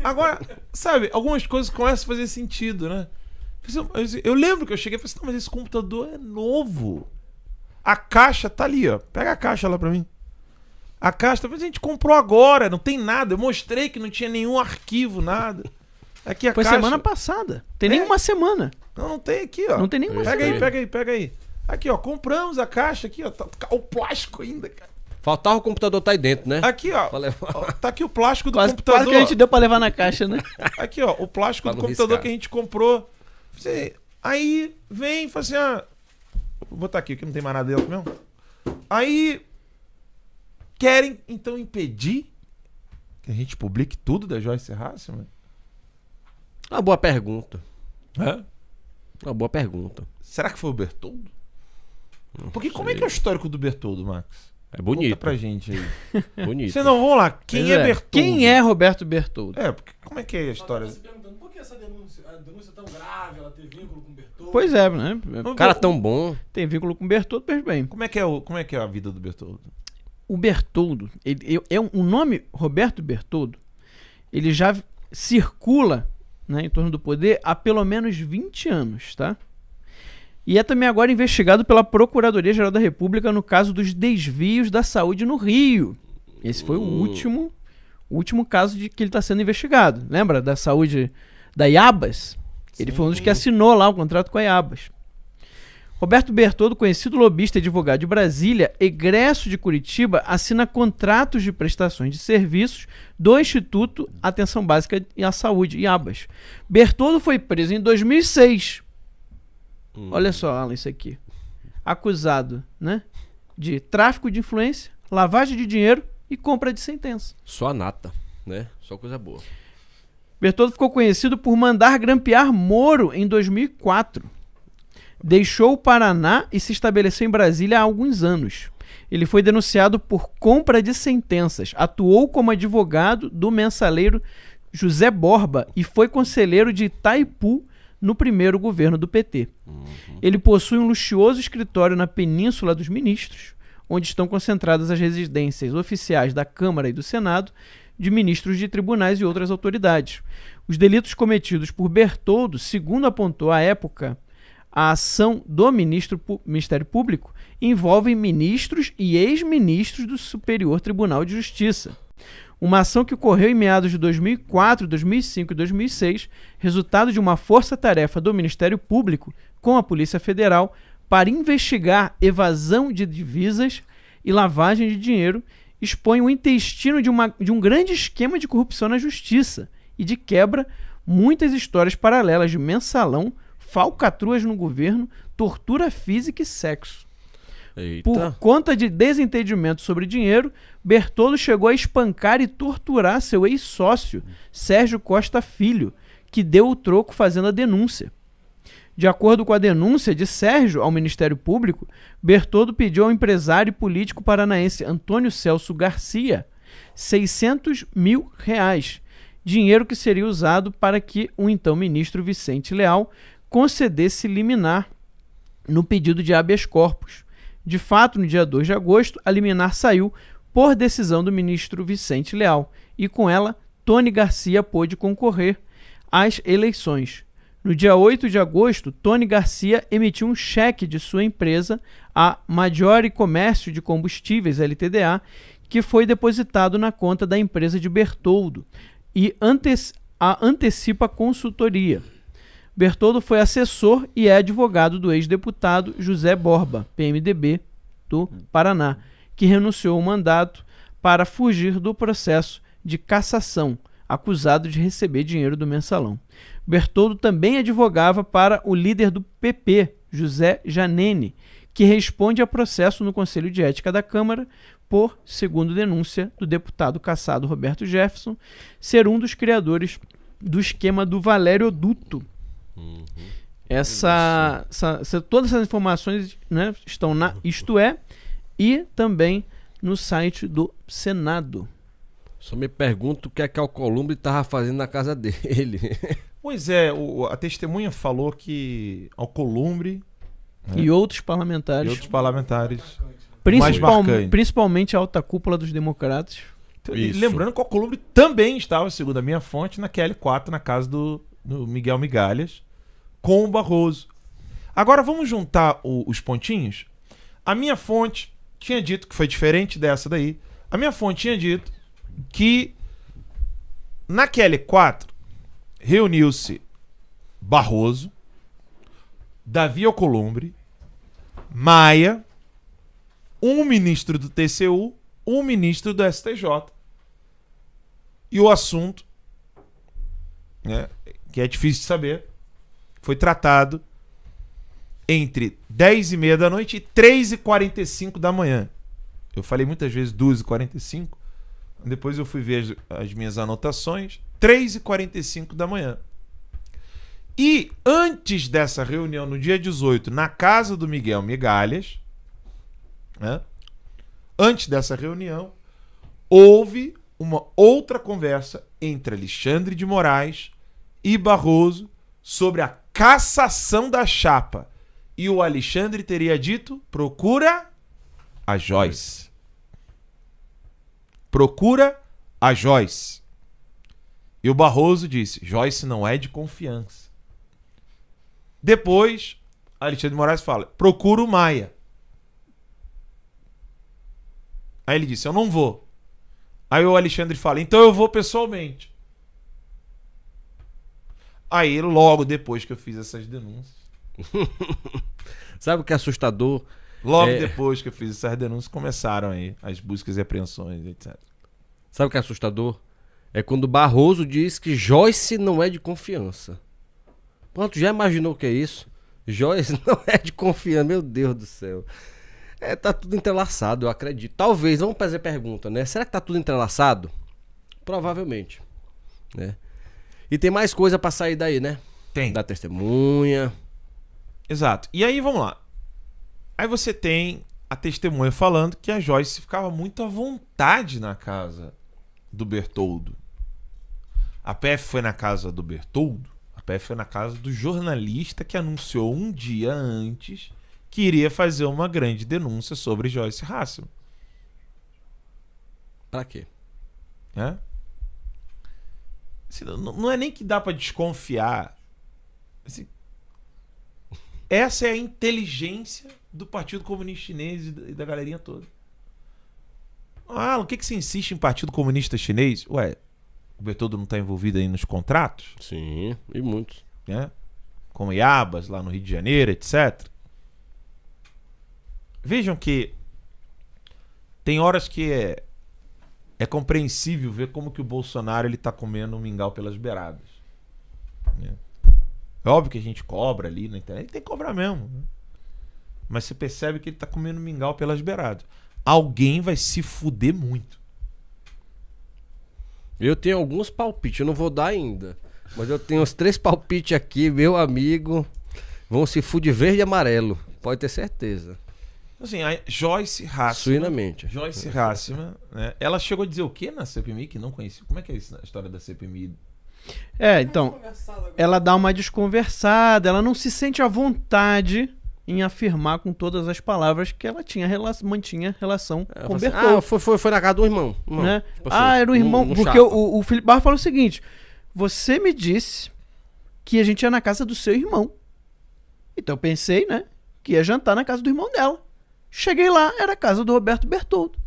E: agora, sabe, algumas coisas começam a fazer sentido, né? Eu lembro que eu cheguei e falei assim, mas esse computador é novo. A caixa tá ali, ó. Pega a caixa lá pra mim. A caixa, a gente comprou agora, não tem nada. Eu mostrei que não tinha nenhum arquivo, nada. Aqui a Foi caixa. semana
A: passada.
E: Tem é. semana.
A: Não, não tem aqui, ó. Não tem nenhuma pega semana. Pega
E: aí, pega aí, pega aí. Aqui, ó. Compramos a caixa aqui, ó. Tá, tá, o plástico ainda, cara.
B: Faltava o computador tá aí dentro, né? Aqui, ó.
A: Tá aqui o plástico do quase, computador. Quase que a gente deu pra levar na caixa, né? Aqui, ó. O plástico do computador riscar. que a gente comprou. Aí vem e fala assim, ó. Ah, vou botar
E: aqui, que não tem mais nada dentro mesmo. Aí Querem, então, impedir que a gente publique tudo da Joyce Hasselman? Uma boa pergunta. É? Uma boa pergunta. Será que foi o Bertoldo? Não Porque sei. como é que é o histórico do Bertoldo, Max? É bonito. Conta pra gente aí. bonito. Senão, não lá. Quem é, é Bertoldo? Quem é Roberto Bertoldo? É, porque como é que é a história? Eu se perguntando por que essa
B: denúncia, a denúncia é tão grave, ela tem vínculo com Bertoldo. Pois é, né? O
A: cara tão bom. Tem vínculo com Bertoldo, pois bem. Como é que é, o, como é, que é a vida do Bertoldo? o Bertoldo, ele, é um, o nome Roberto Bertoldo, ele já circula né, em torno do poder há pelo menos 20 anos, tá? E é também agora investigado pela Procuradoria-Geral da República no caso dos desvios da saúde no Rio. Esse foi o uh. último, o último caso de que ele está sendo investigado. Lembra da saúde da Iabas? Ele foi um dos que assinou lá o contrato com a Iabas. Roberto Bertoldo, conhecido lobista e advogado de Brasília, egresso de Curitiba, assina contratos de prestações de serviços do Instituto Atenção Básica e à Saúde, IABAS. Bertoldo foi preso em 2006. Hum. Olha só, Alan, isso aqui. Acusado, né? De tráfico de influência, lavagem de dinheiro e compra de sentença. Só a nata, né? Só coisa boa. Bertoldo ficou conhecido por mandar grampear Moro em 2004 deixou o Paraná e se estabeleceu em Brasília há alguns anos. Ele foi denunciado por compra de sentenças, atuou como advogado do mensaleiro José Borba e foi conselheiro de Itaipu no primeiro governo do PT. Uhum. Ele possui um luxuoso escritório na Península dos Ministros, onde estão concentradas as residências oficiais da Câmara e do Senado, de ministros de tribunais e outras autoridades. Os delitos cometidos por Bertoldo, segundo apontou à época a ação do ministro, Ministério Público envolve ministros e ex-ministros do Superior Tribunal de Justiça. Uma ação que ocorreu em meados de 2004, 2005 e 2006, resultado de uma força-tarefa do Ministério Público com a Polícia Federal para investigar evasão de divisas e lavagem de dinheiro, expõe o intestino de, uma, de um grande esquema de corrupção na justiça e, de quebra, muitas histórias paralelas de mensalão falcatruas no governo, tortura física e sexo. Eita. Por conta de desentendimento sobre dinheiro, Bertolo chegou a espancar e torturar seu ex-sócio, Sérgio Costa Filho, que deu o troco fazendo a denúncia. De acordo com a denúncia de Sérgio ao Ministério Público, Bertoldo pediu ao empresário e político paranaense Antônio Celso Garcia 600 mil reais, dinheiro que seria usado para que o então ministro Vicente Leal concedesse liminar no pedido de habeas corpus. De fato, no dia 2 de agosto, a liminar saiu por decisão do ministro Vicente Leal e com ela Tony Garcia pôde concorrer às eleições. No dia 8 de agosto, Tony Garcia emitiu um cheque de sua empresa, a Majore Comércio de Combustíveis LTDA, que foi depositado na conta da empresa de Bertoldo e ante a antecipa consultoria. Bertoldo foi assessor e é advogado do ex-deputado José Borba, PMDB do Paraná, que renunciou ao mandato para fugir do processo de cassação, acusado de receber dinheiro do mensalão. Bertoldo também advogava para o líder do PP, José Janene, que responde a processo no Conselho de Ética da Câmara por, segundo denúncia do deputado cassado Roberto Jefferson, ser um dos criadores do esquema do Valério Duto, Uhum. Essa, essa, essa, todas essas informações né, estão na uhum. Isto É e também no site do Senado.
B: Só me pergunto o que é que Columbre estava fazendo na casa dele.
E: pois é, o, a testemunha falou que Alcolumbre... Né, e né? outros parlamentares...
B: E
A: outros
E: parlamentares... Principal,
A: principalmente a alta cúpula dos democratas. Então,
E: Isso. Lembrando que Columbre também estava, segundo a minha fonte, na QL4, na casa do, do Miguel Migalhas com o Barroso. Agora vamos juntar o, os pontinhos? A minha fonte tinha dito que foi diferente dessa daí. A minha fonte tinha dito que na QL4 reuniu-se Barroso, Davi Alcolumbre, Maia, um ministro do TCU, um ministro do STJ. E o assunto, né, que é difícil de saber, foi tratado entre 10 e meia da noite e 3 e 45 da manhã. Eu falei muitas vezes 2 e 45. Depois eu fui ver as, minhas anotações. 3 e 45 da manhã. E antes dessa reunião, no dia 18, na casa do Miguel Migalhas, né, antes dessa reunião, houve uma outra conversa entre Alexandre de Moraes e Barroso sobre a cassação da chapa. E o Alexandre teria dito: procura a Joyce. Procura a Joyce. E o Barroso disse: Joyce não é de confiança. Depois, Alexandre de Moraes fala: procura o Maia. Aí ele disse: eu não vou. Aí o Alexandre fala: então eu vou pessoalmente. Aí, logo depois que eu fiz essas denúncias. Sabe o que é assustador? Logo é... depois que eu fiz essas denúncias, começaram aí as buscas e apreensões, etc.
B: Sabe o que é assustador? É quando Barroso diz que Joyce não é de confiança. Pronto, já imaginou o que é isso? Joyce não é de confiança, meu Deus do céu. É, tá tudo entrelaçado, eu acredito. Talvez, vamos fazer pergunta, né? Será que tá tudo entrelaçado? Provavelmente, né? E tem mais coisa para sair daí, né?
E: Tem. Da testemunha. Exato. E aí, vamos lá. Aí você tem a testemunha falando que a Joyce ficava muito à vontade na casa do Bertoldo. A PF foi na casa do Bertoldo? A PF foi na casa do jornalista que anunciou um dia antes que iria fazer uma grande denúncia sobre Joyce Hasselman. Pra quê? É? Assim, não, não, é nem que dá para desconfiar. Assim, essa é a inteligência do Partido Comunista Chinês e da galerinha toda. Ah, o que, que você insiste em Partido Comunista Chinês? Ué, o Bertoldo não está envolvido aí nos contratos? Sim, e muitos. Né? Como Iabas, lá no Rio de Janeiro, etc. Vejam que tem horas que é é compreensível ver como que o Bolsonaro ele tá comendo um mingau pelas beiradas. Né? É óbvio que a gente cobra ali na internet, ele tem que cobrar mesmo. Né? Mas você percebe que ele tá comendo um mingau pelas beiradas. Alguém vai se fuder muito.
B: Eu tenho alguns palpites, eu não vou dar ainda. Mas eu tenho os três palpites aqui, meu amigo. Vão se fuder verde e amarelo. Pode ter certeza.
E: Assim, Joyce Hassman.
A: Suinamente. Joyce Hassman,
E: né? Ela chegou a dizer o que na CPMI que não conhecia? Como é que é isso a história da CPMI?
A: É, então, ela dá uma desconversada, ela não se sente à vontade em afirmar com todas as palavras que ela tinha rela mantinha relação com o Assim, ah, foi, foi, foi na casa do irmão. irmão né? tipo assim, ah, era o irmão. porque o, o Felipe Barro falou o seguinte: você me disse que a gente ia na casa do seu irmão. Então eu pensei, né, que ia jantar na casa do irmão dela. Cheguei lá, era a casa do Roberto Bertoldo.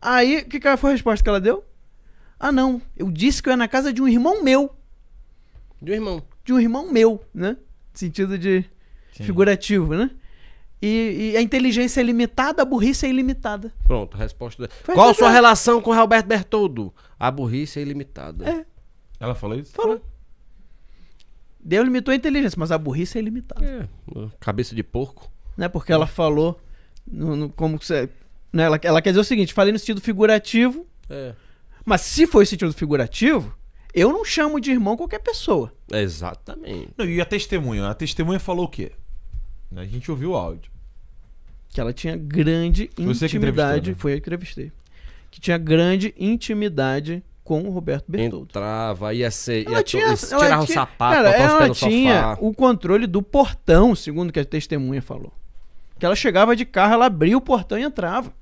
A: Aí, que foi a resposta que ela deu? Ah, não. Eu disse que eu ia na casa de um irmão meu. De um irmão? De um irmão meu, né? Sentido de Sim. figurativo, né? E, e, a inteligência é limitada, a burrice é ilimitada.
B: Pronto, resposta. Foi Qual a sua relação com o Roberto Bertoldo? A burrice é ilimitada. É. Ela falou isso?
D: Falou.
A: Deus limitou a inteligência, mas a burrice é ilimitada.
B: É, cabeça de porco
A: né? Porque ela falou no, no como você, né? Ela, ela, quer dizer o seguinte, falei no sentido figurativo. É. Mas se foi sentido figurativo, eu não chamo de irmão qualquer pessoa.
E: Exatamente. Não, e a testemunha? A testemunha falou o quê? A gente ouviu o áudio.
A: Que ela tinha grande Você intimidade. Né? Foi eu que entrevistei. Que tinha grande intimidade com o Roberto Bertoldo. Entrava, ia ser. Ela tinha, ela tirava tinha, o sapato, cara, ela tinha o controle do portão, segundo que a testemunha falou. Que ela chegava de carro, ela abria o portão e entrava.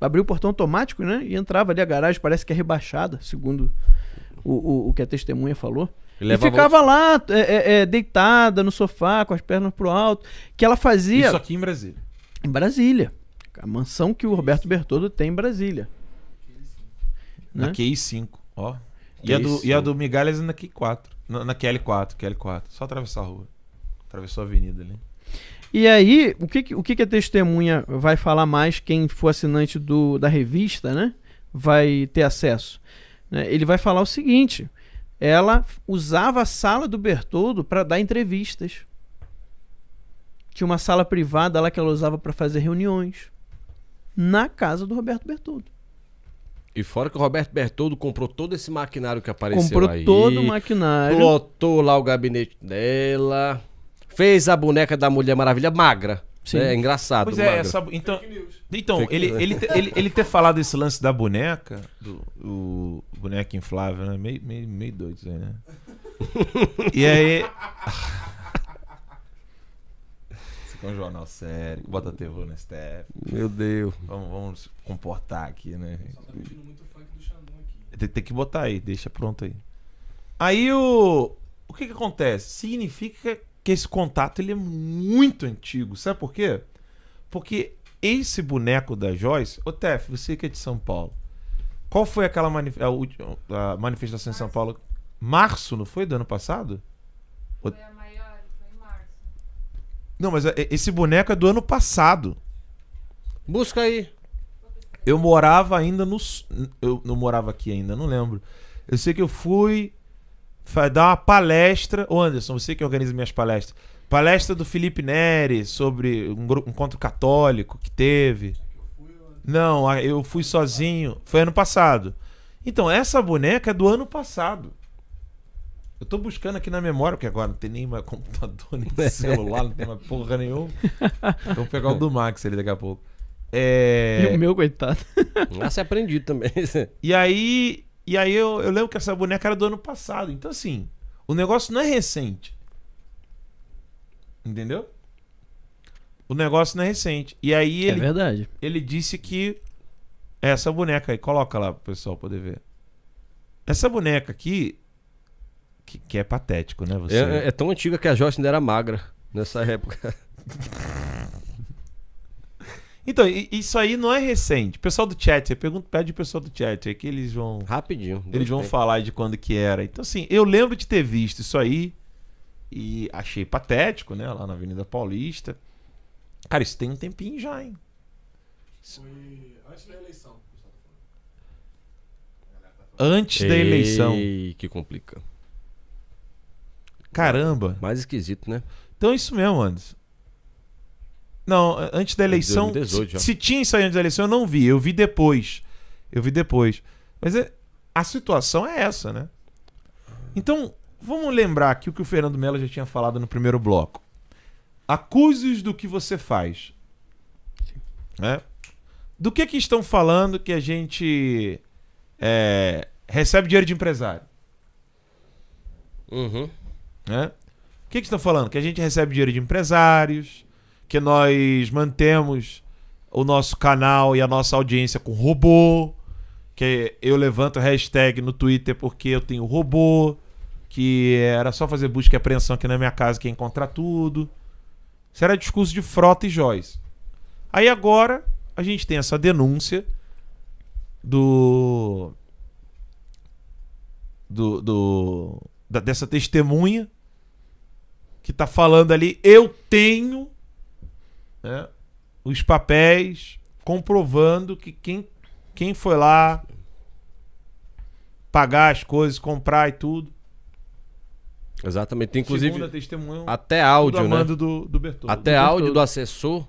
A: Abriu o portão automático, né? E entrava ali a garagem, parece que é rebaixada, segundo o, o, o que a testemunha falou. E, ficava lá, é, é, é, deitada no sofá, com as pernas pro alto. Que ela fazia. Isso aqui em Brasília. Em Brasília. A mansão que o Roberto Bertoldo tem em Brasília. Na né? QI 5, é ó. E a, é do, e
E: a, do, Migalhas na QI 4. Na, na QL4, QL4. Só atravessar a rua. Atravessou a avenida ali.
A: E aí, o que, o que a testemunha vai falar mais, quem for assinante do, da revista, né? Vai ter acesso. Né? Ele vai falar o seguinte: ela usava a sala do Bertoldo para dar entrevistas. Tinha uma sala privada lá que ela usava para fazer reuniões. Na casa do Roberto Bertoldo.
B: E fora que o Roberto Bertoldo comprou todo esse maquinário que apareceu comprou aí. Comprou todo o maquinário. Lotou lá o gabinete dela. Fez a boneca da Mulher Maravilha magra.
E: Sim. É, é engraçado. Pois é, magra. essa, então, então ele, ele, ele, ele ter falado esse lance da boneca, do, o boneco inflável, né? Meio, meio, meio doido isso aí, né? E aí. com é um jornal sério, bota a tv no STF. Meu Deus. Vamos, vamos comportar aqui, né? Só tá muito funk do aqui. Tem, tem, que botar aí, deixa pronto aí. Aí o. O que que acontece? Significa que esse contato ele é muito antigo. Sabe por quê? Porque esse boneco da Joyce. Ô, Tef, você que é de São Paulo. Qual foi aquela manif a, a manifestação março. em São Paulo? Março, não foi? Do ano passado? Foi a maior, foi em março. Não, mas é, esse boneco é do ano passado. Busca aí. Eu morava ainda no. Eu não morava aqui ainda, não lembro. Eu sei que eu fui dar uma palestra. Ô Anderson, você que organiza minhas palestras. Palestra do Felipe Neri sobre um, encontro católico que teve. Não, eu fui sozinho. Foi ano passado. Então, essa boneca é do ano passado. Eu tô buscando aqui na memória, porque agora não tem nem mais computador, nem é. celular, não tem mais porra nenhuma. Vou pegar o do Max ali daqui a pouco. É... E o meu, coitado. você é aprendi também. e aí, e aí eu, eu lembro que essa boneca era do ano passado. Então, assim, o negócio não é recente. Entendeu? O negócio não é recente. E aí é ele. É verdade. Ele disse que. É essa boneca aí, coloca lá pro pessoal poder ver. Essa boneca aqui. Que, que é patético, né? Você... É, é tão antiga que a Joyce ainda era magra nessa época. Então, isso aí não é recente. Pessoal do chat, você pergunta, pede o pessoal do chat aí que eles vão. Rapidinho. Eles vão falar de quando que era. Então, assim, eu lembro de ter visto isso aí e achei patético, né? Lá na Avenida Paulista. Cara, isso tem um tempinho
A: já, hein? Foi antes da eleição.
E: Tá antes Ei, da eleição. Que complica. Caramba. Mais esquisito, né? Então é isso mesmo, Anderson. Não, antes da é eleição. 2018, se, se, tinha isso aí antes da eleição, eu não vi. Eu vi depois. Eu vi depois. Mas é, a situação é essa, né? Então, vamos lembrar aqui o que o Fernando Mello já tinha falado no primeiro bloco. Acuses do que você faz. Né? Do que que estão falando que a gente é, recebe dinheiro de empresário? Uhum. Né? O que, que estão falando? Que a gente recebe dinheiro de empresários, que nós mantemos o nosso canal e a nossa audiência com robô. Que eu levanto hashtag no Twitter porque eu tenho robô. Que era só fazer busca e apreensão aqui na minha casa que ia encontrar tudo. Isso era discurso de frota e Joyce. Aí agora a gente tem essa denúncia do. do, do da, dessa testemunha que tá falando ali, eu tenho né, os papéis comprovando que quem, quem foi lá pagar as coisas, comprar e tudo.
B: Exatamente. inclusive, até áudio, né? Do, do Bertolo até do áudio do assessor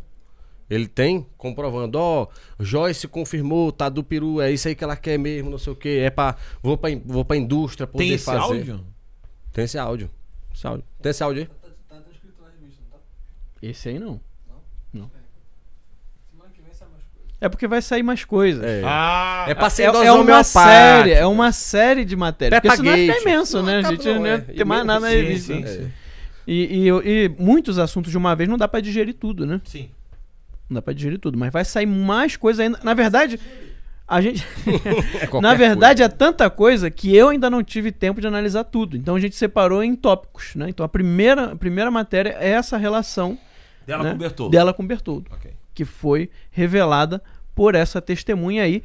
B: ele tem, comprovando, ó, oh, Joyce confirmou, tá do peru, é isso aí que ela quer mesmo, não sei o que, é para vou para vou para indústria poder tem esse Áudio? Tem esse
A: áudio? Esse áudio. Tem esse áudio aí? Tá, tá, tá, escrito na revista, não tá? Esse aí não. É porque vai sair mais coisas. É, ah, é é, é uma série, é uma série de matérias. porque senão vai ficar imenso, né, não, tá é. É assim, é né? A gente não ia mais nada na revista. Sim, sim. E, e, e, muitos assuntos de uma vez não dá para digerir tudo, né? Sim. Não dá para digerir tudo, mas vai sair mais coisa ainda. Na verdade, a gente.
D: é na verdade,
A: coisa. é tanta coisa que eu ainda não tive tempo de analisar tudo. Então a gente separou em tópicos, né? Então a primeira, a primeira matéria é essa relação.
D: Dela né? com Bertoldo. Dela
A: com Bertoldo. Okay que foi revelada por essa testemunha aí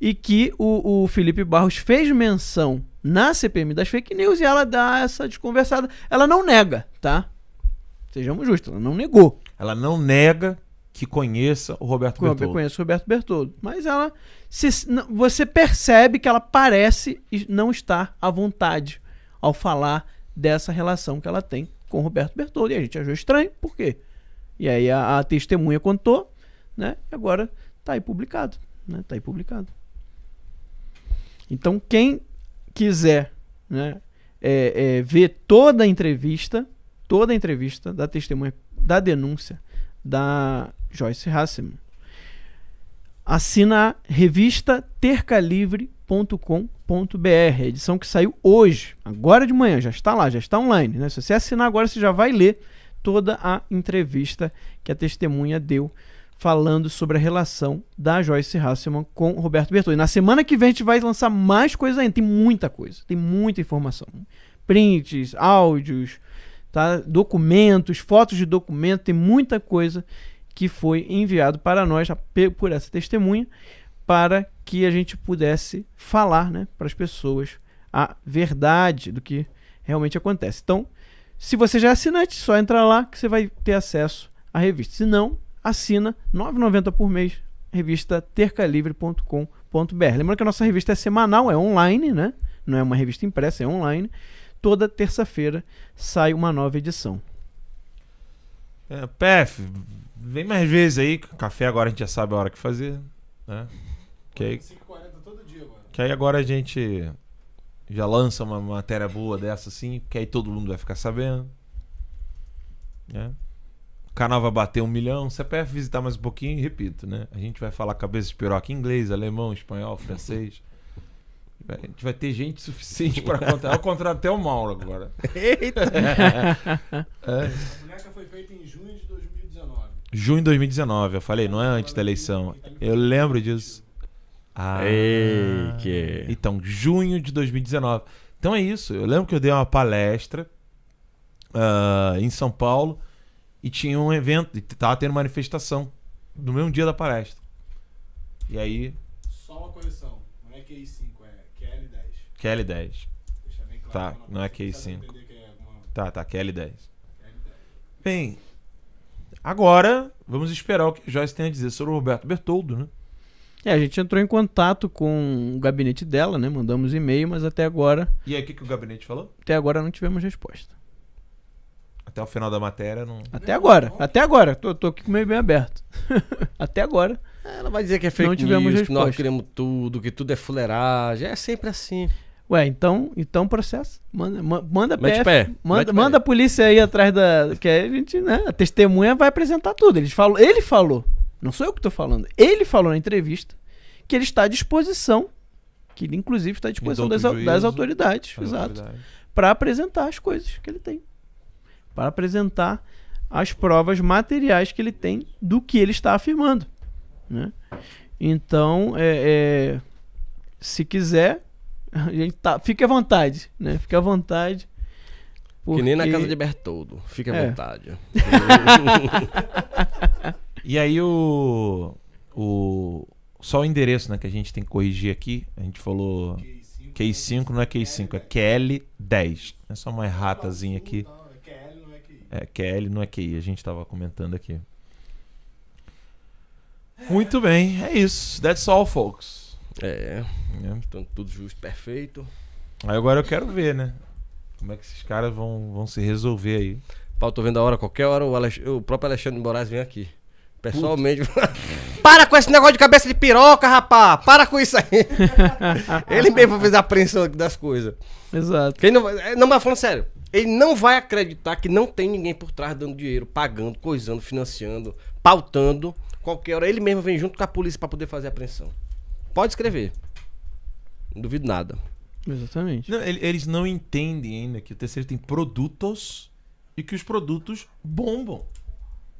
A: e que o, o Felipe Barros fez menção na CPM das fake news e ela dá essa desconversada. Ela não nega, tá? Sejamos justos, ela não negou. Ela não nega
E: que conheça o Roberto Bertoldo. Eu
A: conheço o Roberto Bertoldo. Mas ela. Se, você percebe que ela parece não estar à vontade ao falar dessa relação que ela tem com o Roberto Bertoldo. E a gente achou estranho, por quê? E aí a, a testemunha contou, né? E agora tá aí publicado, né? Tá aí publicado. Então quem quiser, né? É, é, ver toda a entrevista, toda a entrevista da testemunha da denúncia da Joyce Hasselman. Assina a revista tercalivre.com.br, edição que saiu hoje, agora de manhã, já está lá, já está online. Né? Se você assinar agora, você já vai ler toda a entrevista que a testemunha deu falando sobre a relação da Joyce Hasselman com Roberto Bertoni Na semana que vem a gente vai lançar mais coisa ainda, tem muita coisa, tem muita informação. Prints, áudios, tá? documentos, fotos de documento, tem muita coisa que foi enviado para nós por essa testemunha para que a gente pudesse falar né, para as pessoas a verdade do que realmente acontece. Então, se você já é assinante, só entrar lá que você vai ter acesso à revista. Se não, assina R$ 9,90 por mês, revista tercalivre.com.br. Lembrando que a nossa revista é semanal, é online, né? Não é uma revista impressa, é online. Toda terça-feira sai uma nova edição.
E: É, Pef, vem mais vezes aí. Café agora a gente já sabe a hora que fazer. Né? Que aí, 5h40 todo dia agora. Que aí agora a gente já lança uma matéria boa dessa assim, que aí todo mundo vai ficar sabendo. Né? O canal vai bater um milhão. você a visitar mais um pouquinho, repito, né? A gente vai falar cabeça de piroca em inglês, alemão, espanhol, francês. A gente vai ter gente suficiente para contratar. Eu contrato até o Mauro agora. Eita! é. A
D: boneca foi feita em junho de
E: 2019. Junho de 2019, eu falei, não é antes da eleição. Eu lembro disso. Ah, Ei, que... Então, junho de 2019. Então é isso. Eu lembro que eu dei uma palestra uh, em São Paulo e tinha um evento, e tava tendo manifestação no mesmo dia da palestra. E aí. Só uma correção:
B: não é QI5, é
E: QL10. QL10. Deixa bem claro. Tá, não é QI5. É alguma... Tá, tá, QL10. QL10. Bem, agora vamos
A: esperar o que o Joyce tem a dizer sobre o Roberto Bertoldo, né? É, a gente entrou em contato com o gabinete dela, né? Mandamos e-mail, mas até agora.
E: E aí, o que, que o gabinete falou?
A: Até agora não tivemos resposta.
E: Até o final da matéria não. Até agora,
A: até agora. Tô, tô aqui com o meio bem aberto. até agora. Ela vai dizer que é fake não tivemos news, que nós
E: queremos tudo, que tudo é
A: fuleiragem. É sempre assim. Ué, então, então processo. Manda, manda PF, pé, manda, manda a polícia aí atrás da. Que a gente, né? A testemunha vai apresentar tudo. Ele falou. ele falou. Não sou eu que estou falando. Ele falou na entrevista que ele está à disposição, que ele inclusive está à disposição das, juízo, das, autoridades, exato, para apresentar as coisas que ele tem, para apresentar as provas materiais que ele tem do que ele está afirmando, né? Então, é, é, se quiser, a gente tá, fique à vontade, né? Fique à vontade.
D: Porque... Que nem na casa de Bertoldo. Fique à é. vontade.
E: E aí o, o. Só o endereço, né, que a gente tem que corrigir aqui. A gente falou. q 5 não é q 5 é QL10. É só uma erratazinha aqui. É, QL não é QI, a gente estava comentando aqui.
D: Muito bem, é
E: isso. That's all, folks. É. é. Então, tudo justo, perfeito. Aí agora eu quero ver, né? Como é que esses caras
B: vão, vão se resolver aí. Pau, tô vendo a hora, qualquer hora o, Alex... o próprio Alexandre Moraes vem aqui. Pessoalmente. Para com esse negócio de cabeça de piroca, rapá! Para com isso aí!
F: ele mesmo fez a
B: apreensão das coisas. Exato. Quem não, é, não, mas falando sério, ele não vai acreditar que não tem ninguém por trás dando dinheiro, pagando, coisando, financiando,
E: pautando.
B: Qualquer hora ele mesmo vem junto com a polícia para poder fazer a apreensão. Pode escrever.
E: Não duvido nada. Exatamente. Não, eles não entendem ainda que o terceiro tem produtos e que os produtos bombam.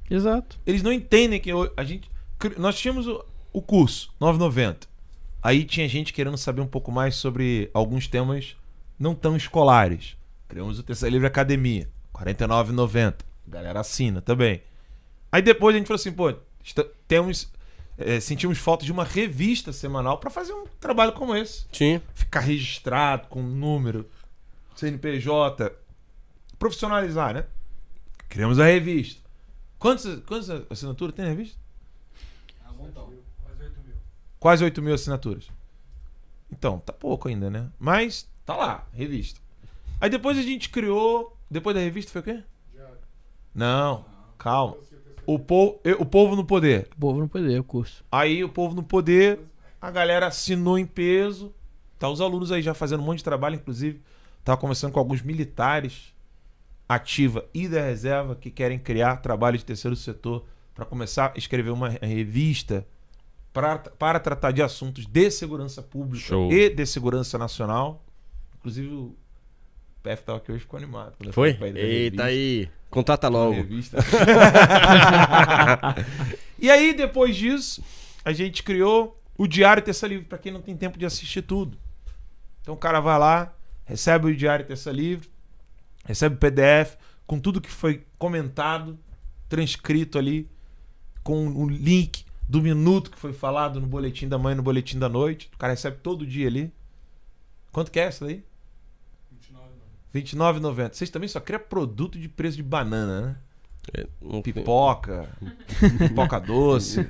E: Exato. Eles não entendem que a gente. Nós tínhamos o, o curso, 990. Aí tinha gente querendo saber um pouco mais sobre alguns temas não tão escolares. Criamos o Terça Livre Academia, R$ 49,90. Galera assina também. Aí depois a gente falou assim, pô, temos. É, sentimos falta de uma revista semanal para fazer um trabalho como esse. Sim. Ficar registrado com um número, CNPJ, profissionalizar, né? Criamos a revista. Quantas, quantas assinaturas tem na revista? Quase 8 mil. Quase 8 mil assinaturas. Então, tá pouco ainda, né? Mas tá lá, revista. Aí depois a gente criou. Depois da revista foi o quê? Diário. Não, ah. calma. O, po o Povo
A: no Poder. O Povo no Poder, o curso.
E: Aí o Povo no Poder, a galera assinou em peso. Tá os alunos aí já fazendo um monte de trabalho, inclusive. Tava conversando com alguns militares ativa e da reserva que querem criar trabalho de terceiro setor para começar a escrever uma revista pra, para tratar de assuntos de segurança pública Show. e de segurança nacional. Inclusive, o PF estava tá aqui hoje ficou animado. Foi? Eita aí! Contrata logo. e aí, depois disso, a gente criou o Diário Terça Livre, para quem não tem tempo de assistir tudo. Então o cara vai lá, recebe o Diário Terça Livre, recebe o PDF com tudo que foi comentado, transcrito ali, com o link do minuto que foi falado no boletim da manhã, no boletim da noite. O cara recebe todo dia ali. Quanto que é essa daí? R$29,90. 29,90. Vocês também só criam produto de preço de banana, né? É, pipoca, pipoca
A: doce.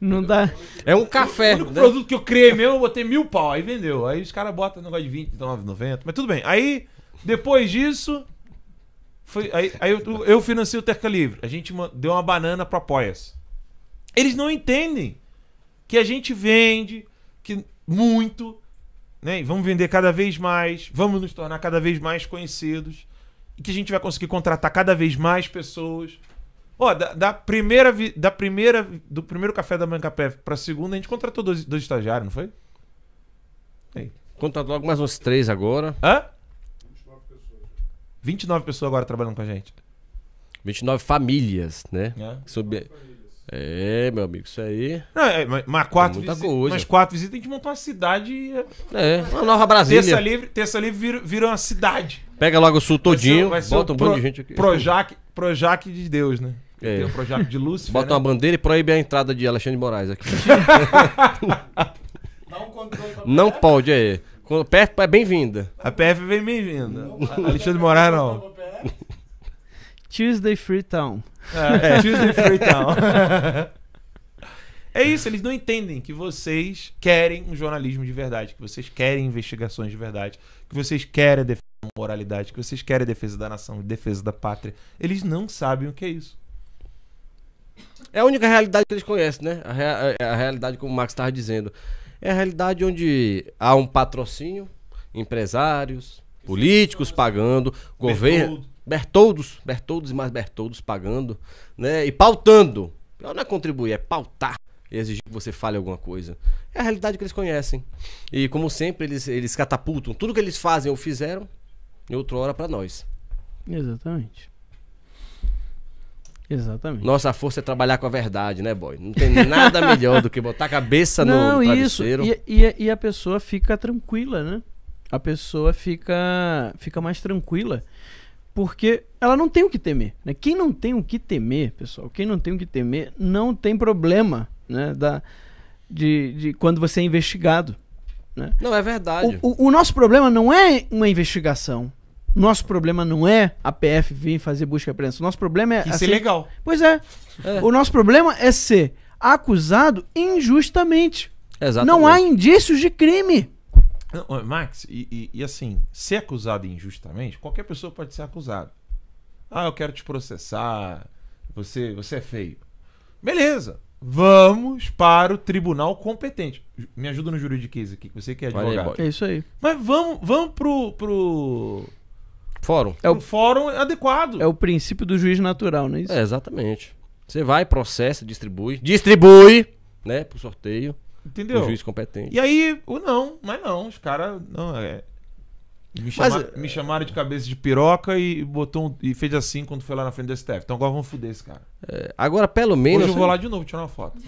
A: Não dá.
E: É um café. O único né? produto que eu criei mesmo eu botei mil pau, aí vendeu. Aí os caras botam negócio de 29,90. Mas tudo bem. Aí depois disso, foi, aí, aí eu, eu financio o Terca Livre. A gente deu uma banana pro Apoias. Eles não entendem que a gente vende que muito, né? E vamos vender cada vez mais, vamos nos tornar cada vez mais conhecidos e que a gente vai conseguir contratar cada vez mais pessoas. Ó, oh, da, da, primeira da primeira do primeiro café da manhã Pef para segunda a gente contratou dois, dois estagiários, não foi? Contratou logo
B: mais uns três agora.
E: Hã? 29 pessoas agora trabalhando com a gente.
B: 29 famílias, né? É. Sobre... É, meu amigo, isso aí. Não, é, mas, quatro é mas quatro visitas
E: a gente montou uma cidade. É, uma nova Brasília. Terça Livre, terça livre vira, vira uma cidade.
B: Pega logo o sul todinho,
E: vai ser, vai ser bota um monte de gente aqui. Projac, Projac de Deus, né? É. Tem o Projac de Lúcifer. Bota né? uma
B: bandeira e proíbe a entrada de Alexandre Moraes aqui. Não, Não pode, é a PF é bem-vinda. A PF vem bem-vinda. Alexandre Moraes
E: não. Tuesday Freetown.
B: É, é, Tuesday
D: é
E: isso, eles não entendem que vocês querem um jornalismo de verdade, que vocês querem investigações de verdade, que vocês querem a defesa da moralidade, que vocês querem a defesa da nação, a defesa da pátria. Eles não sabem o que é isso. É a
B: única realidade que eles conhecem, né? A, rea a realidade, como o Max estava dizendo. É a realidade onde há um patrocínio, empresários, políticos pagando, governo. Bertoldos, Bertoldos e mais Bertoldos pagando, né? E pautando. Não é contribuir, é pautar e exigir que você fale alguma coisa. É a realidade que eles conhecem. E como sempre, eles, eles catapultam tudo que eles fazem ou fizeram em outra hora para nós.
A: Exatamente. Exatamente.
B: Nossa força é trabalhar com a verdade, né, boy? Não tem nada melhor do que botar a cabeça Não, no travesseiro. Isso.
A: E, e, e, a pessoa fica tranquila, né? A pessoa fica, fica mais tranquila. Porque ela não tem o que temer. Né? Quem não tem o que temer, pessoal, quem não tem o que temer, não tem problema, né? Da, de, de quando você é investigado. Né?
B: Não, é verdade.
A: O, o, o nosso problema não é uma investigação. Nosso problema não é a PF vir fazer busca e apreensão. Nosso problema é. Isso assim, é legal. Pois é. é. O nosso problema é ser acusado injustamente. Exatamente. Não há indícios de crime.
E: Não, Max, e, e, e assim, ser acusado injustamente, qualquer pessoa pode ser acusada. Ah, eu quero te processar, você, você é feio. Beleza, vamos para o tribunal competente. Me ajuda no juridiquês aqui, que você que é advogado. é
A: isso aí. Mas vamos, vamos pro, pro Fórum. É o... Um fórum adequado. É o princípio do juiz natural, não é isso? É, exatamente. Você vai, processa, distribui. Distribui,
E: né? Pro sorteio.
B: Entendeu? O juiz competente. E
A: aí, o não,
E: mas não, os caras. Não, é. Me, chama, mas, me, chamaram de cabeça de piroca e botou um, e fez assim quando foi lá na frente do STF. Então agora vamos fuder esse cara.
B: É, agora, pelo menos. Hoje eu vou lá
E: de novo tirar uma foto.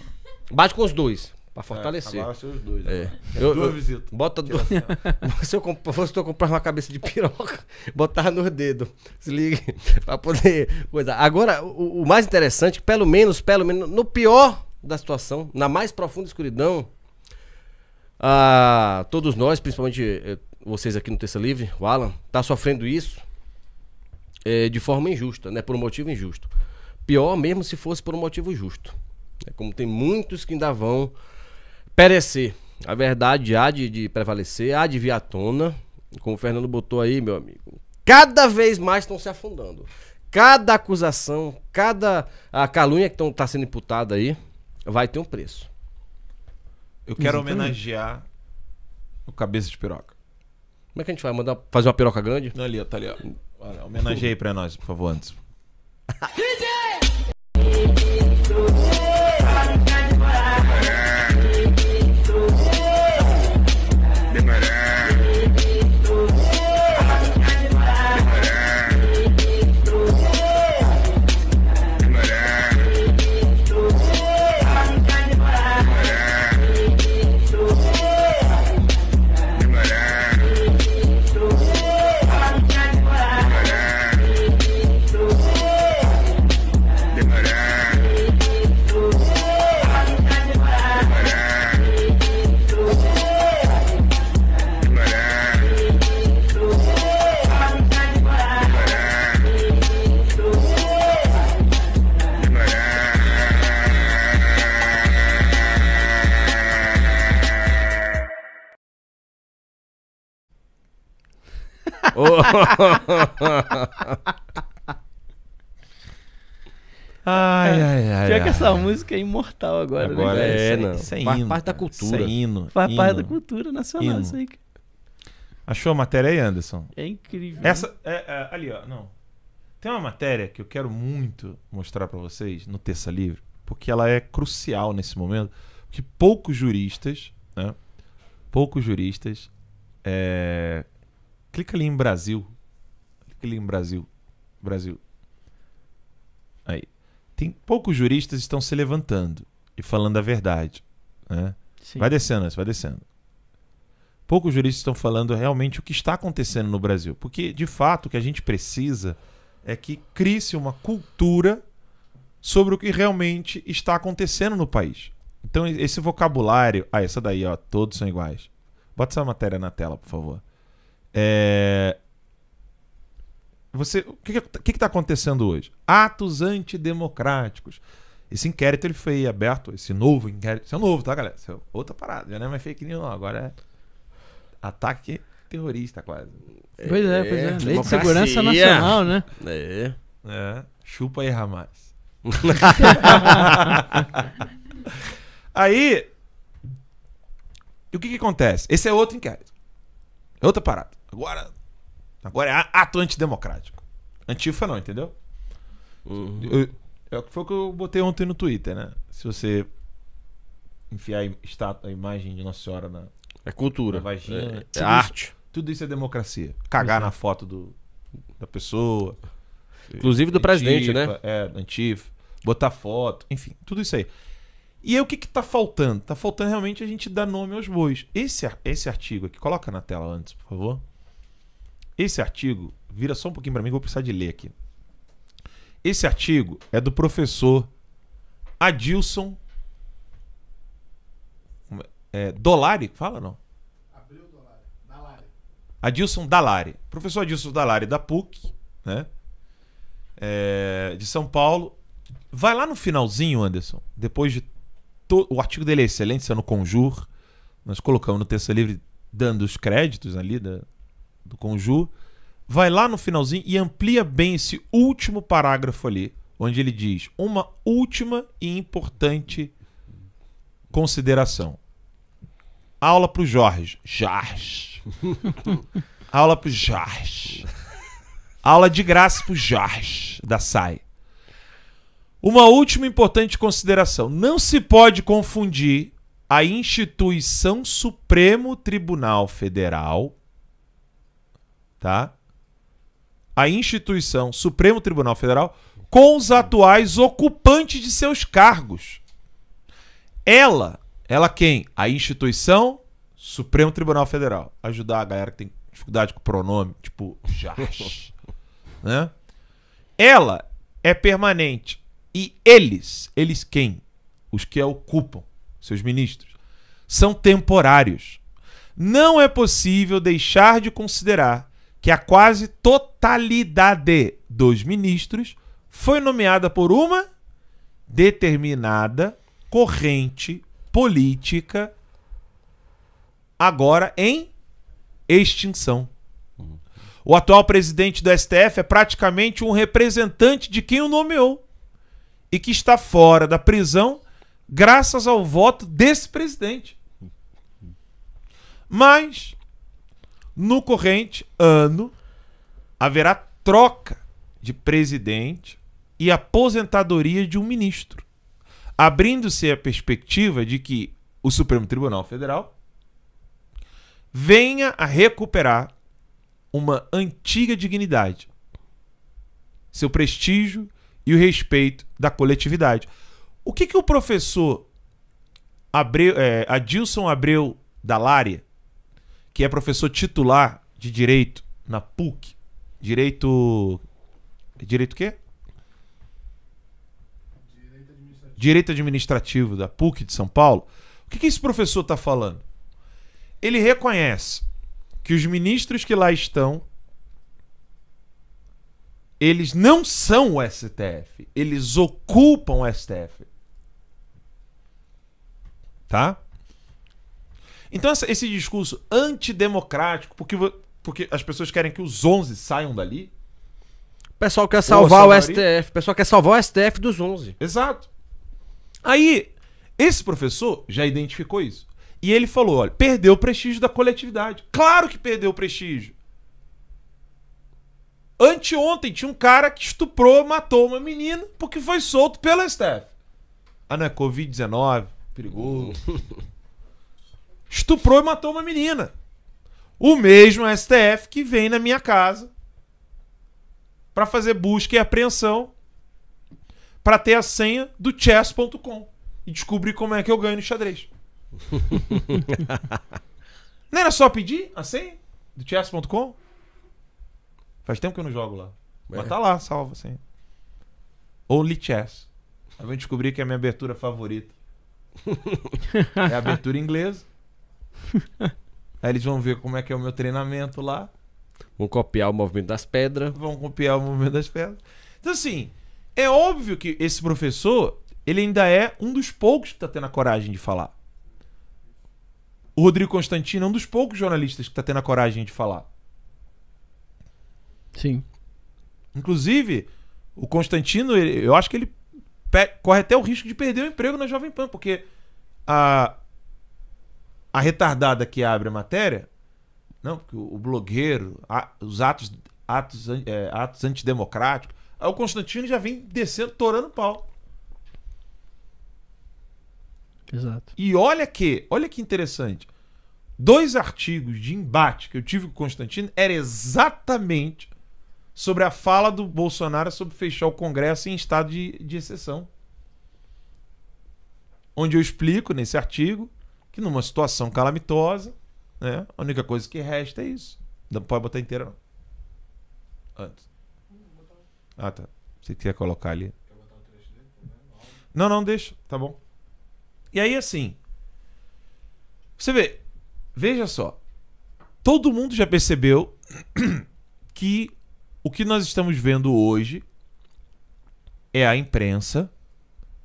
E: Bate com os dois. Pra é, fortalecer.
B: É, agora os dois. É. Né? Eu, duas visitas. Bota assim, Se eu fosse comprar uma cabeça de piroca, botava nos dedos. Se liga. pra poder coisa. Agora, o, o, mais interessante, pelo menos, pelo menos, no pior da situação, na mais profunda escuridão, todos nós, principalmente eh, vocês aqui no Terça Livre, o Alan, tá sofrendo isso é, de forma injusta, né? Por um motivo injusto. Pior mesmo se fosse por um motivo justo. É como tem muitos que ainda vão perecer. A verdade há de, de prevalecer, há de vir à tona. Como o Fernando botou aí, meu amigo. Cada vez mais estão se afundando. Cada acusação, cada a calúnia que está sendo imputada aí, vai ter um preço. Eu quero Exatamente. homenagear
E: o cabeça de piroca.
B: Como é que a gente vai? Mandar fazer uma piroca grande? Não, ali, ó, tá ali, ó. Olha, aí
E: pra nós, por favor, antes.
A: Ai, ai, ai. Pior ai, que essa música é imortal agora, né, agora né? É, é, não. Isso é Faz hino, parte da cultura. Isso é hino. Faz parte da cultura nacional, hino. isso aí.
E: Achou a matéria aí, Anderson?
A: É incrível. Essa, né? é, é, ali, ó,
E: não. Tem uma matéria que eu quero muito mostrar para vocês no Terça Livre, porque ela é crucial nesse momento, que poucos juristas, né? Poucos juristas é, Clica ali em Brasil. Clica ali em Brasil. Brasil. Aí. Tem poucos juristas estão se levantando e falando a verdade. Né? Vai descendo, vai descendo. Poucos juristas estão falando realmente o que está acontecendo no Brasil. Porque, de fato, o que a gente precisa é que crie-se uma cultura sobre o que realmente está acontecendo no país. Então, esse vocabulário. Ah, essa daí, ó. Todos são iguais. Bota essa matéria na tela, por favor. É... Você, o que está que, que tá acontecendo hoje? Atos antidemocráticos. Esse inquérito ele foi aberto, esse novo inquérito. Isso é novo, tá, galera? Isso é outra parada. Já não é mais fake news, não. Agora é ataque terrorista, quase. Pois é, pois é. Lei de é, Segurança Nacional, né? É. é. Chupa aí, Hamas. aí, e o que, que acontece? Esse é outro inquérito. É outra parada. Agora, tá. agora é ato antidemocrático. Antifa não, entendeu? Uhum. Eu, é foi o que eu botei ontem no Twitter, né? Se você enfiar estátua, a imagem de Nossa Senhora na. É cultura. Na vagina, é, é arte. Isso, tudo isso é democracia. Cagar Exato. na foto do, da pessoa. Inclusive do é, antifa, presidente, né? É, antifa. Botar foto, enfim, tudo isso aí. E aí o que, que tá faltando? Tá faltando realmente a gente dar nome aos bois. Esse, esse artigo aqui, coloca na tela antes, por favor. Esse artigo, vira só um pouquinho para mim que eu vou precisar de ler aqui. Esse artigo é do professor Adilson é? é, Dolari, fala não? Abril Dolari, Dalari. Adilson Dalari, professor Adilson Dalari da PUC, né? É, de São Paulo. Vai lá no finalzinho, Anderson, depois de to... o artigo dele é excelente, sendo é Conjur. Nós colocamos no texto livre dando os créditos ali da, do Conju, vai lá no finalzinho e amplia bem esse último parágrafo ali, onde ele diz uma última e importante consideração. Aula pro Jorge. Jorge. Aula pro Jorge. Aula de graça pro Jorge da SAI. Uma última importante consideração. Não se pode confundir a instituição Supremo Tribunal Federal tá? A instituição Supremo Tribunal Federal com os atuais ocupantes de seus cargos. Ela, ela quem? A instituição Supremo Tribunal Federal. Ajudar a galera que tem dificuldade com o pronome, tipo, já. né? Ela é permanente. E eles, eles quem? Os que a ocupam, seus ministros, são temporários. Não é possível deixar de considerar que a quase totalidade dos ministros foi nomeada por uma determinada corrente política agora em extinção. O atual presidente do STF é praticamente um representante de quem o nomeou e que está fora da prisão graças ao voto desse presidente. Mas no corrente ano, haverá troca de presidente e aposentadoria de um ministro, abrindo-se a perspectiva de que o Supremo Tribunal Federal venha a recuperar uma antiga dignidade, seu prestígio e o respeito da coletividade. O que, que o professor Abreu, é, Adilson Abreu Dallária que é professor titular de direito na PUC. Direito. Direito o quê? Direito administrativo. direito administrativo da PUC de São Paulo. O que, que esse professor está falando? Ele reconhece que os ministros que lá estão eles não são o STF, eles ocupam o STF. Tá? Então, esse discurso antidemocrático, porque, porque as pessoas querem que os 11 saiam dali. O
B: pessoal quer salvar o STF.
E: O pessoal quer salvar o STF dos 11. Exato. Aí, esse professor já identificou isso. E ele falou: olha, perdeu o prestígio da coletividade. Claro que perdeu o prestígio. Anteontem tinha um cara que estuprou, matou uma menina porque foi solto pela STF. Ah, não é Covid-19? Perigoso. estuprou e matou uma menina. O mesmo STF que vem na minha casa para fazer busca e apreensão para ter a senha do chess.com e descobrir como é que eu ganho no xadrez. não era só pedir a senha do chess.com? Faz tempo que eu não jogo lá. É. Mas tá lá, salva assim. senha. Only Chess. Aí eu descobrir que é a minha abertura favorita. é a abertura inglesa. Aí eles vão ver como é que é o meu treinamento lá. Vão copiar o movimento das pedras. Vão copiar o movimento das pedras. Então, assim, é óbvio que esse professor, ele ainda é um dos poucos que está tendo a coragem de falar. O Rodrigo Constantino é um dos poucos jornalistas que está tendo a coragem de falar. Sim. Inclusive, o Constantino, ele, eu acho que ele corre até o risco de perder o emprego na Jovem Pan, porque a, a retardada que abre a matéria, não, porque o, blogueiro, a, os atos, atos, é, atos antidemocráticos. Aí o Constantino já vem descendo, torando pau. Exato. E olha que, olha que interessante. Dois artigos de embate que eu tive com o Constantino era exatamente sobre a fala do Bolsonaro sobre fechar o Congresso em estado de, de exceção. Onde eu explico nesse artigo que numa situação calamitosa, né, a única coisa que resta é isso. Não pode botar inteira, não. Antes. Ah, tá. Você quer colocar ali? Não, não, deixa. Tá bom. E aí, assim. Você vê. Veja só. Todo mundo já percebeu que o que nós estamos vendo hoje é a imprensa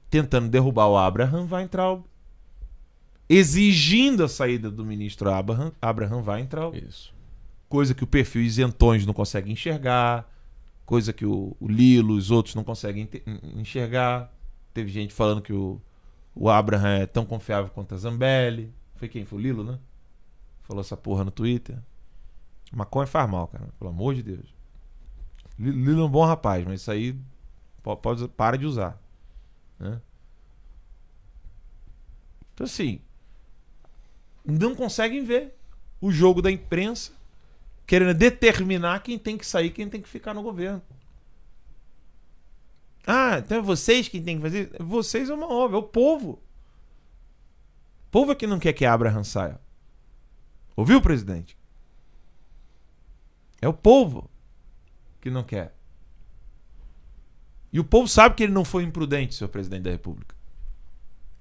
E: tentando derrubar o Abraham Weintraub exigindo a saída do ministro Abraham, Abraham Weintraub. Isso. Coisa que o perfil isentões não consegue enxergar, coisa que o, o Lilo, os outros não conseguem enxergar. Teve gente falando que o, o Abraham é tão confiável quanto a Zambelli. Foi quem? Foi o Lilo, né? Falou essa porra no Twitter. Maconha faz mal, cara. Pelo amor de Deus. Lilo é um bom rapaz, mas isso aí pode, para de usar. Né? Então, assim, não conseguem ver o jogo da imprensa querendo determinar quem tem que sair, quem tem que ficar no governo. Ah, então é vocês quem tem que fazer? Vocês é uma obra, é o povo. O povo é que não quer que abra Ransaia. Ouviu, presidente? É o povo que não quer. E o povo sabe que ele não foi imprudente, senhor presidente da República.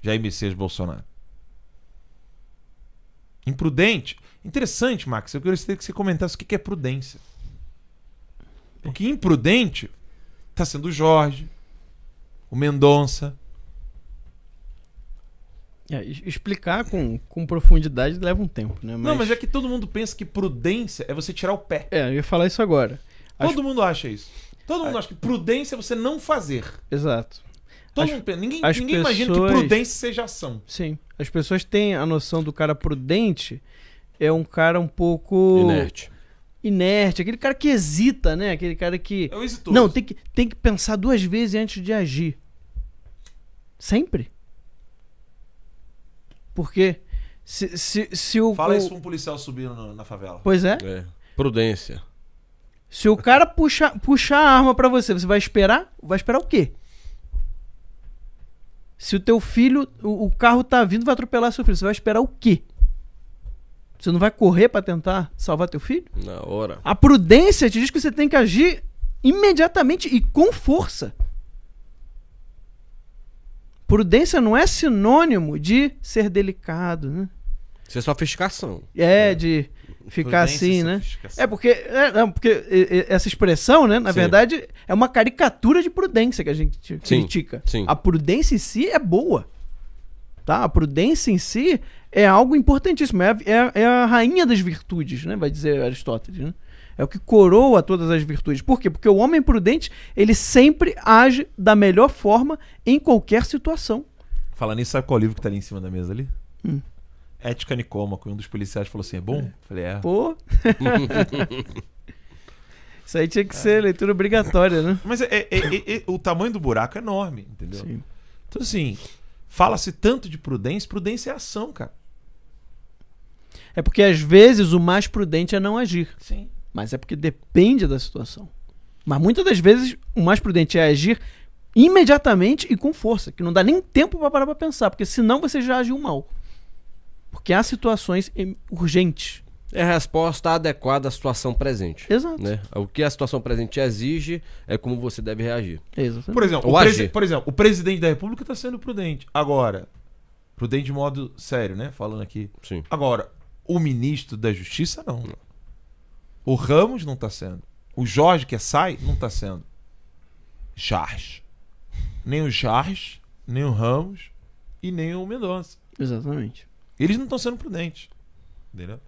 E: Jair Messias Bolsonaro. Imprudente. Interessante, Max. Eu queria que você comentasse o que é prudência. Porque imprudente
A: está sendo o Jorge, o Mendonça. É, explicar com, com profundidade leva um tempo, né? Mas... Não, mas
E: é que todo mundo pensa que prudência é você tirar o pé. É, eu ia falar isso agora. Todo Acho... mundo acha isso. Todo
A: ah. mundo acha que prudência é você não fazer. Exato. Todo as, mundo, ninguém, ninguém pessoas, imagina que prudência seja ação. Sim. As pessoas têm a noção do cara prudente é um cara um pouco. Inerte. Inerte, aquele cara que hesita, né? Aquele cara que. É um exitoso. Não, tem que, tem que pensar duas vezes antes de agir. Sempre. Porque se, se, se o. Fala isso pra um policial subindo na favela. Pois é. é. Prudência. Se o cara puxar puxa a arma para você, você vai esperar? Vai esperar o quê? Se o teu filho, o, o carro tá vindo, vai atropelar seu filho, você vai esperar o quê? Você não vai correr para tentar salvar teu filho? Na hora. A prudência te diz que você tem que agir imediatamente e com força. Prudência não é sinônimo de ser delicado, né?
B: Isso é sofisticação.
A: É, é, de ficar assim, né? É porque, é, não, porque essa expressão, né, na Sim. verdade, é uma caricatura de prudência que a gente critica. Sim. A prudência em si é boa. Tá? A prudência em si é algo importantíssimo. É, é, é a rainha das virtudes, né? Vai dizer Aristóteles, né? É o que coroa todas as virtudes. Por quê? Porque o homem prudente, ele sempre age da melhor forma em qualquer situação. Falando
E: nisso, sabe qual é livro que tá ali em cima da mesa ali? Hum ética Nicômaco. E um dos policiais falou assim: é bom? Eu falei: é. Pô!
A: Isso aí tinha que ser leitura obrigatória,
E: né? Mas é, é, é, é, o tamanho do buraco é enorme, entendeu? Sim. Então, assim, fala-se
A: tanto de prudência, prudência é ação, cara. É porque às vezes o mais prudente é não agir. Sim. Mas é porque depende da situação. Mas muitas das vezes o mais prudente é agir imediatamente e com força, que não dá nem tempo para parar para pensar, porque senão você já agiu mal. Porque há situações urgentes.
B: É a resposta adequada à situação presente. Exato. Né? O que a situação presente exige é
E: como você deve reagir. exato Por exemplo, o, por exemplo o presidente da República está sendo prudente. Agora, prudente de modo sério, né? Falando aqui. Sim. Agora, o ministro da Justiça, não. não. O Ramos não está sendo. O Jorge, que é sai, não está sendo. Charles. Nem o Charles, nem o Ramos e nem o Mendonça. Exatamente. Eles não estão sendo prudentes. Entendeu?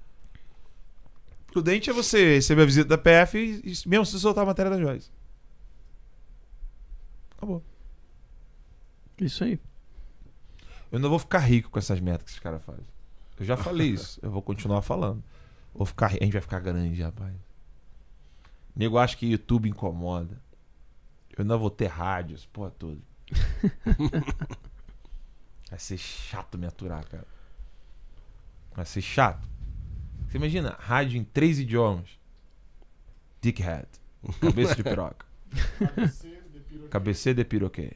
E: Prudente é você receber a visita da PF e, mesmo se soltar a matéria da Joyce.
D: Acabou.
A: Isso aí.
E: Eu não vou ficar rico com essas metas que esses caras fazem. Eu já falei isso. Eu vou continuar falando. Vou ficar, a gente vai ficar grande, rapaz. O nego acha que YouTube incomoda. Eu não vou ter rádios, porra toda. vai ser chato me aturar, cara. Vai ser chato. Você imagina, rádio em três idiomas. Dickhead. Cabeça de piroca. cabeça de piroquê.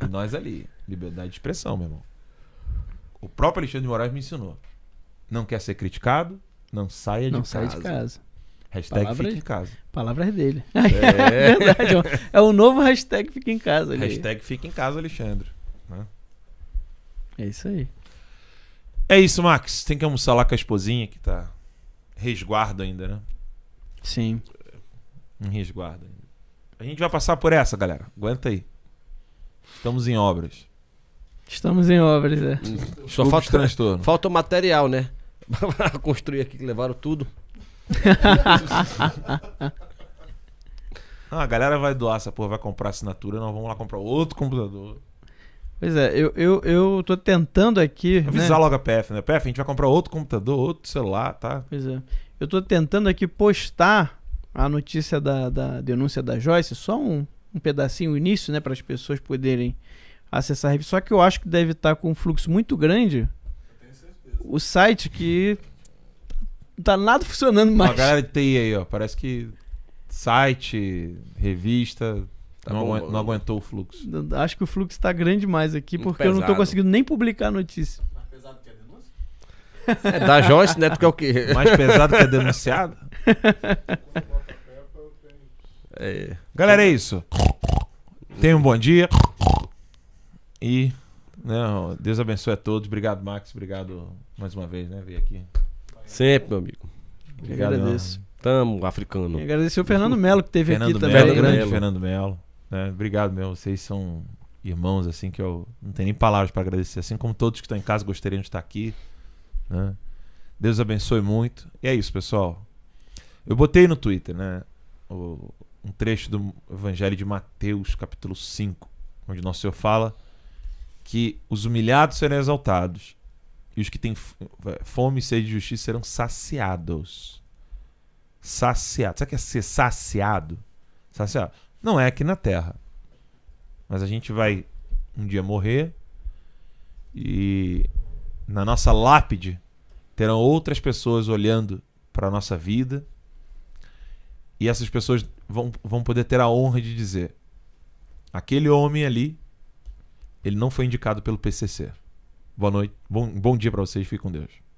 E: e nós ali. Liberdade de expressão, meu irmão. O próprio Alexandre de Moraes me ensinou. Não quer ser criticado? Não saia
A: de não casa. Não saia de casa. Hashtag palavras, fique em casa. Palavras é dele. É, é verdade. É o novo hashtag fique em casa. Ali. Hashtag fique em casa, Alexandre. Né?
E: É isso aí. É isso, Max. Tem que almoçar lá com a esposinha que tá resguardo ainda, né? Sim. Em resguardo ainda. A gente vai passar por essa, galera. Aguenta aí. Estamos em obras.
A: Estamos em obras, é. Hum. Só falta transtorno.
B: Falta o
E: material, né?
B: Pra construir aqui que levaram tudo.
E: ah, a galera vai doar essa porra, vai comprar assinatura, nós vamos lá comprar outro computador. Pois é,
A: eu, eu, eu tô tentando aqui. Né? Avisar né? logo a PF, né? PF, a gente vai comprar outro computador, outro celular, tá? Pois é. Eu tô tentando aqui postar a notícia da, da denúncia da Joyce, só um, um pedacinho, o início, né? Para as pessoas poderem acessar a revista. Só que eu acho que deve estar tá com um fluxo muito grande. O site que. Não tá nada funcionando mais. Uma galera de TI aí, ó. Parece que site,
E: revista, Tá não, bom, aguentou, não, aguentou o fluxo.
A: Acho que o fluxo está grande mais aqui, Muito porque pesado. eu não estou conseguindo nem publicar a notícia. Mais pesado que a
C: denúncia? É da Joyce, né? Porque é o quê? Mais pesado que a denunciada?
E: é. Galera, é isso. Tenha um bom dia. E. Não, né, Deus abençoe a todos. Obrigado, Max. Obrigado mais uma vez, né? Vir aqui. Sempre, meu amigo. Obrigado. agradeço. Tamo, africano. E agradecer o Fernando Melo que teve Fernando aqui Melo, também. Grande Fernando Melo. Né? Obrigado mesmo. Vocês são irmãos, assim, que eu não tenho nem palavras para agradecer. Assim como todos que estão em casa gostariam de estar aqui. Né? Deus abençoe muito. E é isso, pessoal. Eu botei no Twitter, né? O, um trecho do Evangelho de Mateus, capítulo 5, onde Nosso Senhor fala que os humilhados serão exaltados e os que têm é, fome e sede de justiça serão saciados. Saciados. Sabe o que é ser saciado? Saciado. Não é aqui na Terra. Mas a gente vai um dia morrer e na nossa lápide terão outras pessoas olhando para a nossa vida e essas pessoas vão, vão poder ter a honra de dizer: aquele homem ali, ele não foi indicado pelo PCC. Boa noite, bom, bom dia para vocês, fiquem com Deus.